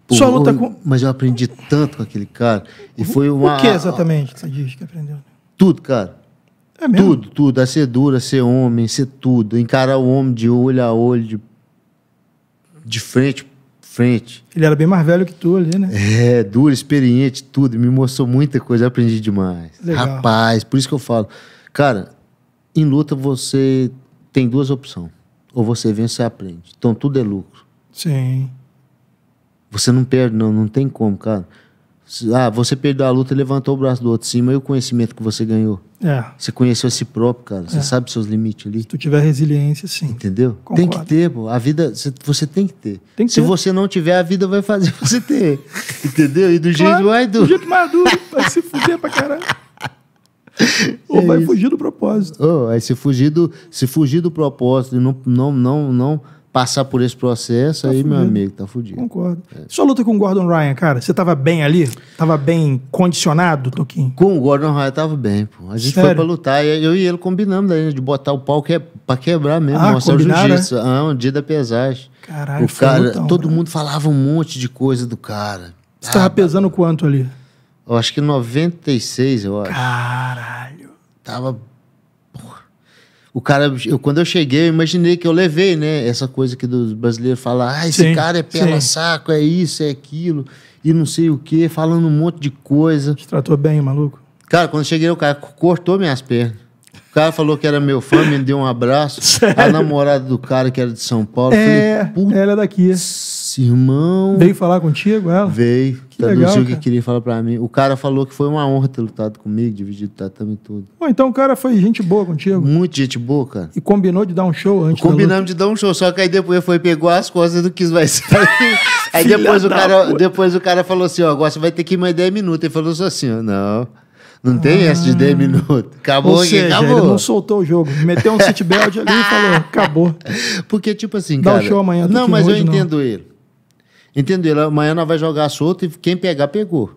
Pô, Sua luta com... Mas eu aprendi tanto com aquele cara. E foi uma. O que exatamente que você diz que aprendeu? Tudo, cara. É mesmo? Tudo, tudo. A ser dura, a ser homem, a ser tudo. Encarar o homem de olho a olho, de, de frente frente. Ele era bem mais velho que tu ali, né? É, duro, experiente, tudo. Me mostrou muita coisa, aprendi demais. Legal. Rapaz, por isso que eu falo. Cara, em luta você tem duas opções. Ou você vence ou aprende. Então tudo é lucro. Sim. Você não perde, não. Não tem como, cara. Ah, você perdeu a luta, levantou o braço do outro cima e o conhecimento que você ganhou. É. Você conheceu a si próprio, cara. Você é. sabe seus limites ali. Se tu tiver resiliência, sim. Entendeu? Concordo. Tem que ter, pô. A vida, você tem que ter. Tem que Se ter. você não tiver, a vida vai fazer <laughs> você ter. Entendeu? E do claro, jeito mais duro. Do jeito mais duro. Vai se fuder pra caralho. <laughs> Ou é vai isso. fugir do propósito. Oh, aí se fugir do, se fugir do propósito e não, não, não, não passar por esse processo, tá aí, fudido. meu amigo, tá fudido. Concordo. É. Sua luta com o Gordon Ryan, cara, você tava bem ali? Tava bem condicionado, Toquinho? Com o Gordon Ryan tava bem, pô. A gente Sério? foi pra lutar, e eu e ele combinamos daí, né, de botar o pau que é pra quebrar mesmo, ah, mostrar o né? jiu-jitsu. Né? Ah, um dia da pesagem. Caralho, o cara, lutão, todo cara. mundo falava um monte de coisa do cara. Você ah, tava pesando quanto ali? Eu acho que 96, eu acho. Caralho. Tava o cara, eu, quando eu cheguei, eu imaginei que eu levei, né? Essa coisa que dos brasileiros falam, ah, esse sim, cara é pela saco, é isso, é aquilo, e não sei o quê, falando um monte de coisa. Te tratou bem, maluco? Cara, quando eu cheguei, o cara cortou minhas pernas. O cara falou que era meu fã, me deu um abraço. <laughs> Sério? A namorada do cara, que era de São Paulo, é, falei, ela é daqui irmão. Veio falar contigo, ela? É? Veio. Que traduziu legal, o que queria falar pra mim. O cara falou que foi uma honra ter lutado comigo, dividido o tatame e tudo. Bom, então o cara foi gente boa contigo. Muito gente boa, cara. E combinou de dar um show antes Combinamos de dar um show, só que aí depois foi, pegou as costas do que vai sair. <laughs> aí depois o, cara, depois o cara falou assim: ó, agora você vai ter que ir mais 10 minutos. Ele falou assim: ó, não. Não tem ah. essa de 10 minutos. Acabou, Ou seja, acabou. Ele não soltou o jogo. Meteu um seatbelt <laughs> ali e falou, acabou. Porque, tipo assim, Dá cara. Dá um show amanhã. Não, mas eu não. entendo ele. Entendeu? Amanhã nós vai jogar solto e quem pegar, pegou.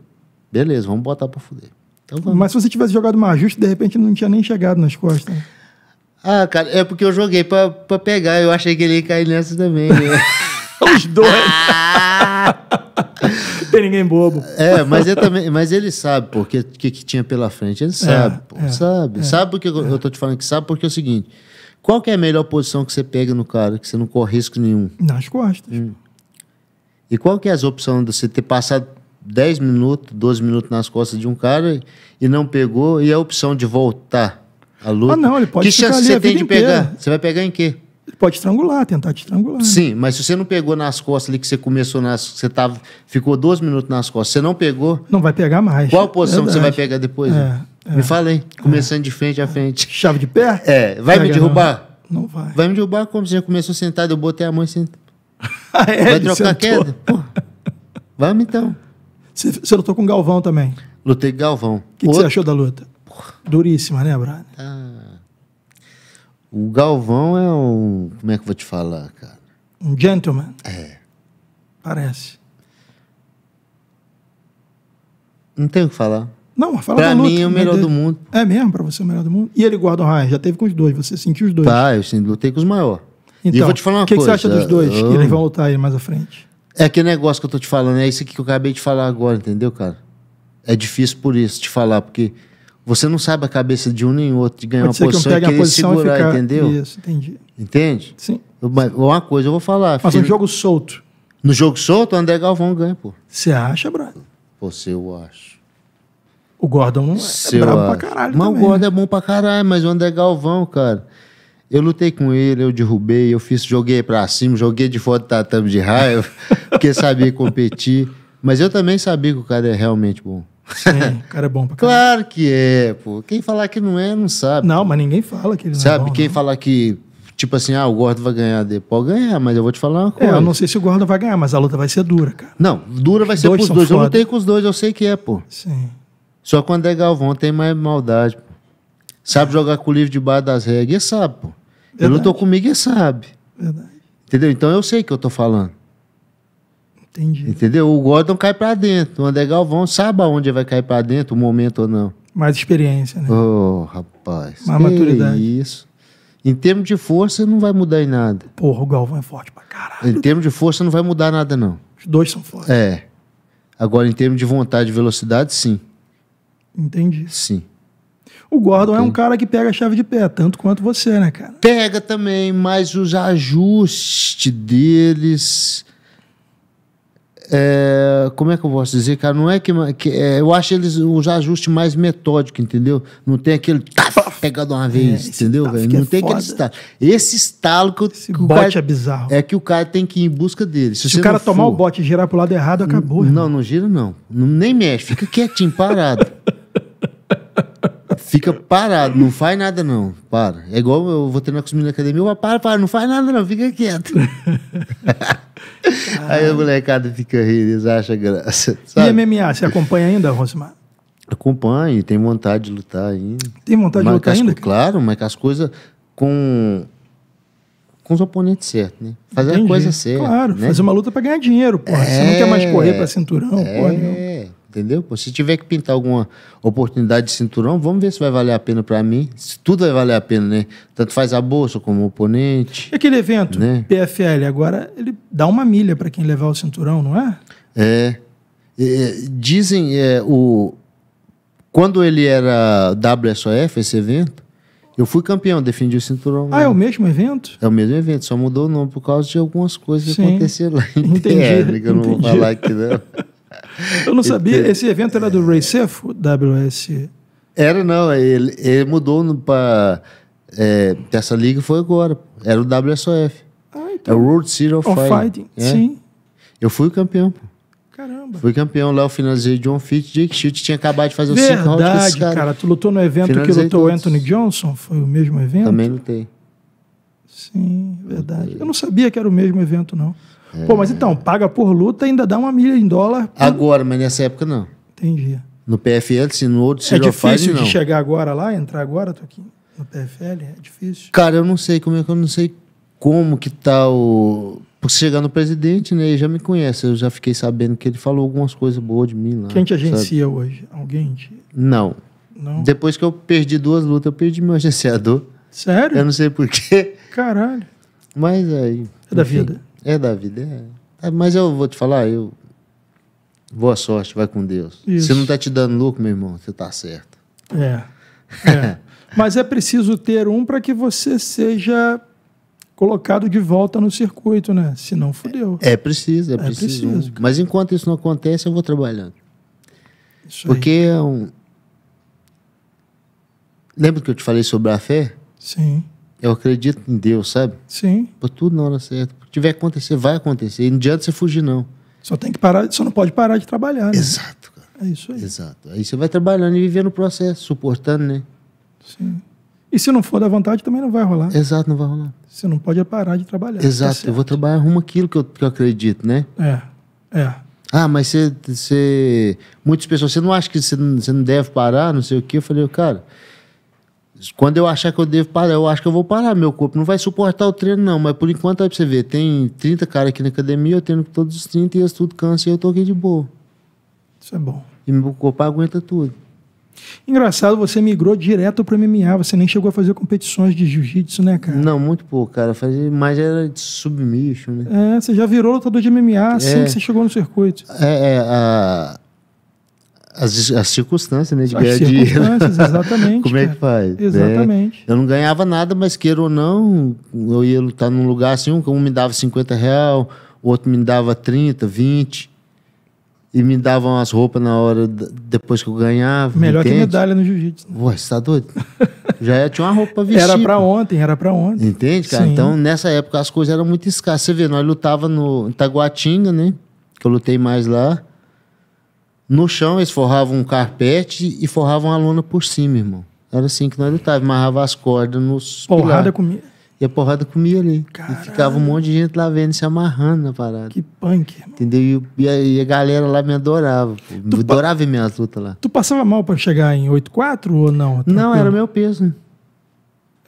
Beleza, vamos botar para fuder. Então, vamos. Mas se você tivesse jogado mais justo, de repente não tinha nem chegado nas costas. Né? Ah, cara, é porque eu joguei pra, pra pegar. Eu achei que ele ia cair nessa também. Né? <laughs> Os dois. <laughs> Tem ninguém bobo. É, mas, eu também, mas ele sabe o que, que, tinha pela frente. Ele é, sabe, é, pô, é, sabe. É, sabe porque eu, eu tô te falando que sabe, porque é o seguinte: qual que é a melhor posição que você pega no cara, que você não corre risco nenhum? Nas costas. Hum. E qual que é as opções de você ter passado 10 minutos, 12 minutos nas costas de um cara e não pegou, e a opção de voltar à luta? Ah, não, ele pode Que chance você tem de inteira. pegar? Você vai pegar em quê? Ele pode estrangular, tentar te estrangular. Sim, né? mas se você não pegou nas costas ali que você começou nas, você tava, ficou 12 minutos nas costas, você não pegou? Não vai pegar mais. Qual posição Verdade. que você vai pegar depois? É, é, me fala aí, começando é. de frente a frente. Chave de pé? É, vai Pega me derrubar? Não. não vai. Vai me derrubar como você já começou sentado, eu botei a mão e sentado. Ah, é, Vai trocar queda? Pô, vamos então. Você, você lutou com o Galvão também? Lutei com Galvão. O que, que, você achou da luta? Porra. Duríssima, né, Brad? Ah, o Galvão é um. Como é que eu vou te falar, cara? Um gentleman? É. Parece. Não tem o que falar. Não, fala pra da luta. Pra mim é o melhor do mundo. É mesmo? Pra você é o melhor do mundo? E ele guarda o raio? Já teve com os dois, você sentiu os dois? Tá, eu lutei com os maiores. Então, e eu então, vou te falar uma que, coisa. O que você acha dos dois? Eu... Que eles vão lutar aí mais à frente. É aquele negócio que eu tô te falando, é isso que eu acabei de falar agora, entendeu, cara? É difícil por isso te falar, porque você não sabe a cabeça de um nem outro de ganhar Pode uma posição que um e querer posição segurar, e ficar... entendeu? Isso, entendi. Entende? Sim. Uma coisa eu vou falar. Mas filho... um jogo solto. No jogo solto, o André Galvão ganha, pô. Você acha, brother? Você, eu acho. O Gordon não é brabo pra caralho. Mas também, o Gordon né? é bom pra caralho, mas o André Galvão, cara. Eu lutei com ele, eu derrubei, eu fiz, joguei para cima, joguei de fora do tatame de raiva, <laughs> porque sabia competir. Mas eu também sabia que o cara é realmente bom. Sim, o cara é bom pra caramba. Claro que é, pô. Quem falar que não é, não sabe. Não, pô. mas ninguém fala que ele não sabe, é Sabe, quem não. falar que, tipo assim, ah, o Gordo vai ganhar, pode ganhar, mas eu vou te falar uma coisa. É, eu não sei se o Gordo vai ganhar, mas a luta vai ser dura, cara. Não, dura vai os ser dois pros dois. Foda. Eu lutei com os dois, eu sei que é, pô. Sim. Só quando é Galvão tem mais maldade, pô. Sabe jogar com o livro debaixo das regras. sabe, pô. Verdade. Eu não tô comigo e sabe. Verdade. Entendeu? Então eu sei o que eu tô falando. Entendi. Entendeu? O Gordon cai para dentro. O André Galvão sabe aonde vai cair para dentro, o momento ou não. Mais experiência, né? Ô, oh, rapaz. Mais maturidade. Isso. Em termos de força, não vai mudar em nada. Porra, o Galvão é forte pra caralho. Em termos de força, não vai mudar nada, não. Os dois são fortes. É. Agora, em termos de vontade e velocidade, sim. Entendi. Sim. O Gordon Entendi. é um cara que pega a chave de pé, tanto quanto você, né, cara? Pega também, mas os ajustes deles. É, como é que eu posso dizer, cara? Não é que. que é, eu acho eles os ajustes mais metódicos, entendeu? Não tem aquele taf, pegado uma vez, é, entendeu, velho? É não tem foda. aquele estalo. Esse estalo que, eu, Esse que o bote cara, é bizarro. É que o cara tem que ir em busca dele. Se, Se o cara tomar for, o bote e girar pro lado errado, acabou. Não, não, não gira, não. Nem mexe, fica quietinho, parado. <laughs> Fica parado, não faz nada não, para. É igual eu vou treinar com os meninos na academia, eu ah, para, para, não faz nada não, fica quieto. <laughs> Aí a molecada fica rindo, eles acham graça. Sabe? E MMA, você acompanha ainda, Rosimar? Acompanho, tem vontade de lutar ainda. Tem vontade mas de lutar ainda? Claro, mas as coisas com com os oponentes certos, né? Fazer Entendi. a coisa certa. Claro, né? fazer uma luta para ganhar dinheiro, porra. É... Você não é, quer mais correr para cinturão, é... porra nenhuma. Entendeu? Pô, se tiver que pintar alguma oportunidade de cinturão, vamos ver se vai valer a pena para mim. Se tudo vai valer a pena, né? Tanto faz a bolsa como o oponente. E aquele evento, né? PFL, agora ele dá uma milha para quem levar o cinturão, não é? é? É. é dizem é, o quando ele era WSOF, esse evento, eu fui campeão, defendi o cinturão. Ah, é o mesmo evento? É o mesmo evento, só mudou o nome por causa de algumas coisas Sim. que aconteceram lá em <laughs> é, entendi, Terra, que eu não entendi. vou falar aqui não. Eu não sabia. Esse evento era do Ray Cefo, WS? Era não, ele, ele mudou para é, essa liga foi agora. Era o WSOF. Ah, então. É o World Series of, of Fighting. Fighting. É. Sim. Eu fui campeão. Caramba. Fui campeão lá, eu finalizei John Fitch, Jake Chute tinha acabado de fazer os cinco rounds com cara. cara. Tu lutou no evento finalizei que lutou o Anthony Johnson? Foi o mesmo evento? Também lutei. Sim, verdade. Eu não sabia que era o mesmo evento, não. Pô, mas então, paga por luta ainda dá uma milha em dólar. Agora, mas nessa época não. Entendi. No PFL, se no outro, se é difícil faz, de chegar agora lá, entrar agora, tô aqui no PFL, é difícil. Cara, eu não sei como é que eu não sei como que tá o porque chegar no presidente, né, ele já me conhece, eu já fiquei sabendo que ele falou algumas coisas boas de mim lá. Quem te agencia sabe? hoje? Alguém? Te... Não. Não. Depois que eu perdi duas lutas, eu perdi meu <laughs> agenciador. Sério? Eu não sei porquê. Caralho. Mas aí. É da enfim. vida. É da vida, é. é. Mas eu vou te falar, eu. Boa sorte, vai com Deus. Isso. Se não tá te dando lucro, meu irmão, você tá certo. É. é. <laughs> Mas é preciso ter um para que você seja colocado de volta no circuito, né? Se não, fudeu. É, é preciso, é, é preciso. preciso um. Mas enquanto isso não acontece, eu vou trabalhando. Isso Porque aí. é um. Lembra que eu te falei sobre a fé? Sim. Eu acredito em Deus, sabe? Sim. Por tudo na hora certa tiver que acontecer, vai acontecer. E não adianta você fugir, não. Só tem que parar, só não pode parar de trabalhar. Né? Exato, cara. É isso aí. Exato. Aí você vai trabalhando e vivendo o processo, suportando, né? Sim. E se não for da vontade, também não vai rolar. Exato, não vai rolar. Você não pode parar de trabalhar. Exato, tá eu vou trabalhar rumo aquilo que eu, que eu acredito, né? É, é. Ah, mas você, você. Muitas pessoas, você não acha que você não, você não deve parar, não sei o quê. Eu falei, cara, quando eu achar que eu devo parar, eu acho que eu vou parar. Meu corpo não vai suportar o treino, não. Mas por enquanto, aí pra você ver, tem 30 caras aqui na academia, eu treino com todos os 30 e eles tudo cansam e eu tô aqui de boa. Isso é bom. E meu corpo aguenta tudo. Engraçado, você migrou direto pro MMA, você nem chegou a fazer competições de jiu-jitsu, né, cara? Não, muito pouco, cara. Fazia, mas era de submission, né? É, você já virou lutador de MMA é. assim que você chegou no circuito. É, é a, as, as circunstâncias, né? De as ganhar dinheiro. <laughs> exatamente. Como é que faz? Né? Exatamente. Né? Eu não ganhava nada, mas queira ou não, eu ia lutar num lugar assim, um me dava 50 real, o outro me dava 30, 20. E me davam as roupas na hora, depois que eu ganhava. Melhor entende? que medalha no jiu-jitsu. Né? Ué, você tá doido? <laughs> Já tinha uma roupa vestir. Era pra ontem, era pra ontem. Entende, cara? Sim. Então, nessa época, as coisas eram muito escassas. Você vê, nós lutava no Itaguatinga, né? Que eu lutei mais lá. No chão eles forravam um carpete e forravam a lona por cima, irmão. Era assim que nós lutávamos, amarrava as cordas nos. Porrada comia. E a porrada comia ali. Caralho. E ficava um monte de gente lá vendo, se amarrando na parada. Que punk, irmão. Entendeu? E, a, e a galera lá me adorava. Pô. adorava pa... ver minhas lutas lá. Tu passava mal para chegar em 8,4 ou não? Tranquilo? Não, era meu peso.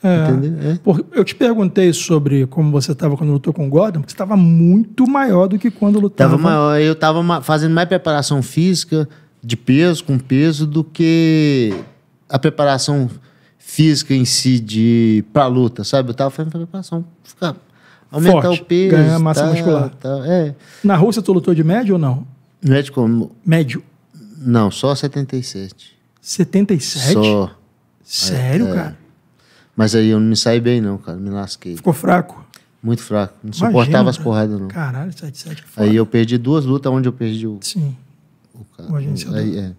É, é. eu te perguntei sobre como você estava quando lutou com o Gordon, porque você estava muito maior do que quando lutava. maior, eu estava fazendo mais preparação física de peso, com peso, do que a preparação física em si de para luta, sabe? Eu estava fazendo preparação, ficar, aumentar Forte, o peso. Ganhar massa tá, muscular. Tá, é. Na Rússia tu lutou de médio ou não? Médio como? Médio. Não, só 77. 77? Só. Sério, é, é. cara? Mas aí eu não me saí bem, não, cara. Me lasquei. Ficou fraco? Muito fraco. Não Imagina, suportava as né? porradas, não. Caralho, 77 foda. Aí eu perdi duas lutas onde eu perdi o. Sim. O cara. O agenciador. Aí, é.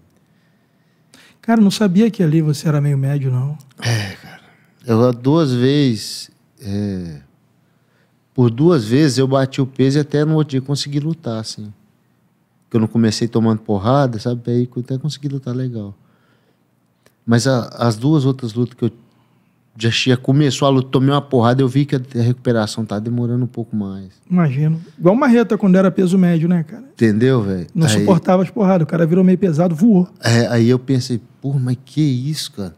Cara, não sabia que ali você era meio médio, não. É, cara. Eu duas vezes. É... Por duas vezes eu bati o peso e até no outro dia consegui lutar, assim. Porque eu não comecei tomando porrada, sabe? Aí até consegui lutar legal. Mas a, as duas outras lutas que eu já tinha começou a luta, tomei uma porrada, eu vi que a recuperação tá demorando um pouco mais. Imagino. Igual uma reta quando era peso médio, né, cara? Entendeu, velho? Não aí... suportava as porradas, o cara virou meio pesado, voou. É, aí eu pensei, porra, mas que isso, cara?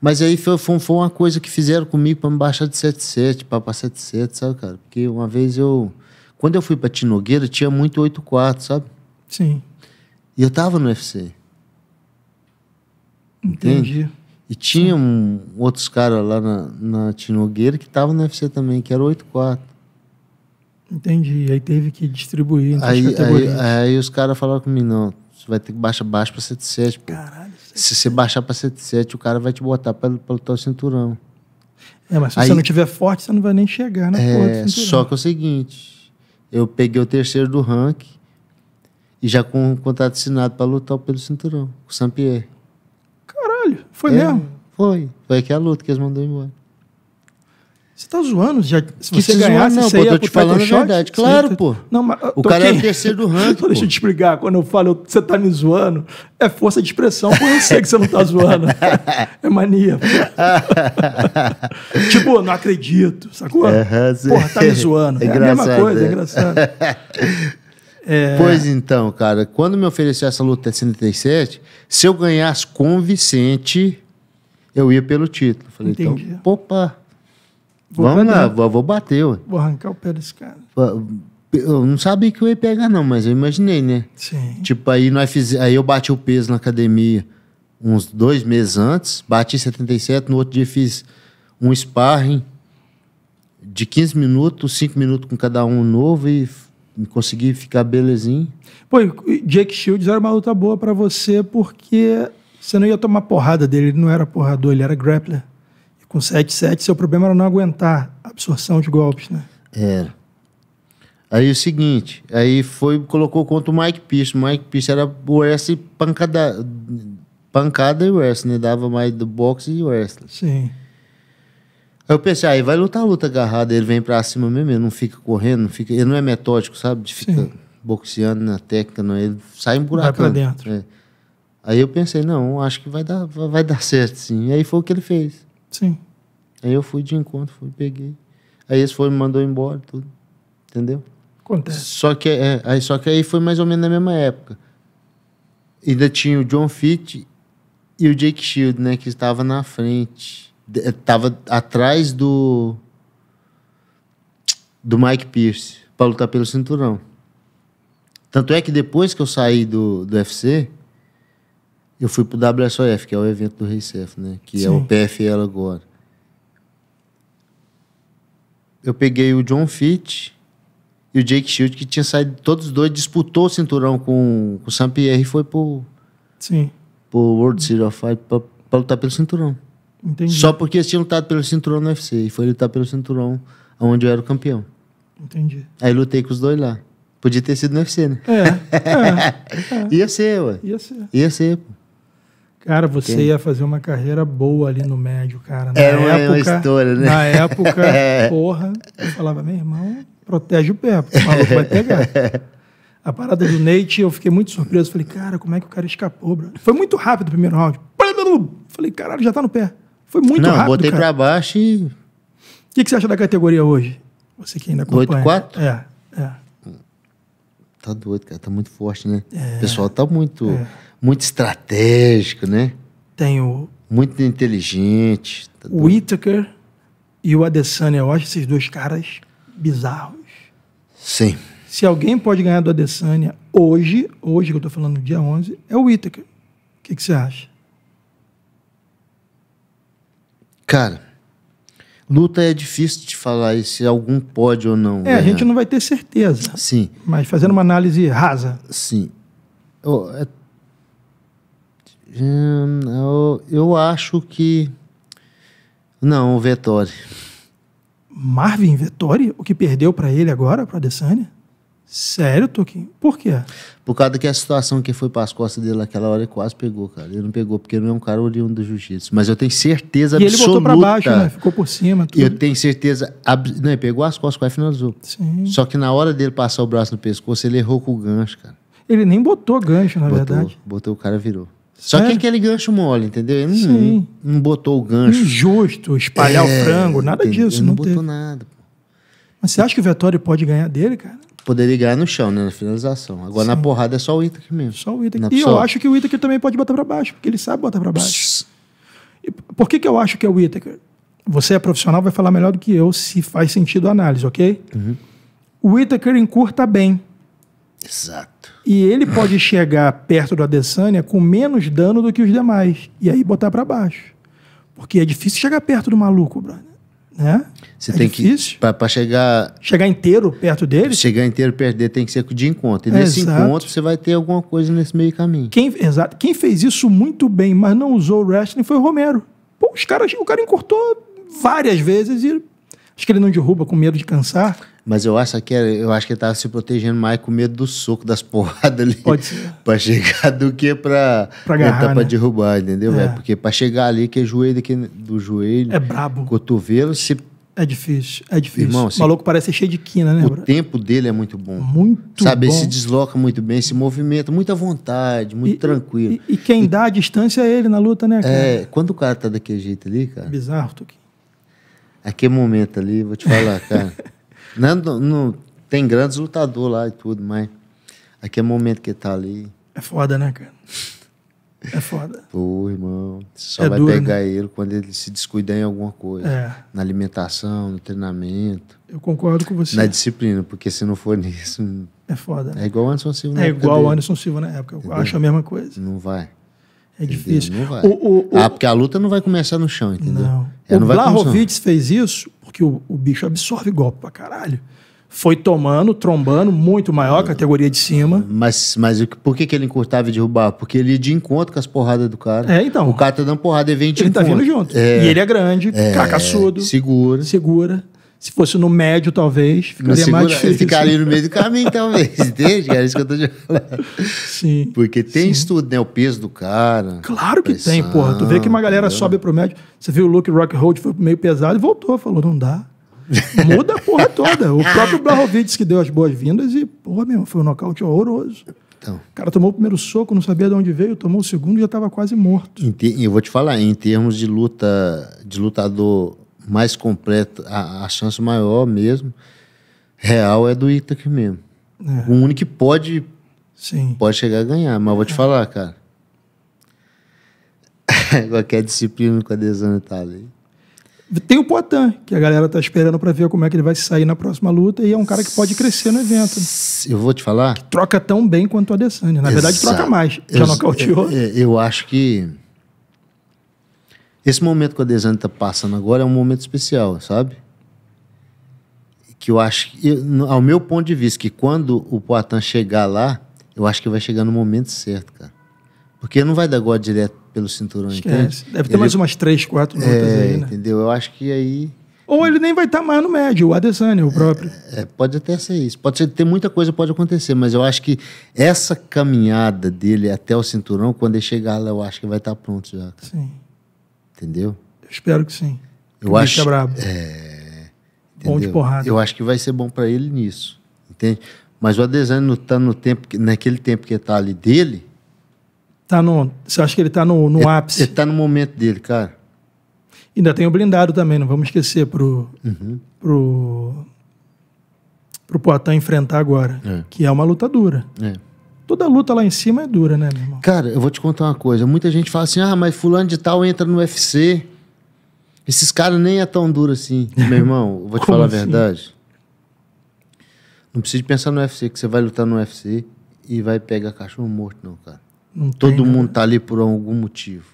Mas aí foi, foi, foi uma coisa que fizeram comigo para me baixar de 77, para 77, sabe, cara? Porque uma vez eu. Quando eu fui pra Tinogueira, tinha muito 84, sabe? Sim. E eu tava no UFC. Entende? Entendi. E tinha um, outros caras lá na, na Tinogueira que estavam no UFC também, que era 8-4. Entendi. Aí teve que distribuir entre aí, aí, aí, os caras falaram comigo, não, você vai ter que baixar baixo pra 77. Pô. Caralho. É se você baixar pra 77, o cara vai te botar para lutar o cinturão. É, mas se aí, você não tiver forte, você não vai nem chegar na é, porra do é, cinturão. Só que é o seguinte, eu peguei o terceiro do ranking e já com o contrato assinado pra lutar pelo cinturão, com o Saint-Pierre. Foi é, mesmo? Foi. Foi aqui é a luta que eles mandaram embora. Você tá zoando? Já, se que você ganhasse, não, você pô, ia tô te falando a verdade. Claro, pô. Não, mas, o cara é o terceiro do ranking. <laughs> Deixa eu te explicar. Quando eu falo, você tá me zoando, é força de expressão, porque eu sei que você não tá zoando. <laughs> é mania. <laughs> tipo, não acredito, sacou? Porra, tá me zoando. É, é a mesma coisa, é né? engraçado. É... Pois então, cara, quando me oferecer essa luta 77, se eu ganhasse convincente, eu ia pelo título. Falei, então, Entendi. então, opa, vou vamos lá, vou, vou bater. Ué. Vou arrancar o pé desse cara. Eu não sabia que eu ia pegar, não, mas eu imaginei, né? Sim. Tipo, aí, nós fiz... aí eu bati o peso na academia uns dois meses antes, bati 77, no outro dia fiz um sparring de 15 minutos, 5 minutos com cada um novo e consegui ficar belezinho. Pô, Jake Shields era uma luta boa para você porque você não ia tomar porrada dele, ele não era porrador, ele era grappler. E com 7-7, seu problema era não aguentar a absorção de golpes, né? Era. Aí o seguinte, aí foi, colocou contra o Mike Pierce. O Mike Pierce era o wrestling pancada, pancada e wrestling, né? Dava mais do boxe e wrestling. Sim. Aí eu pensei, aí ah, vai lutar a luta agarrada, ele vem pra cima mesmo, ele não fica correndo, não fica, ele não é metódico, sabe? De ficar boxeando na técnica, não, ele sai um buraco. Vai pra dentro. É. Aí eu pensei, não, acho que vai dar, vai dar <laughs> certo, sim. E aí foi o que ele fez. Sim. Aí eu fui de encontro, fui, peguei. Aí esse foi, me mandou embora, tudo. Entendeu? Acontece. Só que, é, é aí, só que aí foi mais ou menos na mesma época. Ainda tinha o John Fitt e o Jake Shield, né, que estava na frente tava atrás do do Mike Pierce para lutar pelo cinturão. Tanto é que depois que eu saí do, do UFC, eu fui pro WSOF, que é o evento do Rei né? Que Sim. é o PFL agora. Eu peguei o John Fitt e o Jake Shield, que tinha saído todos dois, disputou o cinturão com, com o Sam Pierre e foi pro, Sim. pro World Series of Fight pra, pra lutar pelo cinturão. Entendi. Só porque eles tinham lutado pelo cinturão no UFC. E foi lutar pelo cinturão onde eu era o campeão. Entendi. Aí lutei com os dois lá. Podia ter sido no UFC, né? É. <laughs> é, é. ia ser, ué. Ia ser. Ia ser, pô. Cara, você Entendi. ia fazer uma carreira boa ali no médio, cara. Na é, época, é uma história, né? Na época, <laughs> é. porra, eu falava, meu irmão, protege o pé, porque o maluco vai pegar. <laughs> A parada do Nate, eu fiquei muito surpreso. Falei, cara, como é que o cara escapou, bro? Foi muito rápido o primeiro round. Falei, caralho, já tá no pé. Foi muito Não, rápido. Não, botei para baixo e. O que, que, você acha da categoria hoje? Você que ainda acompanha. e quatro. É, é. Tá doido, cara. Tá muito forte, né? É, o pessoal tá muito, é. muito estratégico, né? Tem o. Muito inteligente. Tá o Whittaker e o Adesanya. Eu acho esses dois caras bizarros. Sim. Se alguém pode ganhar do Adesanya hoje, hoje que eu tô falando dia 11, é o Whittaker. O que, que você acha? Cara, luta é difícil de falar se algum pode ou não. É, ganhar. a gente não vai ter certeza. Sim. Mas fazendo uma análise rasa. Sim. Eu, é- eu, eu acho que. Não, o Vettori. Marvin Vettori, o que perdeu para ele agora, para Adesanya? Sério, Toquinho? Por quê? Por causa que a situação que foi para as costas dele naquela hora, ele quase pegou, cara. Ele não pegou, porque não é um cara oriundo do jiu-jitsu. Mas eu tenho certeza absoluta. E ele botou para baixo, né? Ficou por cima. Tudo. Eu tenho certeza. Ab... Não, ele pegou as costas, quase finalizou. Sim. Só que na hora dele passar o braço no pescoço, ele errou com o gancho, cara. Ele nem botou gancho, na botou, verdade. Botou, o cara virou. Só que aquele gancho mole, entendeu? Ele Sim. não, não botou o gancho. Injusto, espalhar é, o frango, nada disso. Ele não, não botou teve. nada. Mas você acha que o Vettori pode ganhar dele, cara? poderia ganhar no chão, né? Na finalização. Agora Sim. na porrada é só o Itaker mesmo. Só o Itaker. E pessoa. eu acho que o Itaker também pode botar para baixo, porque ele sabe botar para baixo. E por que, que eu acho que é o Itaker? Você é profissional, vai falar melhor do que eu se faz sentido a análise, ok? Uhum. O Itaker encurta bem. Exato. E ele pode chegar perto do Adesanya com menos dano do que os demais. E aí botar para baixo. Porque é difícil chegar perto do maluco, brother né? Você é tem difícil. que para chegar chegar inteiro perto dele. Chegar inteiro perto dele tem que ser de encontro. E é nesse exato. encontro você vai ter alguma coisa nesse meio caminho. Quem exato, quem fez isso muito bem, mas não usou o wrestling foi o Romero. Pô, os caras, o cara encurtou várias vezes e acho que ele não derruba com medo de cansar. Mas eu acho que é, eu acho que ele tava se protegendo mais com medo do soco, das <laughs> porradas ali. Pode ser. pra chegar do que pra, pra agarrar, tentar né? pra derrubar, entendeu? É. porque pra chegar ali, que é joelho que, do joelho. É brabo. Cotovelo, se. É difícil, é difícil. Irmão, se... o maluco parece cheio de quina, né? O bro? tempo dele é muito bom. Muito Sabe, bom. ele se desloca muito bem, se movimenta, muita vontade, muito e, tranquilo. E, e quem e... dá a distância é ele na luta, né? Cara? É, quando o cara tá daquele jeito ali, cara. Bizarro, aqui. Aquele momento ali, vou te falar, cara. <laughs> Não, não, tem grandes lutadores lá e tudo, mas aquele é momento que tá ali. É foda, né, cara? É foda. Pô, irmão. só é vai duro, pegar né? ele quando ele se descuidar em alguma coisa. É. Na alimentação, no treinamento. Eu concordo com você. Na disciplina, porque se não for <laughs> nisso. É foda. Né? É igual o Anderson Silva é na é época. É igual o Anderson Silva na época. Eu Entendeu? acho a mesma coisa. Não vai. É difícil. O, o, ah, porque a luta não vai começar no chão, entendeu? Não. É, o Blahovic fez isso porque o, o, bicho absorve golpe pra caralho. Foi tomando, trombando, muito maior, categoria de cima. Mas, mas por que, que ele encurtava e derrubava? Porque ele ia de encontro com as porradas do cara. É, então. O cara tá dando porrada e vem de Ele encontro. tá vindo junto. É, e ele é grande, é, cacassudo. Segura. Segura. Se fosse no médio, talvez, ficaria segura, mais difícil. Ficaria no meio do caminho, talvez, <laughs> entende? É isso que eu tô te falando. Sim. Porque tem sim. estudo, né? O peso do cara. Claro que pressão, tem, porra. Tu vê que uma galera entendeu? sobe pro médio. Você viu o Luke Rockhold foi meio pesado e voltou, falou, não dá. Muda a porra toda. O próprio Blahovic que deu as boas-vindas e, porra, mesmo, foi um nocaute horroroso. Então. O cara tomou o primeiro soco, não sabia de onde veio, tomou o segundo e já estava quase morto. eu vou te falar, em termos de luta, de lutador mais completa, a, a chance maior mesmo, real, é do Itaqui mesmo. É. O único que pode, Sim. pode chegar a ganhar. Mas vou te é. falar, cara. <laughs> Qualquer disciplina com a Desana tá ali. Tem o Poitin, que a galera tá esperando para ver como é que ele vai sair na próxima luta, e é um cara que pode crescer no evento. Eu vou te falar. Que troca tão bem quanto o Adesanya. Na Exato. verdade, troca mais. Já eu, nocauteou. Eu, é, é, eu acho que esse momento que a Desane está passando agora é um momento especial, sabe? Que eu acho, eu, ao meu ponto de vista, que quando o Poitin chegar lá, eu acho que vai chegar no momento certo, cara. Porque não vai dar agora direto pelo cinturão, Esquece. Entende? É. Deve ter ele, mais umas três, quatro é, lutas é, aí, né? Entendeu? Eu acho que aí. Ou ele nem vai estar tá mais no médio, o Adesanya, o é, próprio. É, é, pode até ser isso. Pode ser, tem muita coisa pode acontecer, mas eu acho que essa caminhada dele até o cinturão, quando ele chegar lá, eu acho que vai estar tá pronto já. Sim. Entendeu? Eu espero que sim. Eu que acho. Brabo. É, bom de porrada. Eu acho que vai ser bom para ele nisso. Entende? Mas o Adesanya está no tempo, naquele tempo que está ali dele. Tá no, você acha que ele está no, no ápice? Ele está no momento dele, cara. Ainda tem o blindado também, não vamos esquecer pro uhum. pro pro Poitin enfrentar agora, é. que é uma luta dura. É. Toda luta lá em cima é dura, né, meu irmão? Cara, eu vou te contar uma coisa. Muita gente fala assim, ah, mas fulano de tal entra no UFC. Esses caras nem é tão duro assim. <laughs> Meu irmão, eu vou te falar assim? a verdade. Não precisa pensar no UFC, que você vai lutar no UFC e vai pegar cachorro morto, não, cara. Não Todo tem, né, mundo né? tá ali por algum motivo.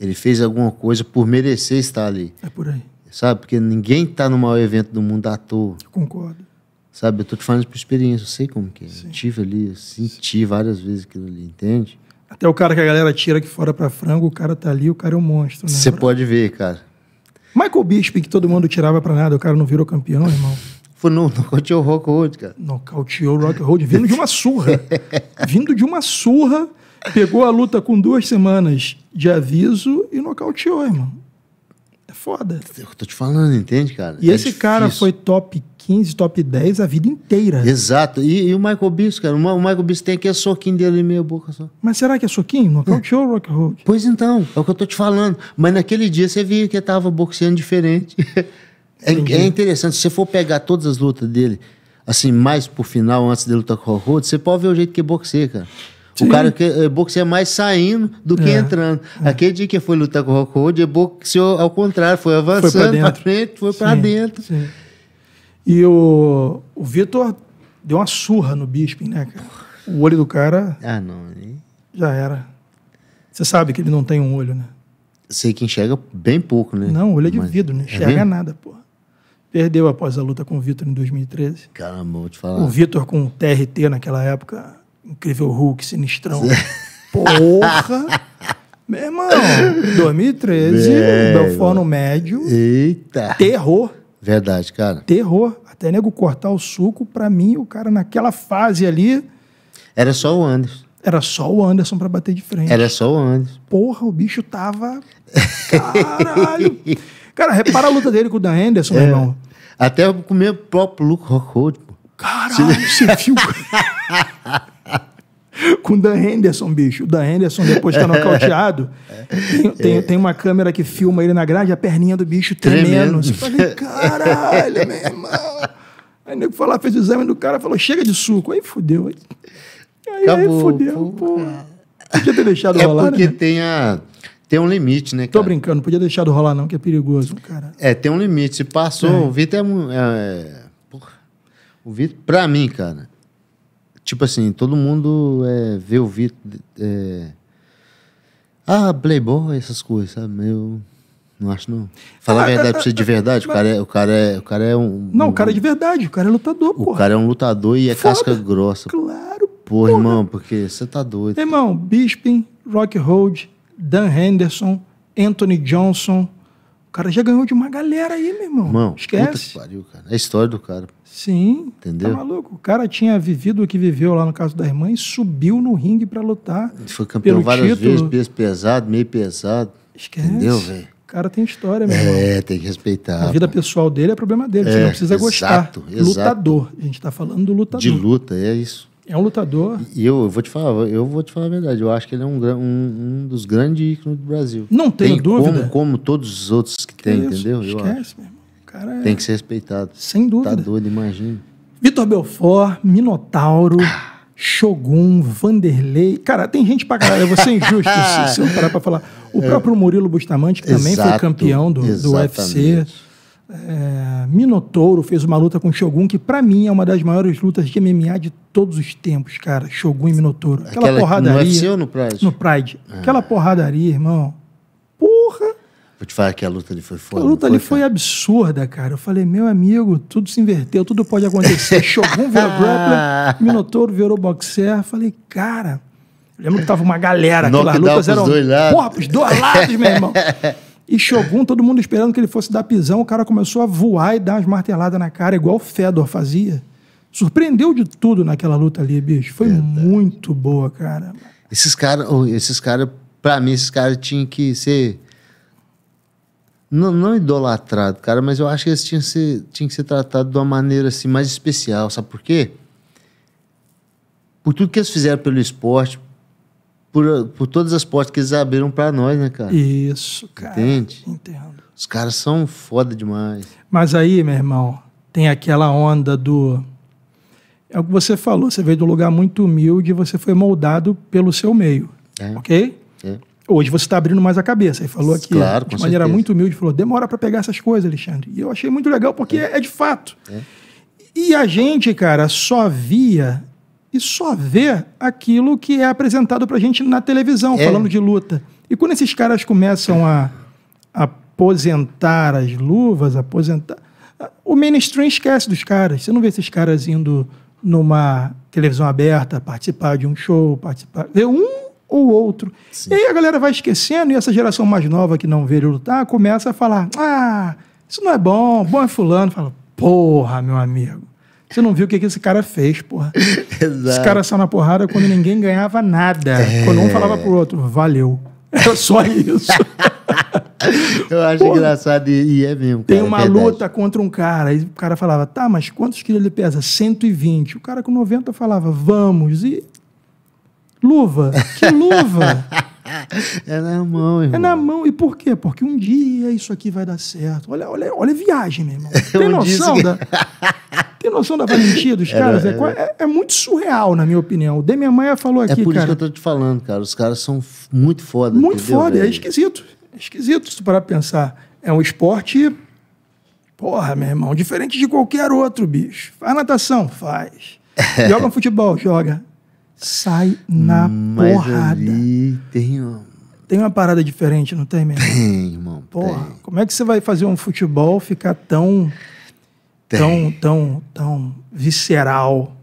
Ele fez alguma coisa por merecer estar ali. É por aí. Sabe? Porque ninguém tá no maior evento do mundo à toa. Eu concordo. Sabe, eu tô te falando por experiência, eu sei como que é. Sim. Eu tive ali, eu senti Sim. várias vezes aquilo ali, entende? Até o cara que a galera tira aqui fora pra frango, o cara tá ali, o cara é um monstro, né? Você pode ver, cara. Michael Bisping, que todo mundo tirava pra nada, o cara não virou campeão, irmão. Foi, no nocauteou o Rock Road, cara. Nocauteou o Rock Road, vindo de uma surra. <laughs> vindo de uma surra, pegou a luta com duas semanas de aviso e nocauteou, irmão. É foda. Eu tô te falando, entende, cara? E é esse difícil. cara foi top 15, top 10 a vida inteira. Exato. E, e o Michael Biss, cara, o Michael Biss tem a soquinha dele em meia boca só. Mas será que é soquinho? Knockout é. ou rock Road Pois então, é o que eu tô te falando. Mas naquele dia você via que ele tava boxeando diferente. <laughs> é, é, interessante, se você for pegar todas as lutas dele, assim, mais pro final, antes dele lutar com o rock hold, você pode ver o jeito que boxeia, cara. Sim. O cara que eh, boxeia mais saindo do que é, entrando. É. Aquele dia que foi lutar com o Road ele boxeou ao contrário, foi avançando pra frente, foi para dentro. Sim. E o, o Vitor deu uma surra no Bisping, né, cara? O olho do cara. Ah, não. E... Já era. Você sabe que ele não tem um olho, né? Sei que enxerga bem pouco, né? Não, olho é de Mas... vidro, não né? É enxerga é nada, pô. Perdeu após a luta com o Vitor em 2013. Caramba, vou te falar. O Vitor com o TRT naquela época, incrível Hulk, sinistrão. <laughs> porra! Meu irmão, 2013, o no médio. Eita! Terror. Verdade, cara. Terror. Até nego cortar o suco, para mim, o cara naquela fase ali. Era só o Anderson. Era só o Anderson para bater de frente. Era só o Anderson. Porra, o bicho tava. Caralho! cara, repara a luta dele com o da Anderson, é. meu irmão. Até com o meu próprio Luke Rockhold. Caralho, você viu? <laughs> com o Dan Henderson, bicho. O Dan Henderson, depois tá <laughs> nocauteado, tem, tem, tem, uma câmera que filma ele na grade, a perninha do bicho tremendo. Eu falei, <laughs> caralho, meu irmão. Aí o nego foi lá, fez o exame do cara, falou, chega de suco. Aí fudeu. Aí, Acabou, aí fudeu, pô. Podia ter deixado <laughs> é rolar, porque né? tem, a, tem um limite, né, cara? Tô brincando, podia podia deixar rolar não, que é perigoso, cara. É, tem um limite. Se passou, é. o Vitor é... é o Vitor, pra mim, cara tipo assim, todo mundo é, vê o Vitor. É, ah, Playboy, essas coisas, sabe? Eu não acho, não. fala ah, a verdade ah, pra você de verdade, o, cara é, o, cara é, o cara é um. Não, um, o cara é de verdade, o cara é lutador, o porra. O cara é um lutador e é Foda. casca grossa. Claro, Pô, irmão, porque você tá doido. Irmão, Bisping, Rock Road, Dan Henderson, Anthony Johnson, cara já ganhou de uma galera aí, meu irmão. Mão, Esquece. Puta pariu, cara. É a história do cara. Sim. Entendeu? Tá maluco. O cara tinha vivido o que viveu lá no caso da irmã e subiu no ringue para lutar. Ele foi campeão várias título. vezes, peso pesado, meio pesado. Esquece. Entendeu, velho? O cara tem história, meu irmão. É, tem que respeitar. A vida pessoal dele é problema dele. É, você não precisa exato, gostar. Exato. Lutador. A gente tá falando do lutador. De luta, é isso. É um lutador. E eu, vou te falar, eu vou te falar a verdade. Eu acho que ele é um, um, um dos grandes ícones do Brasil. Não tenho tem dúvida. Como, como, todos os outros que, que tem, Deus, entendeu? Esquece, meu irmão. Cara, tem é- que ser respeitado. Sem dúvida. Tá doido, imagina. Vitor Belfort, Minotauro. Ah. Shogun, Vanderlei. Cara, tem gente pra caralho. Eu é vou ser injusto <laughs> se, se eu parar pra falar. O é. próprio Murilo Bustamante, que também foi campeão do, do UFC é, Minotouro fez uma luta com Shogun, que para mim é uma das maiores lutas de MMA de todos os tempos, cara. Shogun e Minotouro. Aquela, Aquela é porradaria. No UFC ou no Pride? No Pride. Ah. Aquela porradaria, irmão. Porra! Vou te falar que a luta ali foi foda. A luta ali foi, foi absurda, cara. Eu falei, meu amigo, tudo se inverteu, tudo pode acontecer. <laughs> Shogun virou grappler, <laughs> Minotouro virou boxer. falei, cara. Eu lembro que tava uma galera, aquelas lutas eram. Dois lados. Porra, pros dois lados, meu irmão. <laughs> E Shogun, todo mundo esperando que ele fosse dar pisão, o cara começou a voar e dar umas marteladas na cara, igual o Fedor fazia. Surpreendeu de tudo naquela luta ali, bicho. Foi Verdade. muito boa, cara. Esses caras, esses cara, pra mim, esses caras tinham que ser. Não, não idolatrado, cara, mas eu acho que eles tinham que, ser, tinham que ser tratados de uma maneira assim, mais especial. Sabe por quê? Por tudo que eles fizeram pelo esporte, por, por todas as portas que eles abriram para nós, né, cara? Isso, cara. Entende? Entendo. Os caras são foda demais. Mas aí, meu irmão, tem aquela onda do. É o que você falou, você veio de um lugar muito humilde e você foi moldado pelo seu meio. É. Ok? É. Hoje você está abrindo mais a cabeça. Ele falou aqui claro, de maneira certeza. muito humilde, falou: demora para pegar essas coisas, Alexandre. E eu achei muito legal, porque é, é de fato. É. E a gente, cara, só via e só vê aquilo que é apresentado pra gente na televisão, é. falando de luta. E quando esses caras começam a, a aposentar as luvas, aposentar. O mainstream esquece dos caras. Você não vê esses caras indo numa televisão aberta, participar de um show, participar. Vê um ou outro. Sim. E aí a galera vai esquecendo e essa geração mais nova que não vê ele lutar começa a falar: ah, isso não é bom, bom é Fulano. Fala, porra, meu amigo. Você não viu o que, que esse cara fez, porra. <laughs> Exato. Esse cara saiu na porrada quando ninguém ganhava nada. É... Quando um falava pro outro, valeu. Era <laughs> é só isso. <laughs> Eu acho Porra, engraçado e, e, é mesmo. Cara, tem é uma é luta contra um cara, e o cara falava, tá, mas quantos quilos ele pesa? 120. O cara com 90 falava, vamos. E. Luva? Que luva? é na mão, irmão. É na mão. E por quê? Porque um dia isso aqui vai dar certo. Olha, olha, olha a viagem, meu irmão. Tem noção que... da tem noção da valentia dos caras? É era, era... É, é, muito surreal, na minha opinião. O Demian Maia falou é aqui, cara. É por cara. isso que eu tô te falando, cara. Os caras são muito foda, Muito entendeu, foda. É esquisito. É esquisito se tu parar pra pensar. É um esporte... Porra, meu irmão. Diferente de qualquer outro, bicho. Faz natação? Faz. <laughs> Joga futebol? Joga. Sai na Mas porrada. Ali tem uma... Tem uma parada diferente, não tem, meu irmão? Tem, irmão. Porra, tem. como é que você vai fazer um futebol ficar tão tão, tão, tão visceral,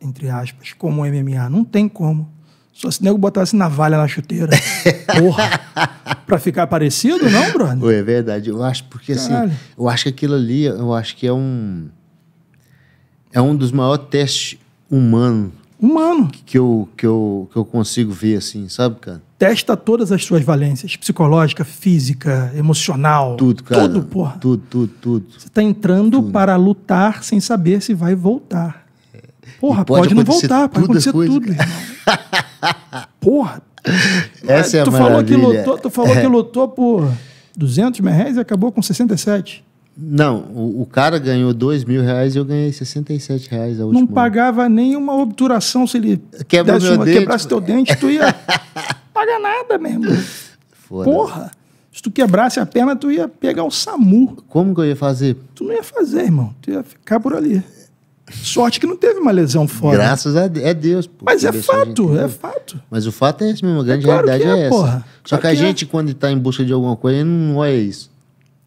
entre aspas, como o MMA. Não tem como. Só se nego botasse navalha na chuteira. <laughs> Porra. pra ficar parecido, não, Bruno é verdade. Eu acho, porque assim, Caralho. assim, eu acho que aquilo ali, eu acho que é um. É um dos maiores testes humano. Humano. Que eu, que, eu, que eu consigo ver, assim, sabe, cara? testa todas as suas valências, psicológica, física, emocional. Tudo, cara. Tudo, porra. Tudo, tudo, tudo. Você está entrando tudo. para lutar sem saber se vai voltar. É. Porra, pode, pode não voltar, pode acontecer coisa, tudo, irmão. porra. <laughs> Essa é tu a falou que lutou, Tu falou é. que lutou por 200 mil reais e acabou com 67. Não, o, o, cara ganhou 2 mil reais e eu ganhei 67 reais a última. Não pagava nenhuma obturação se ele Quebra uma, dente. quebrasse teu dente, tu ia... <laughs> nada mesmo. Foda. Porra! Se tu quebrasse a perna, tu ia pegar o SAMU. Como que eu ia fazer? Tu não ia fazer, irmão. Tu ia ficar por ali. Sorte que não teve uma lesão fora. Graças a é Deus. Mas é fato, é fato. Mas o fato é esse mesmo, a é grande é claro realidade é, é, essa. Porra. Só claro que a que é- gente, é. quando está em busca de alguma coisa, não olha é isso.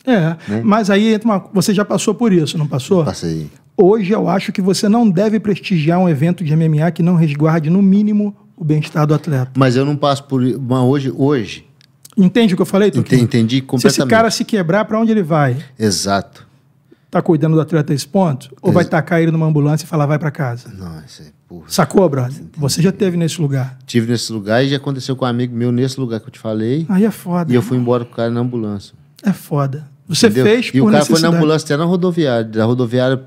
É, né? mas aí entra uma... você já passou por isso, não passou? Eu passei. Hoje eu acho que você não deve prestigiar um evento de MMA que não resguarde, no mínimo, o bem-estar tá do atleta. Mas eu não passo por. Mas hoje, hoje. Entende o que eu falei, Tuquinho? Entendi completamente. Se esse cara se quebrar, para onde ele vai? Exato. Tá cuidando do atleta a esse ponto? Ou Ex vai tacar ele numa ambulância e falar, vai para casa? Não, isso é porra. Sacou, brother? É entendi. Você já teve nesse lugar? Tive nesse lugar e já aconteceu com um amigo meu nesse lugar que eu te falei. Aí é foda. E eu né? fui embora com o cara na ambulância. É foda. Você Entendeu? fez por E o cara foi na ambulância até na rodoviária. Da rodoviária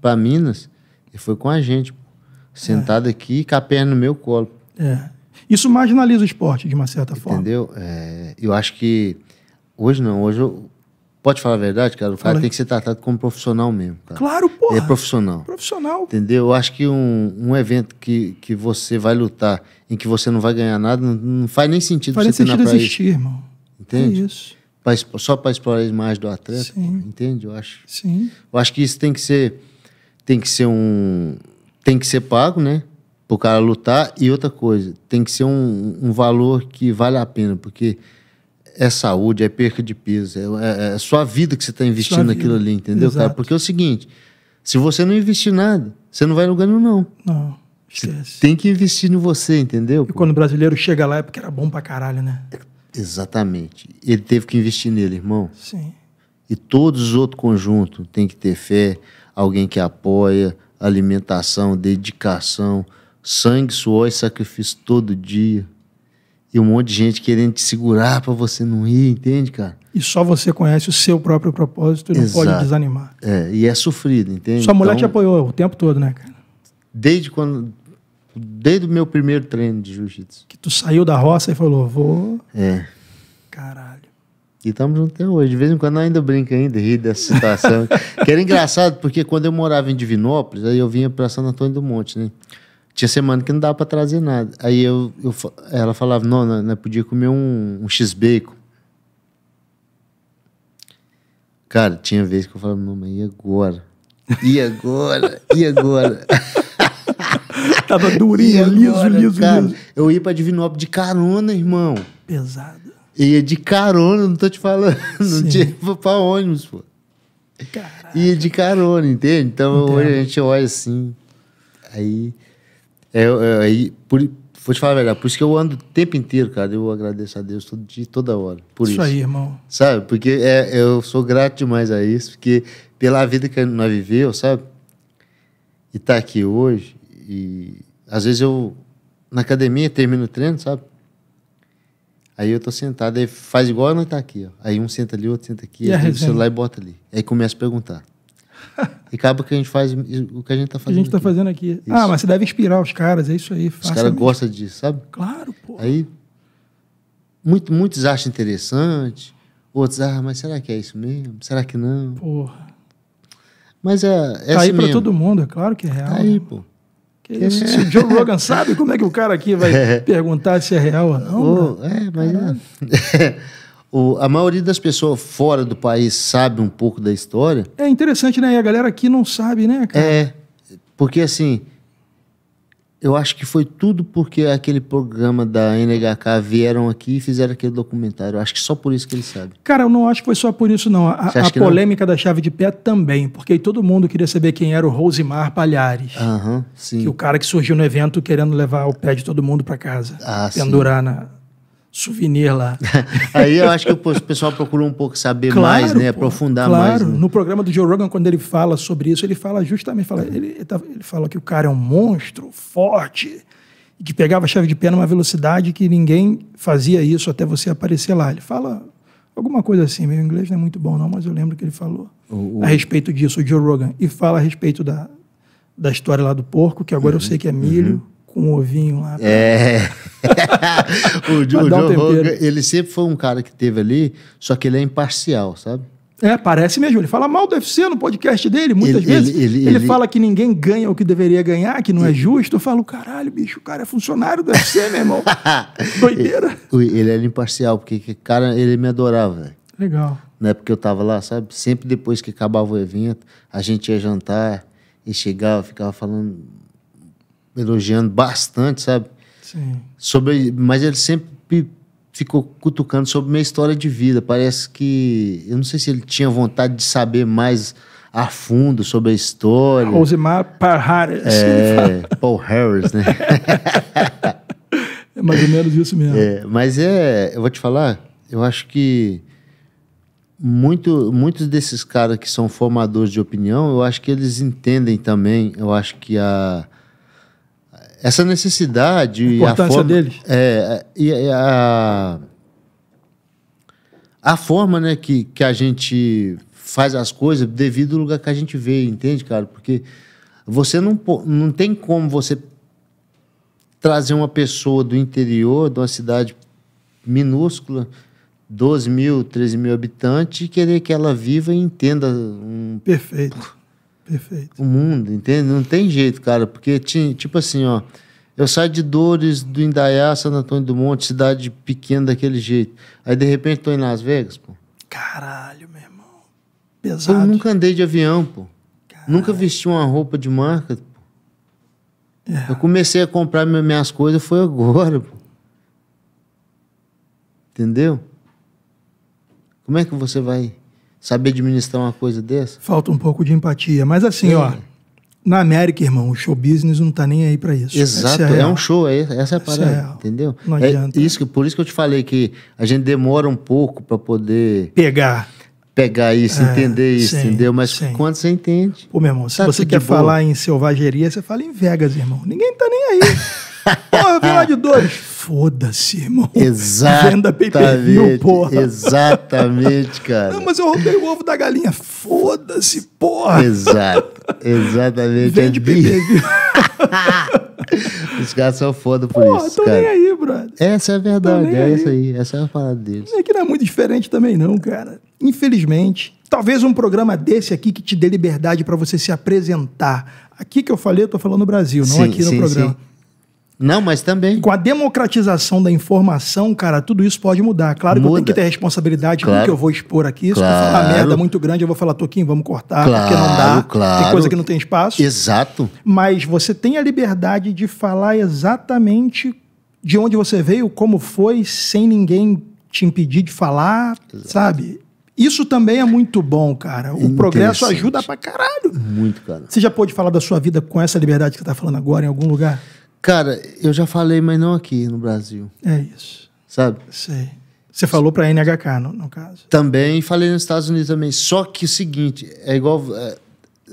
para Minas, e foi com a gente, sentado é. aqui com a perna no meu colo. É. Isso marginaliza o esporte, de uma certa Entendeu? forma. Entendeu? É, eu acho que hoje não, hoje eu, Pode falar a verdade, cara? O cara tem que ser tratado como profissional mesmo. Cara. Claro, pô. É profissional. Profissional. Entendeu? Eu acho que um, um evento que, que você vai lutar, em que você não vai ganhar nada, não, não faz nem sentido faz você ter treinar pra existir, isso. irmão. Entende? É isso. Pra, só para explorar a imagem do atleta, Sim. entende? Eu acho. Sim. Eu acho que isso tem que ser tem que ser um tem que ser pago, né? para o cara lutar. E outra coisa, tem que ser um, um valor que vale a pena, porque é saúde, é perca de peso, é, é, é sua vida que você está investindo naquilo ali, entendeu, Exato. cara? Porque é o seguinte: se você não investir nada, você não vai no ganho não. Não. Esquece. tem que investir em você, entendeu? E quando o brasileiro chega lá é porque era bom pra caralho, né? Exatamente. Ele teve que investir nele, irmão. Sim. E todos os outros conjuntos tem que ter fé, alguém que apoia, alimentação, dedicação sangue, suor e sacrifício todo dia. E um monte de gente querendo te segurar para você não ir, entende, cara? E só você conhece o seu próprio propósito e não Exato. pode desanimar. É, e é sofrido, entende? Sua mulher então, te apoiou o tempo todo, né, cara? Desde quando. Desde o meu primeiro treino de jiu-jitsu. Que tu saiu da roça e falou, vou. É. Caralho. E estamos juntos até hoje. De vez em quando ainda brinca ainda, ri dessa situação. <laughs> que era engraçado, porque quando eu morava em Divinópolis, aí eu vinha para Santo Antônio do Monte, né? Tinha semana que não dava para trazer nada. Aí eu, eu ela falava, não, não, não, podia comer um, um x-bacon. Cara, tinha vez que eu falava, não, mas e agora? E agora? E agora? <laughs> Tava durinho, liso, liso, cara, liso. Eu ia pra Divinópolis de carona, irmão. Pesado. Ia de carona, não tô te falando. <laughs> Sim. Não tinha pra ônibus, pô. Caraca. Ia de carona, entende? Então Entendo. hoje a gente olha assim. Aí é, é, por, vou te falar a verdade, por isso que eu ando o tempo inteiro, cara. Eu agradeço a Deus todo dia, toda hora. Por isso. Isso aí, irmão. Sabe? Porque é, eu sou grato demais a isso, porque pela vida que nós viveu, sabe? E tá aqui hoje. E às vezes eu, na academia, termino o treino, sabe? Aí eu tô sentado, aí faz igual nós tá aqui, ó. Aí um senta ali, outro senta aqui, aí o celular e bota ali. Aí começa a perguntar. E acaba que a gente faz o que a gente está fazendo. A gente está fazendo aqui. Ah, isso. Ah, mas você deve inspirar os caras, é isso aí. Os caras gostam disso, sabe? Claro, pô. Aí, muito, muitos acham interessante, outros, ah, mas será que é isso mesmo? Será que não? Porra. Mas é. é tá assim aí para todo mundo, é claro que é real. Tá né? aí, pô. Que que é. Se o Joe Rogan sabe como é que o cara aqui vai <laughs> é. perguntar se é real ou não. Né? é, mas. É. <laughs> O, a maioria das pessoas fora do país sabe um pouco da história. É interessante, né? E a galera aqui não sabe, né, cara? É, porque assim, eu acho que foi tudo porque aquele programa da NHK vieram aqui e fizeram aquele documentário. Eu acho que só por isso que eles sabem. Cara, eu não acho que foi só por isso, não. A, a polêmica não? da chave de pé também, porque todo mundo queria saber quem era o Rosimar Palhares. Aham, uhum, sim. Que o cara que surgiu no evento querendo levar o pé de todo mundo para casa. Ah, pendurar sim. na souvenir lá. <laughs> Aí eu acho que o pessoal procura um pouco saber claro, mais, né? Pô, aprofundar claro. mais. Né? No programa do Joe Rogan, quando ele fala sobre isso, ele fala justamente, fala, ele, ele tá, fala que o cara é um monstro forte, que pegava a chave de pé numa velocidade que ninguém fazia isso até você aparecer lá. Ele fala alguma coisa assim, meu inglês não é muito bom não, mas eu lembro que ele falou o, o... a respeito disso, o Joe Rogan, e fala a respeito da, da história lá do porco, que agora uhum, eu sei que é milho, uhum com um ovinho lá. Pra... É. <laughs> o Joe, um Rogan, ele sempre foi um cara que teve ali, só que ele é imparcial, sabe? É, parece mesmo. Ele fala mal do UFC no podcast dele, muitas ele, vezes. Ele, ele, ele, fala que ninguém ganha o que deveria ganhar, que não é justo. Eu falo, caralho, bicho, o cara é funcionário do UFC, meu irmão. <laughs> Doideira. Ele era imparcial, porque, cara, ele me adorava, velho. Legal. não é porque eu tava lá, sabe? Sempre depois que acabava o evento, a gente ia jantar e chegava, ficava falando elogiando bastante, sabe? Sim. Sobre, mas ele sempre ficou cutucando sobre minha história de vida. Parece que. Eu não sei se ele tinha vontade de saber mais a fundo sobre a história. Paul Harris. É, <laughs> Paul Harris, né? é mais ou menos isso mesmo. É, mas é, eu vou te falar, eu acho que muito, muitos desses caras que são formadores de opinião, eu acho que eles entendem também, eu acho que a, essa necessidade. A importância a forma, deles. É, é e a, a forma né, que, que a gente faz as coisas devido ao lugar que a gente vê, entende, cara? Porque você não, não tem como você trazer uma pessoa do interior, de uma cidade minúscula, 12 mil, 13 mil habitantes, e querer que ela viva e entenda um. Perfeito. Perfeito. O mundo, entende? Não tem jeito, cara, porque tinha, tipo assim, ó, eu saio de Dores, do Indaiá, Santo Antônio do Monte, cidade pequena daquele jeito. Aí de repente tô em Las Vegas, pô. Caralho, meu irmão. Pesado. Eu nunca andei de avião, pô. Caralho. Nunca vesti uma roupa de marca, pô. É. Eu comecei a comprar minhas coisas foi agora, pô. Entendeu? Como é que você vai saber administrar uma coisa dessa? Falta um pouco de empatia. Mas assim, ó, na América, irmão, o show business não tá nem aí para isso. Exato, é, é, um show, é, é essa é a parada, é entendeu? Não é adianta. É isso, por isso que eu te falei que a gente demora um pouco para poder... Pegar. Pegar isso, é, entender isso, sim, entendeu? Mas sim. quando você entende... Pô, meu irmão, se tá você quer falar em selvageria, você fala em Vegas, irmão. Ninguém tá nem aí. <laughs> Porra, lá de dois. Foda-se, irmão. <laughs> Exatamente. Venda porra. Exatamente, cara. Não, mas eu roubei o ovo da galinha. Foda-se, porra. Exato. Exatamente. Vende é pay <laughs> Os caras são foda por Porra, isso. Tô cara. nem aí, brother. Essa é a verdade, é aí. isso aí. Essa é a parada deles. É que não é muito diferente também, não, cara. Infelizmente, talvez um programa desse aqui que te dê liberdade para você se apresentar. Aqui que eu falei, eu tô falando no Brasil, não sim, aqui no sim, programa. Sim. Não, mas também. Com a democratização da informação, cara, tudo isso pode mudar. Claro que Muda. eu tenho que ter responsabilidade claro. com o que eu vou expor aqui. Claro. Se eu falar merda muito grande, eu vou falar, Toquinho, vamos cortar, claro, porque não dá. Claro. Tem coisa que não tem espaço. Exato. Mas você tem a liberdade de falar exatamente de onde você veio, como foi, sem ninguém te impedir de falar, Exato. sabe? Isso também é muito bom, cara. O progresso ajuda pra caralho. Muito, cara. Você já pôde falar da sua vida com essa liberdade que você tá falando agora em algum lugar? Cara, eu já falei, mas não aqui no Brasil. É isso. Sabe? Sei. Você falou para a NHK, no, no, caso. Também, falei nos Estados Unidos também. Só que o seguinte, é igual. É,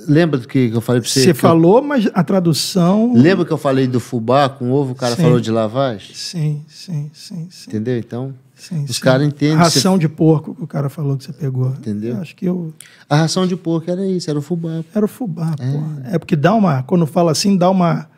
lembra do que eu falei para você? Você falou, eu, mas a tradução. Lembra que eu falei do fubá com ovo? O cara sim. falou de lavagem? Sim, sim, sim. sim. Entendeu? Então. Sim, os caras entendem. A ração você... de porco que o cara falou que você pegou. Entendeu? Eu acho que eu. A ração de porco era isso, era o fubá. Era o fubá, é. pô. É porque dá uma. Quando fala assim, dá uma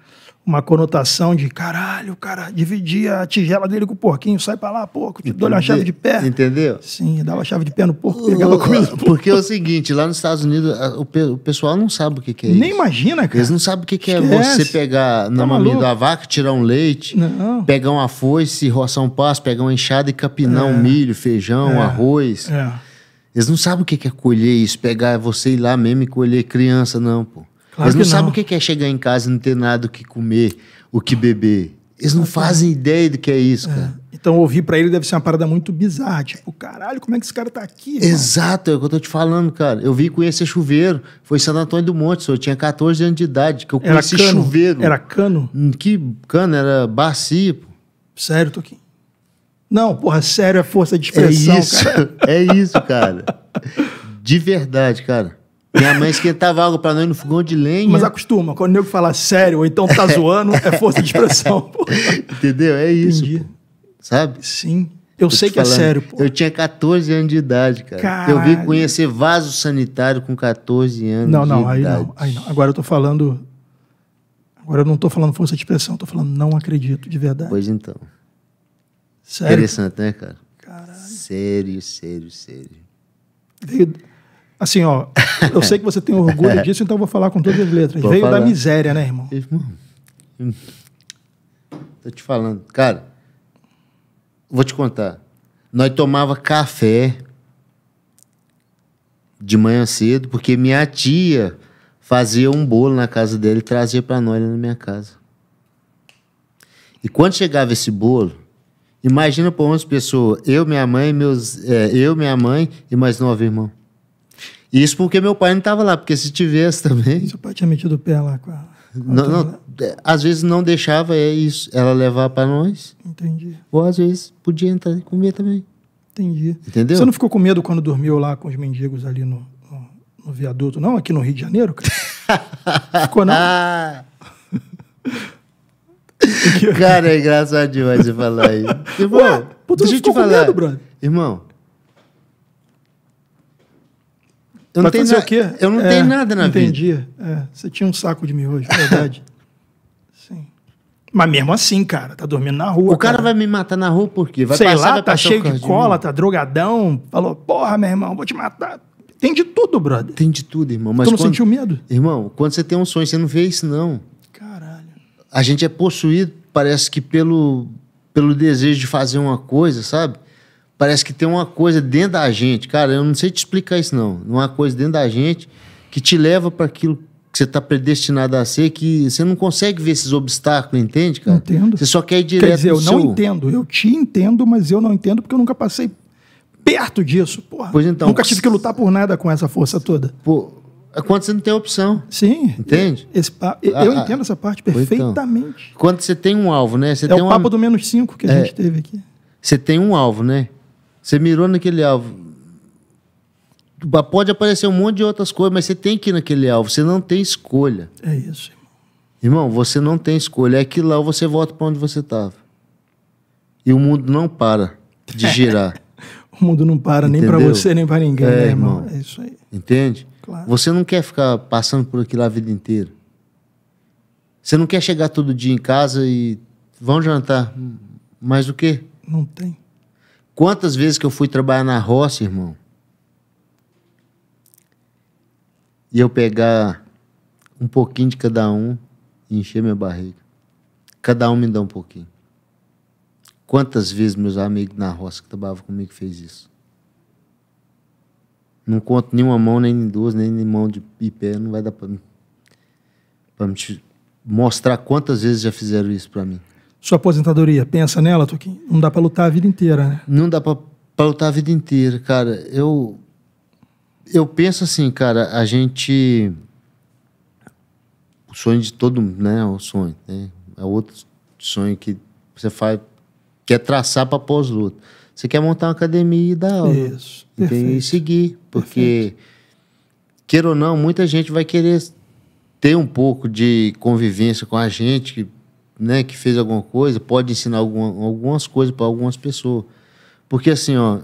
uma conotação de caralho, o cara dividia a tigela dele com o porquinho, sai para lá, porco, te dou-lhe uma chave de pé. Entendeu? Sim, dava chave de pé no porco, pegava comida. Porque é o seguinte, lá nos Estados Unidos, o, o pessoal não sabe o que, que é Nem isso. Nem imagina, cara. Eles não sabem o que, que é você pegar tá na tá maminha da vaca, tirar um leite, não. pegar uma foice, roçar um passo, pegar uma enxada e capinar é. um milho, feijão, é. arroz. É. Eles não sabem o que, que é colher isso, pegar você ir lá mesmo e colher criança, não, pô. Claro Eles não, não, sabem o que é chegar em casa e não ter nada o que comer, o que beber. Eles não fazem ideia do que é isso, é. cara. Então, ouvir para ele deve ser uma parada muito bizarra. Tipo, caralho, como é que esse cara tá aqui? Exato, é o que eu tô te falando, cara. Eu vim conhecer chuveiro. Foi Santo Antônio do Monte, eu tinha 14 anos de idade, que eu era conheci chuveiro. Era cano? Hum, que cano? Era bacia, pô. Sério, Toquinho? Não, porra, sério é força de é expressão, É isso, cara. <laughs> é isso, cara. De verdade, cara. Minha mãe esquentava algo pra nós no fogão de lenha. Mas acostuma, quando o nego fala sério ou então tá <laughs> é. zoando, é força de expressão. <laughs> Pô. Entendeu? É isso. Entendi. Pô. Sabe? Sim. Eu Tô sei que é falando. é sério, pô. Eu tinha 14 anos de idade, cara. Caralho. Eu vim conhecer vaso sanitário com 14 anos não, não, de aí idade. Não, aí não. Agora eu tô falando. Agora eu não tô falando força de expressão, tô falando não acredito de verdade. Pois então. Sério? Interessante, né, cara? Caralho. Sério, sério, sério. Veio, Assim, ó, <laughs> eu sei que você tem orgulho disso, então eu vou falar com todas as letras. Vou Veio falar. da miséria, né, irmão? Irmão, hum. tô te falando. Cara, vou te contar. Nós tomava café de manhã cedo, porque minha tia fazia um bolo na casa dele e trazia para nós na minha casa. E quando chegava esse bolo, imagina para 11 pessoas, eu, minha mãe, meus, é, eu, minha mãe e mais nove irmãos. Isso porque meu pai não estava lá, porque se tivesse também. Seu pai tinha metido o pé lá com a. Com não, não, é, às vezes não deixava é isso, ela levar para nós. Entendi. Ou às vezes podia entrar e comer também. Entendi. Entendeu? Você não ficou com medo quando dormiu lá com os mendigos ali no, no, no viaduto, não? Aqui no Rio de Janeiro, cara? <laughs> ficou não? Ah. <laughs> cara, é engraçado demais você falar isso. Irmão, Ué, pô, deixa eu te falar. Medo, brother. Irmão, Eu não pra tenho o quê? Eu não é, tenho nada na entendi. vida. Entendi. É, você tinha um saco de miojo, verdade. <laughs> Sim. Mas mesmo assim, cara, tá dormindo na rua. O cara, cara. vai me matar na rua por quê? Vai Sei passar, lá, tá cheio de cola, de tá drogadão. Falou, porra, meu irmão, vou te matar. Tem de tudo, brother. Tem de tudo, irmão. Mas tu não quando... sentiu medo? Irmão, quando você tem um sonho, você não vê isso, não. Caralho. A gente é possuído, parece que pelo, pelo desejo de fazer uma coisa, sabe? parece que tem uma coisa dentro da gente, cara, eu não sei te explicar isso não, uma coisa dentro da gente que te leva para aquilo que você está predestinado a ser, que você não consegue ver esses obstáculos, entende, cara? Entendo. Você só quer ir direto Quer dizer, eu não seu... entendo, eu te entendo, mas eu não entendo porque eu nunca passei perto disso, porra. Pois então. Nunca tive que lutar por nada com essa força toda. Pô, é quando você não tem opção. Sim. Entende? Esse, ah, eu ah, entendo essa parte então. perfeitamente. Então, quando você tem um alvo, né? Você é tem o papo uma... do menos cinco que a é, gente teve aqui. Você tem um alvo, né? Você mirou naquele alvo. Pode aparecer um monte de outras coisas, mas você tem que ir naquele alvo. Você não tem escolha. É isso, irmão. Irmão, você não tem escolha. É que lá você volta para onde você estava. E o mundo não para de girar. <laughs> o mundo não para Entendeu? nem para você, nem para ninguém, é, né, irmão? É isso aí. Entende? Claro. Você não quer ficar passando por aquilo a vida inteira. Você não quer chegar todo dia em casa e vamos jantar. Mais o quê? Não tem. Quantas vezes que eu fui trabalhar na roça, irmão? E eu pegar um pouquinho de cada um e encher minha barriga. Cada um me dá um pouquinho. Quantas vezes meus amigos na roça que trabalhavam comigo fez isso? Não conto nenhuma mão, nem duas, nem mão de pé, não vai dar para me mostrar quantas vezes já fizeram isso para mim. Sua aposentadoria, pensa nela, Toquinho? Não dá para lutar a vida inteira, né? Não dá para lutar a vida inteira, cara. Eu, eu penso assim, cara, a gente. O sonho de todo mundo, né? É o sonho. Né? É outro sonho que você faz, quer traçar para pós-luta. Você quer montar uma academia e dar aula. Isso. Perfeito. E seguir, porque, Perfeito. queira ou não, muita gente vai querer ter um pouco de convivência com a gente, que né, que fez alguma coisa pode ensinar alguma, algumas coisas para algumas pessoas. Porque assim, ó,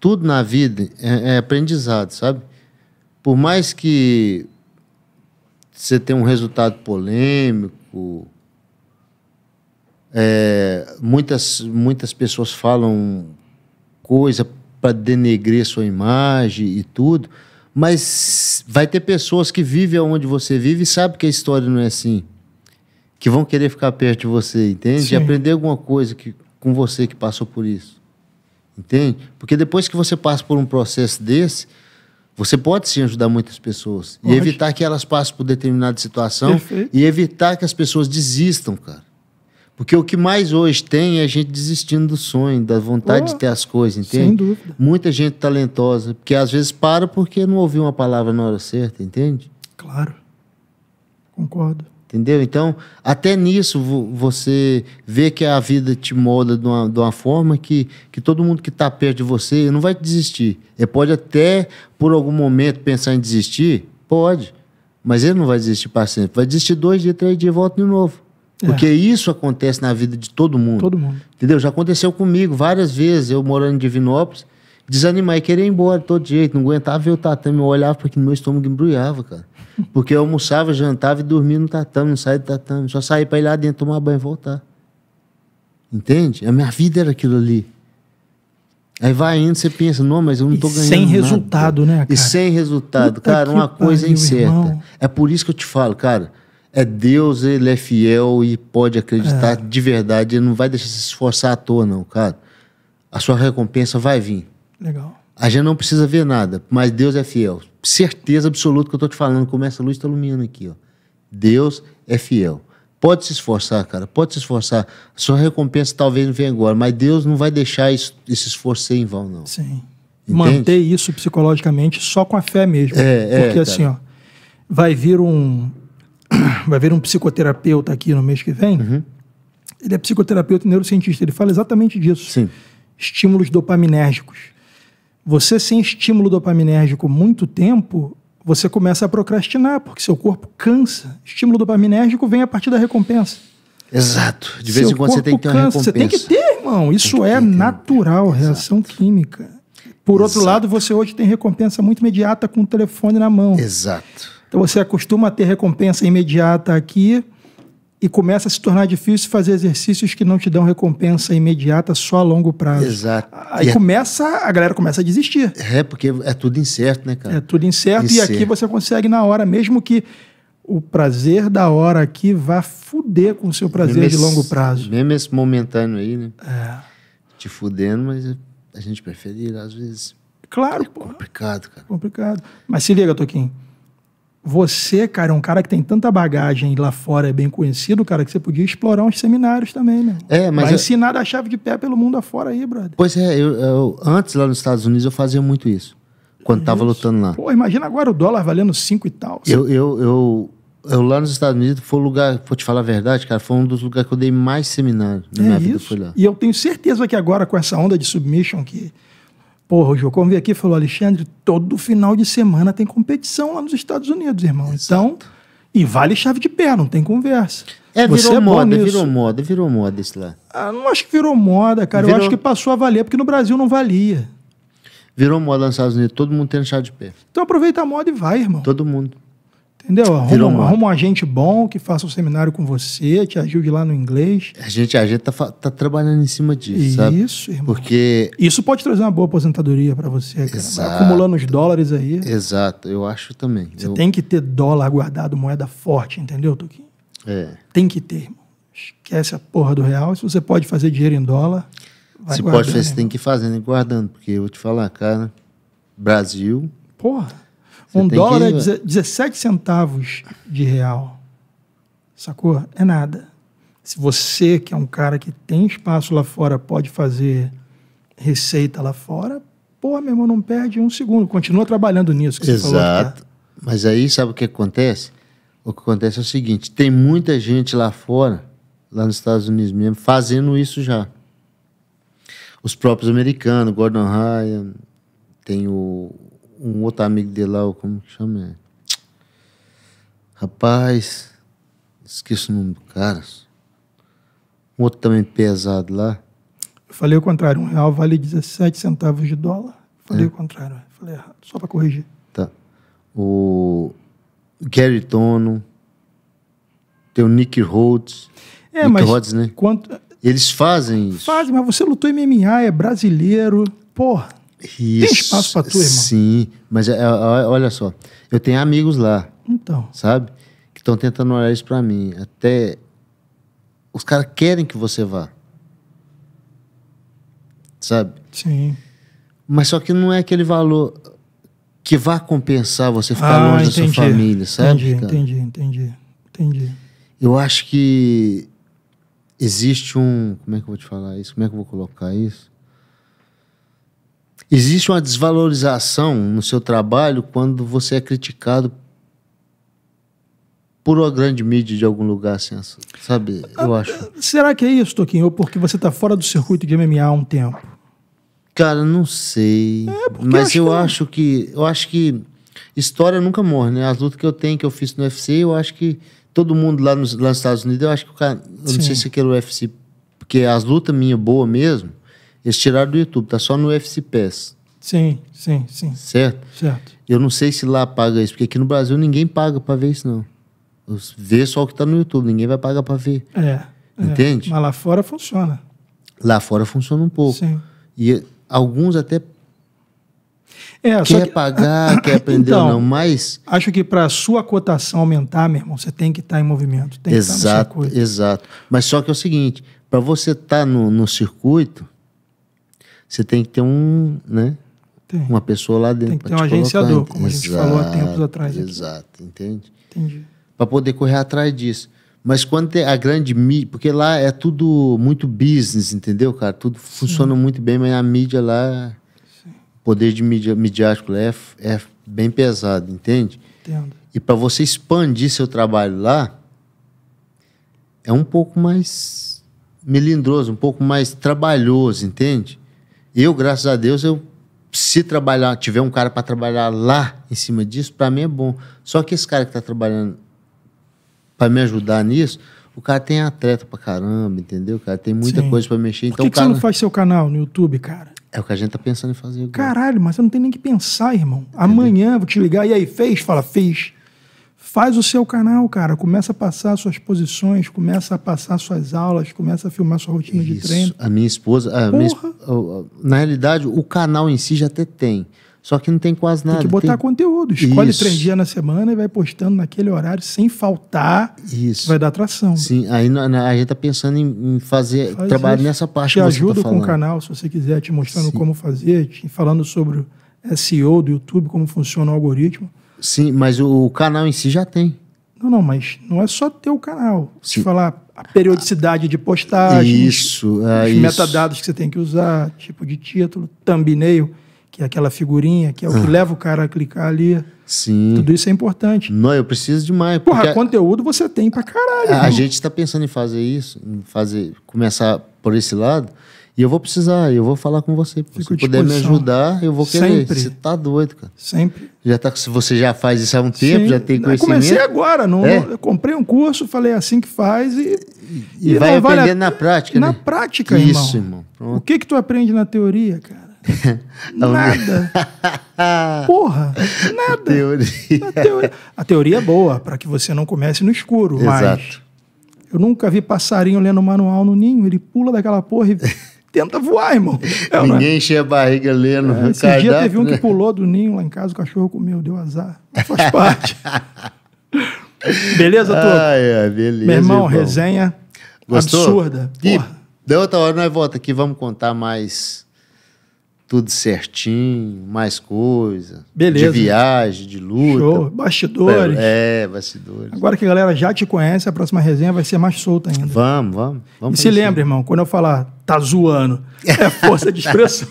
tudo na vida é, é aprendizado, sabe? Por mais que você tenha um resultado polêmico, é, muitas, muitas pessoas falam coisa para denegrir sua imagem e tudo, mas vai ter pessoas que vivem onde você vive e sabe que a história não é assim que vão querer ficar perto de você, entende? Sim. E aprender alguma coisa que, com você que passou por isso. Entende? Porque depois que você passa por um processo desse, você pode sim ajudar muitas pessoas. Pode. E evitar que elas passem por determinada situação Perfeito. e evitar que as pessoas desistam, cara. Porque o que mais hoje tem é a gente desistindo do sonho, da vontade oh, de ter as coisas, entende? Sem dúvida. Muita gente talentosa, porque às vezes para porque não ouviu uma palavra na hora certa, entende? Claro. Concordo. Entendeu? Então, até nisso você vê que a vida te molda de uma, de uma forma que, que todo mundo que está perto de você não vai desistir. Ele pode até, por algum momento, pensar em desistir, pode. Mas ele não vai desistir para sempre. Vai desistir dois dias, três dias, volta de novo. É. Porque isso acontece na vida de todo mundo. Todo mundo. Entendeu? Já aconteceu comigo várias vezes, eu morando em Divinópolis, desanimar e querer ir embora todo jeito, não aguentava ver o tatame, eu olhava para que meu estômago embrulhava, cara. Porque eu almoçava, jantava e dormia no tatame, não saía do tatame. Só saía para ir lá dentro tomar banho e voltar. Entende? A minha vida era aquilo ali. Aí vai indo, você pensa, não, mas eu não estou ganhando. Sem resultado, nada. né, cara? E sem resultado. Puta cara, uma coisa é incerta. Irmão. É por isso que eu te falo, cara. É Deus, ele é fiel e pode acreditar é. de verdade. Ele não vai deixar se esforçar à toa, não, cara. A sua recompensa vai vir. Legal. A gente não precisa ver nada, mas Deus é fiel certeza absoluta que eu tô te falando, como essa luz está iluminando aqui, ó. Deus é fiel. Pode se esforçar, cara, pode se esforçar. Sua recompensa talvez não venha agora, mas Deus não vai deixar isso, esse esforço ser em vão, não. Sim. Entende? Manter isso psicologicamente só com a fé mesmo. É, é Porque assim, ó, vai vir um <coughs> vai vir um psicoterapeuta aqui no mês que vem. Uhum. Ele é psicoterapeuta e neurocientista, ele fala exatamente disso. Sim. Estímulos dopaminérgicos. Você sem estímulo dopaminérgico muito tempo, você começa a procrastinar, porque seu corpo cansa. Estímulo dopaminérgico vem a partir da recompensa. Exato. De vez seu em quando você tem que ter uma cansa. recompensa. Você tem que ter, irmão. Isso é ter, é natural, reação química. Por Exato. outro lado, você hoje tem recompensa muito imediata com o telefone na mão. Exato. Então você acostuma a ter recompensa imediata aqui, e começa a se tornar difícil fazer exercícios que não te dão recompensa imediata só a longo prazo. Exato. Aí e é- começa, é... a galera começa a desistir. É, porque é tudo incerto, né, cara? É tudo incerto, incerto. e aqui você consegue na hora, mesmo que o prazer da hora aqui vá fuder com o seu prazer de longo prazo. Mesmo esse momentâneo aí, né? É. Te fudendo, mas a gente prefere ir às vezes. Claro, é pô. Complicado, cara. Complicado. Mas se liga, Toquinho você, cara, é um cara que tem tanta bagagem lá fora, é bem conhecido, cara, que você podia explorar uns seminários também, né? É, mas. Vai eu... ensinar a chave de pé pelo mundo afora aí, brother. Pois é, eu, eu, antes lá nos Estados Unidos eu fazia muito isso. Quando isso. tava lutando lá. Pô, imagina agora o dólar valendo cinco e tal. Eu, eu, eu, eu lá nos Estados Unidos foi o lugar, vou te falar a verdade, cara, foi um dos lugares que eu dei mais seminários na é minha isso. vida. Foi lá. E eu tenho certeza que agora, com essa onda de submission que Porra, o Jocon veio aqui e falou: Alexandre, todo final de semana tem competição lá nos Estados Unidos, irmão. Exato. Então, e vale chave de pé, não tem conversa. É, Você virou é moda, nisso. virou moda, virou moda isso lá. Ah, não acho que virou moda, cara. Virou... Eu acho que passou a valer, porque no Brasil não valia. Virou moda nos Estados Unidos, todo mundo tendo chave de pé. Então aproveita a moda e vai, irmão. Todo mundo. Entendeu? Arruma, um, arruma um agente bom que faça o um seminário com você, te ajude lá no inglês. A gente, a gente tá, tá trabalhando em cima disso, sabe? Isso, irmão. Porque... Isso pode trazer uma boa aposentadoria para você, cara. Exato. acumulando os dólares aí. Exato, eu acho também. Você eu... tem que ter dólar guardado, moeda forte, entendeu, Tuquinho? É. Tem que ter, irmão. Esquece a porra do real. Se você pode fazer dinheiro em dólar, vai Se pode fazer, você tem que ir fazendo e guardando. Porque eu vou te falar, cara, Brasil... Porra um dólar que... é 17 centavos de real. Sacou? É nada. Se você, que é um cara que tem espaço lá fora, pode fazer receita lá fora, porra, meu irmão, não perde um segundo. Continua trabalhando nisso. Exato. Mas aí, sabe o que acontece? O que acontece é o seguinte: tem muita gente lá fora, lá nos Estados Unidos mesmo, fazendo isso já. Os próprios americanos, Gordon Ryan, tem o um outro amigo dele lá, como que chama? É. Rapaz, esqueço o nome do cara. Um outro também pesado lá. Eu falei o contrário, um real vale 17 centavos de dólar. Falei é. o contrário, é. falei errado, só para corrigir. Tá. O Gary Tono, tem o Nick Rhodes. É, Nick mas Rhodes, né? Quanto... Eles fazem isso. Fazem, mas você lutou em MMA, é brasileiro. Porra. Isso, Tem espaço para tu, irmão? Sim, mas é, é, é, olha só, eu tenho amigos lá. Então. Sabe? Que estão tentando olhar isso para mim. Até os caras querem que você vá. Sabe? Sim. Mas só que não é aquele valor que vá compensar você ficar ah, longe entendi. da sua família, sabe? Entendi, cara? entendi, entendi, entendi. Eu acho que existe um. Como é que eu vou te falar isso? Como é que eu vou colocar isso? Existe uma desvalorização no seu trabalho quando você é criticado por uma grande mídia de algum lugar, assim, assim sabe? Eu ah, acho. Será que é isso, Toquinho? Ou porque você está fora do circuito de MMA há um tempo? Cara, não sei. É, mas eu, é acho que eu acho que história nunca morre, né? As lutas que eu tenho que eu fiz no UFC, eu acho que todo mundo lá nos, lá nos Estados Unidos, eu acho que o cara, eu Sim. não sei se aquele UFC, porque as lutas minha boa mesmo, eles tiraram do YouTube, tá só no UFC Pass. Sim, sim, sim. Certo? Certo. Eu não sei se lá paga isso, porque aqui no Brasil ninguém paga para ver isso, não. Vê só o que tá no YouTube, ninguém vai pagar para ver. É. é. Entende? É, mas lá fora funciona. Lá fora funciona um pouco. Sim. E alguns até é, quer que, pagar, quer <coughs> aprender então, ou não, mas. Acho que para a sua cotação aumentar, meu irmão, você tem que estar tá em movimento. Tem exato, que tá no circuito. exato. Mas só que é o seguinte: para você estar tá no, no circuito, você tem que ter um, né? Tem. Uma pessoa lá dentro. Tem que ter um agenciador, como a gente falou há tempos atrás. Aqui. Exato, entende? Entendi. Para poder correr atrás disso. Mas quando a grande mídia, porque lá é tudo muito business, entendeu, cara? Tudo Sim. funciona muito bem, mas a mídia lá, o poder de mídia, midiático lá é, é bem pesado, entende? Entendo. E para você expandir seu trabalho lá, é um pouco mais melindroso, um pouco mais trabalhoso, entende? Eu, graças a Deus, eu se trabalhar, tiver um cara para trabalhar lá em cima disso, para mim é bom. Só que esse cara que tá trabalhando para me ajudar nisso, o cara tem atleta para caramba, entendeu? cara tem muita Sim. coisa para mexer. Por que, então, que cara... você não faz seu canal no YouTube, cara? É o que a gente tá pensando em fazer agora. Caralho, mas você não tem nem que pensar, irmão. Entendeu? Amanhã vou te ligar e aí fez, fala fez faz o seu canal, cara. Começa a passar suas posições, começa a passar suas aulas, começa a filmar sua rotina Isso. de treino. A minha esposa. A minha, na realidade, o canal em si já até tem. Só que não tem quase nada. Tem que botar tem... conteúdo. Escolhe Isso. três dias na semana e vai postando naquele horário sem faltar. Isso. Vai dar atração. Sim, aí a gente tá pensando em fazer, Faz trabalho isso. nessa parte. Te ajudo tá com o canal, se você quiser, te mostrando Sim. como fazer, te falando sobre SEO do YouTube, como funciona o algoritmo. Sim, mas o, canal em si já tem. Não, não, mas não é só ter o canal. Se falar a periodicidade de postagem, isso, é os isso. metadados que você tem que usar, tipo de título, thumbnail, que é aquela figurinha, que é o que ah. leva o cara a clicar ali. Sim. Tudo isso é importante. Não, eu preciso demais. Porra, porque... conteúdo você tem pra caralho. É, a, a gente tá pensando em fazer isso, em fazer, começar por esse lado, e eu vou precisar, eu vou falar com você. Fico se puder me ajudar, eu vou querer. Sempre. Você tá doido, cara. Sempre. Já tá, você já faz isso há um tempo, Sim. já tem é, conhecimento. Eu comecei agora, não, é? eu comprei um curso, falei assim que faz e. E, e vai aprender vale na prática, né? Na prática, irmão. Isso, irmão. Pronto. O que que tu aprende na teoria, cara? <laughs> É nada. <laughs> Porra, nada. teoria. A teoria, a teoria é boa, para que você não comece no escuro, Exato. mas. Eu nunca vi passarinho lendo manual no ninho, ele pula daquela porra e tenta voar, irmão. É, né? Ninguém enche a barriga lendo. É, esse dia teve um que né? pulou do ninho lá em casa, o cachorro comeu, deu azar. faz parte. <laughs> beleza, turma? Ah, é, beleza. Meu irmão, irmão. resenha Gostou? absurda. E da outra hora nós volta aqui, vamos contar mais tudo certinho, mais coisa. Beleza. De viagem, de luta. Show. Bastidores. É, é, bastidores. Agora que a galera já te conhece, a próxima resenha vai ser mais solta ainda. Vamos, vamos. vamos e se lembra, irmão, quando eu falar tá zoando, é força de expressão.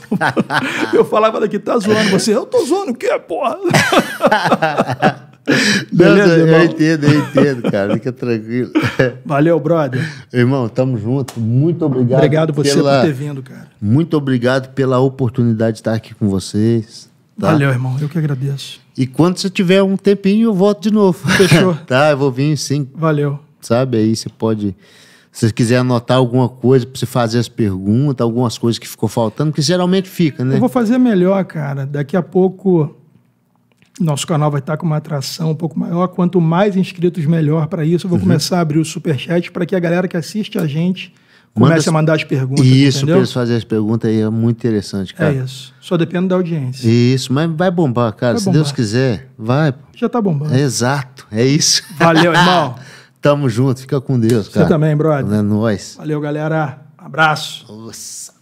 <laughs> eu falava daqui, tá zoando. Você, eu tô zoando o quê, porra? <laughs> <laughs> Não, eu entendo, eu entendo, cara. Fica tranquilo. <laughs> Valeu, brother. Irmão, tamo junto. Muito obrigado. Obrigado você pela... por ter vindo, cara. Muito obrigado pela oportunidade de estar aqui com vocês. Tá? Valeu, irmão. Eu que agradeço. E quando você tiver um tempinho, eu volto de novo. Fechou. <laughs> tá, eu vou vir sim. Valeu. Sabe, aí você pode se você quiser anotar alguma coisa para você fazer as perguntas, algumas coisas que ficou faltando, que geralmente fica, né? Eu vou fazer melhor, cara. Daqui a pouco nosso canal vai estar com uma atração um pouco maior. Quanto mais inscritos, melhor para isso. Eu vou uhum. começar a abrir o superchat para que a galera que assiste a gente comece Manda... a mandar as perguntas. Isso, para eles fazerem as perguntas aí é muito interessante, é cara. É isso. Só depende da audiência. Isso, mas vai bombar, cara. Vai Se bombar. Deus quiser, vai. Já tá bombando. exato, é isso. Valeu, <laughs> irmão. Tamo junto, fica com Deus, cara. Você também, brother. É nóis. Valeu, galera. Abraço. Nossa.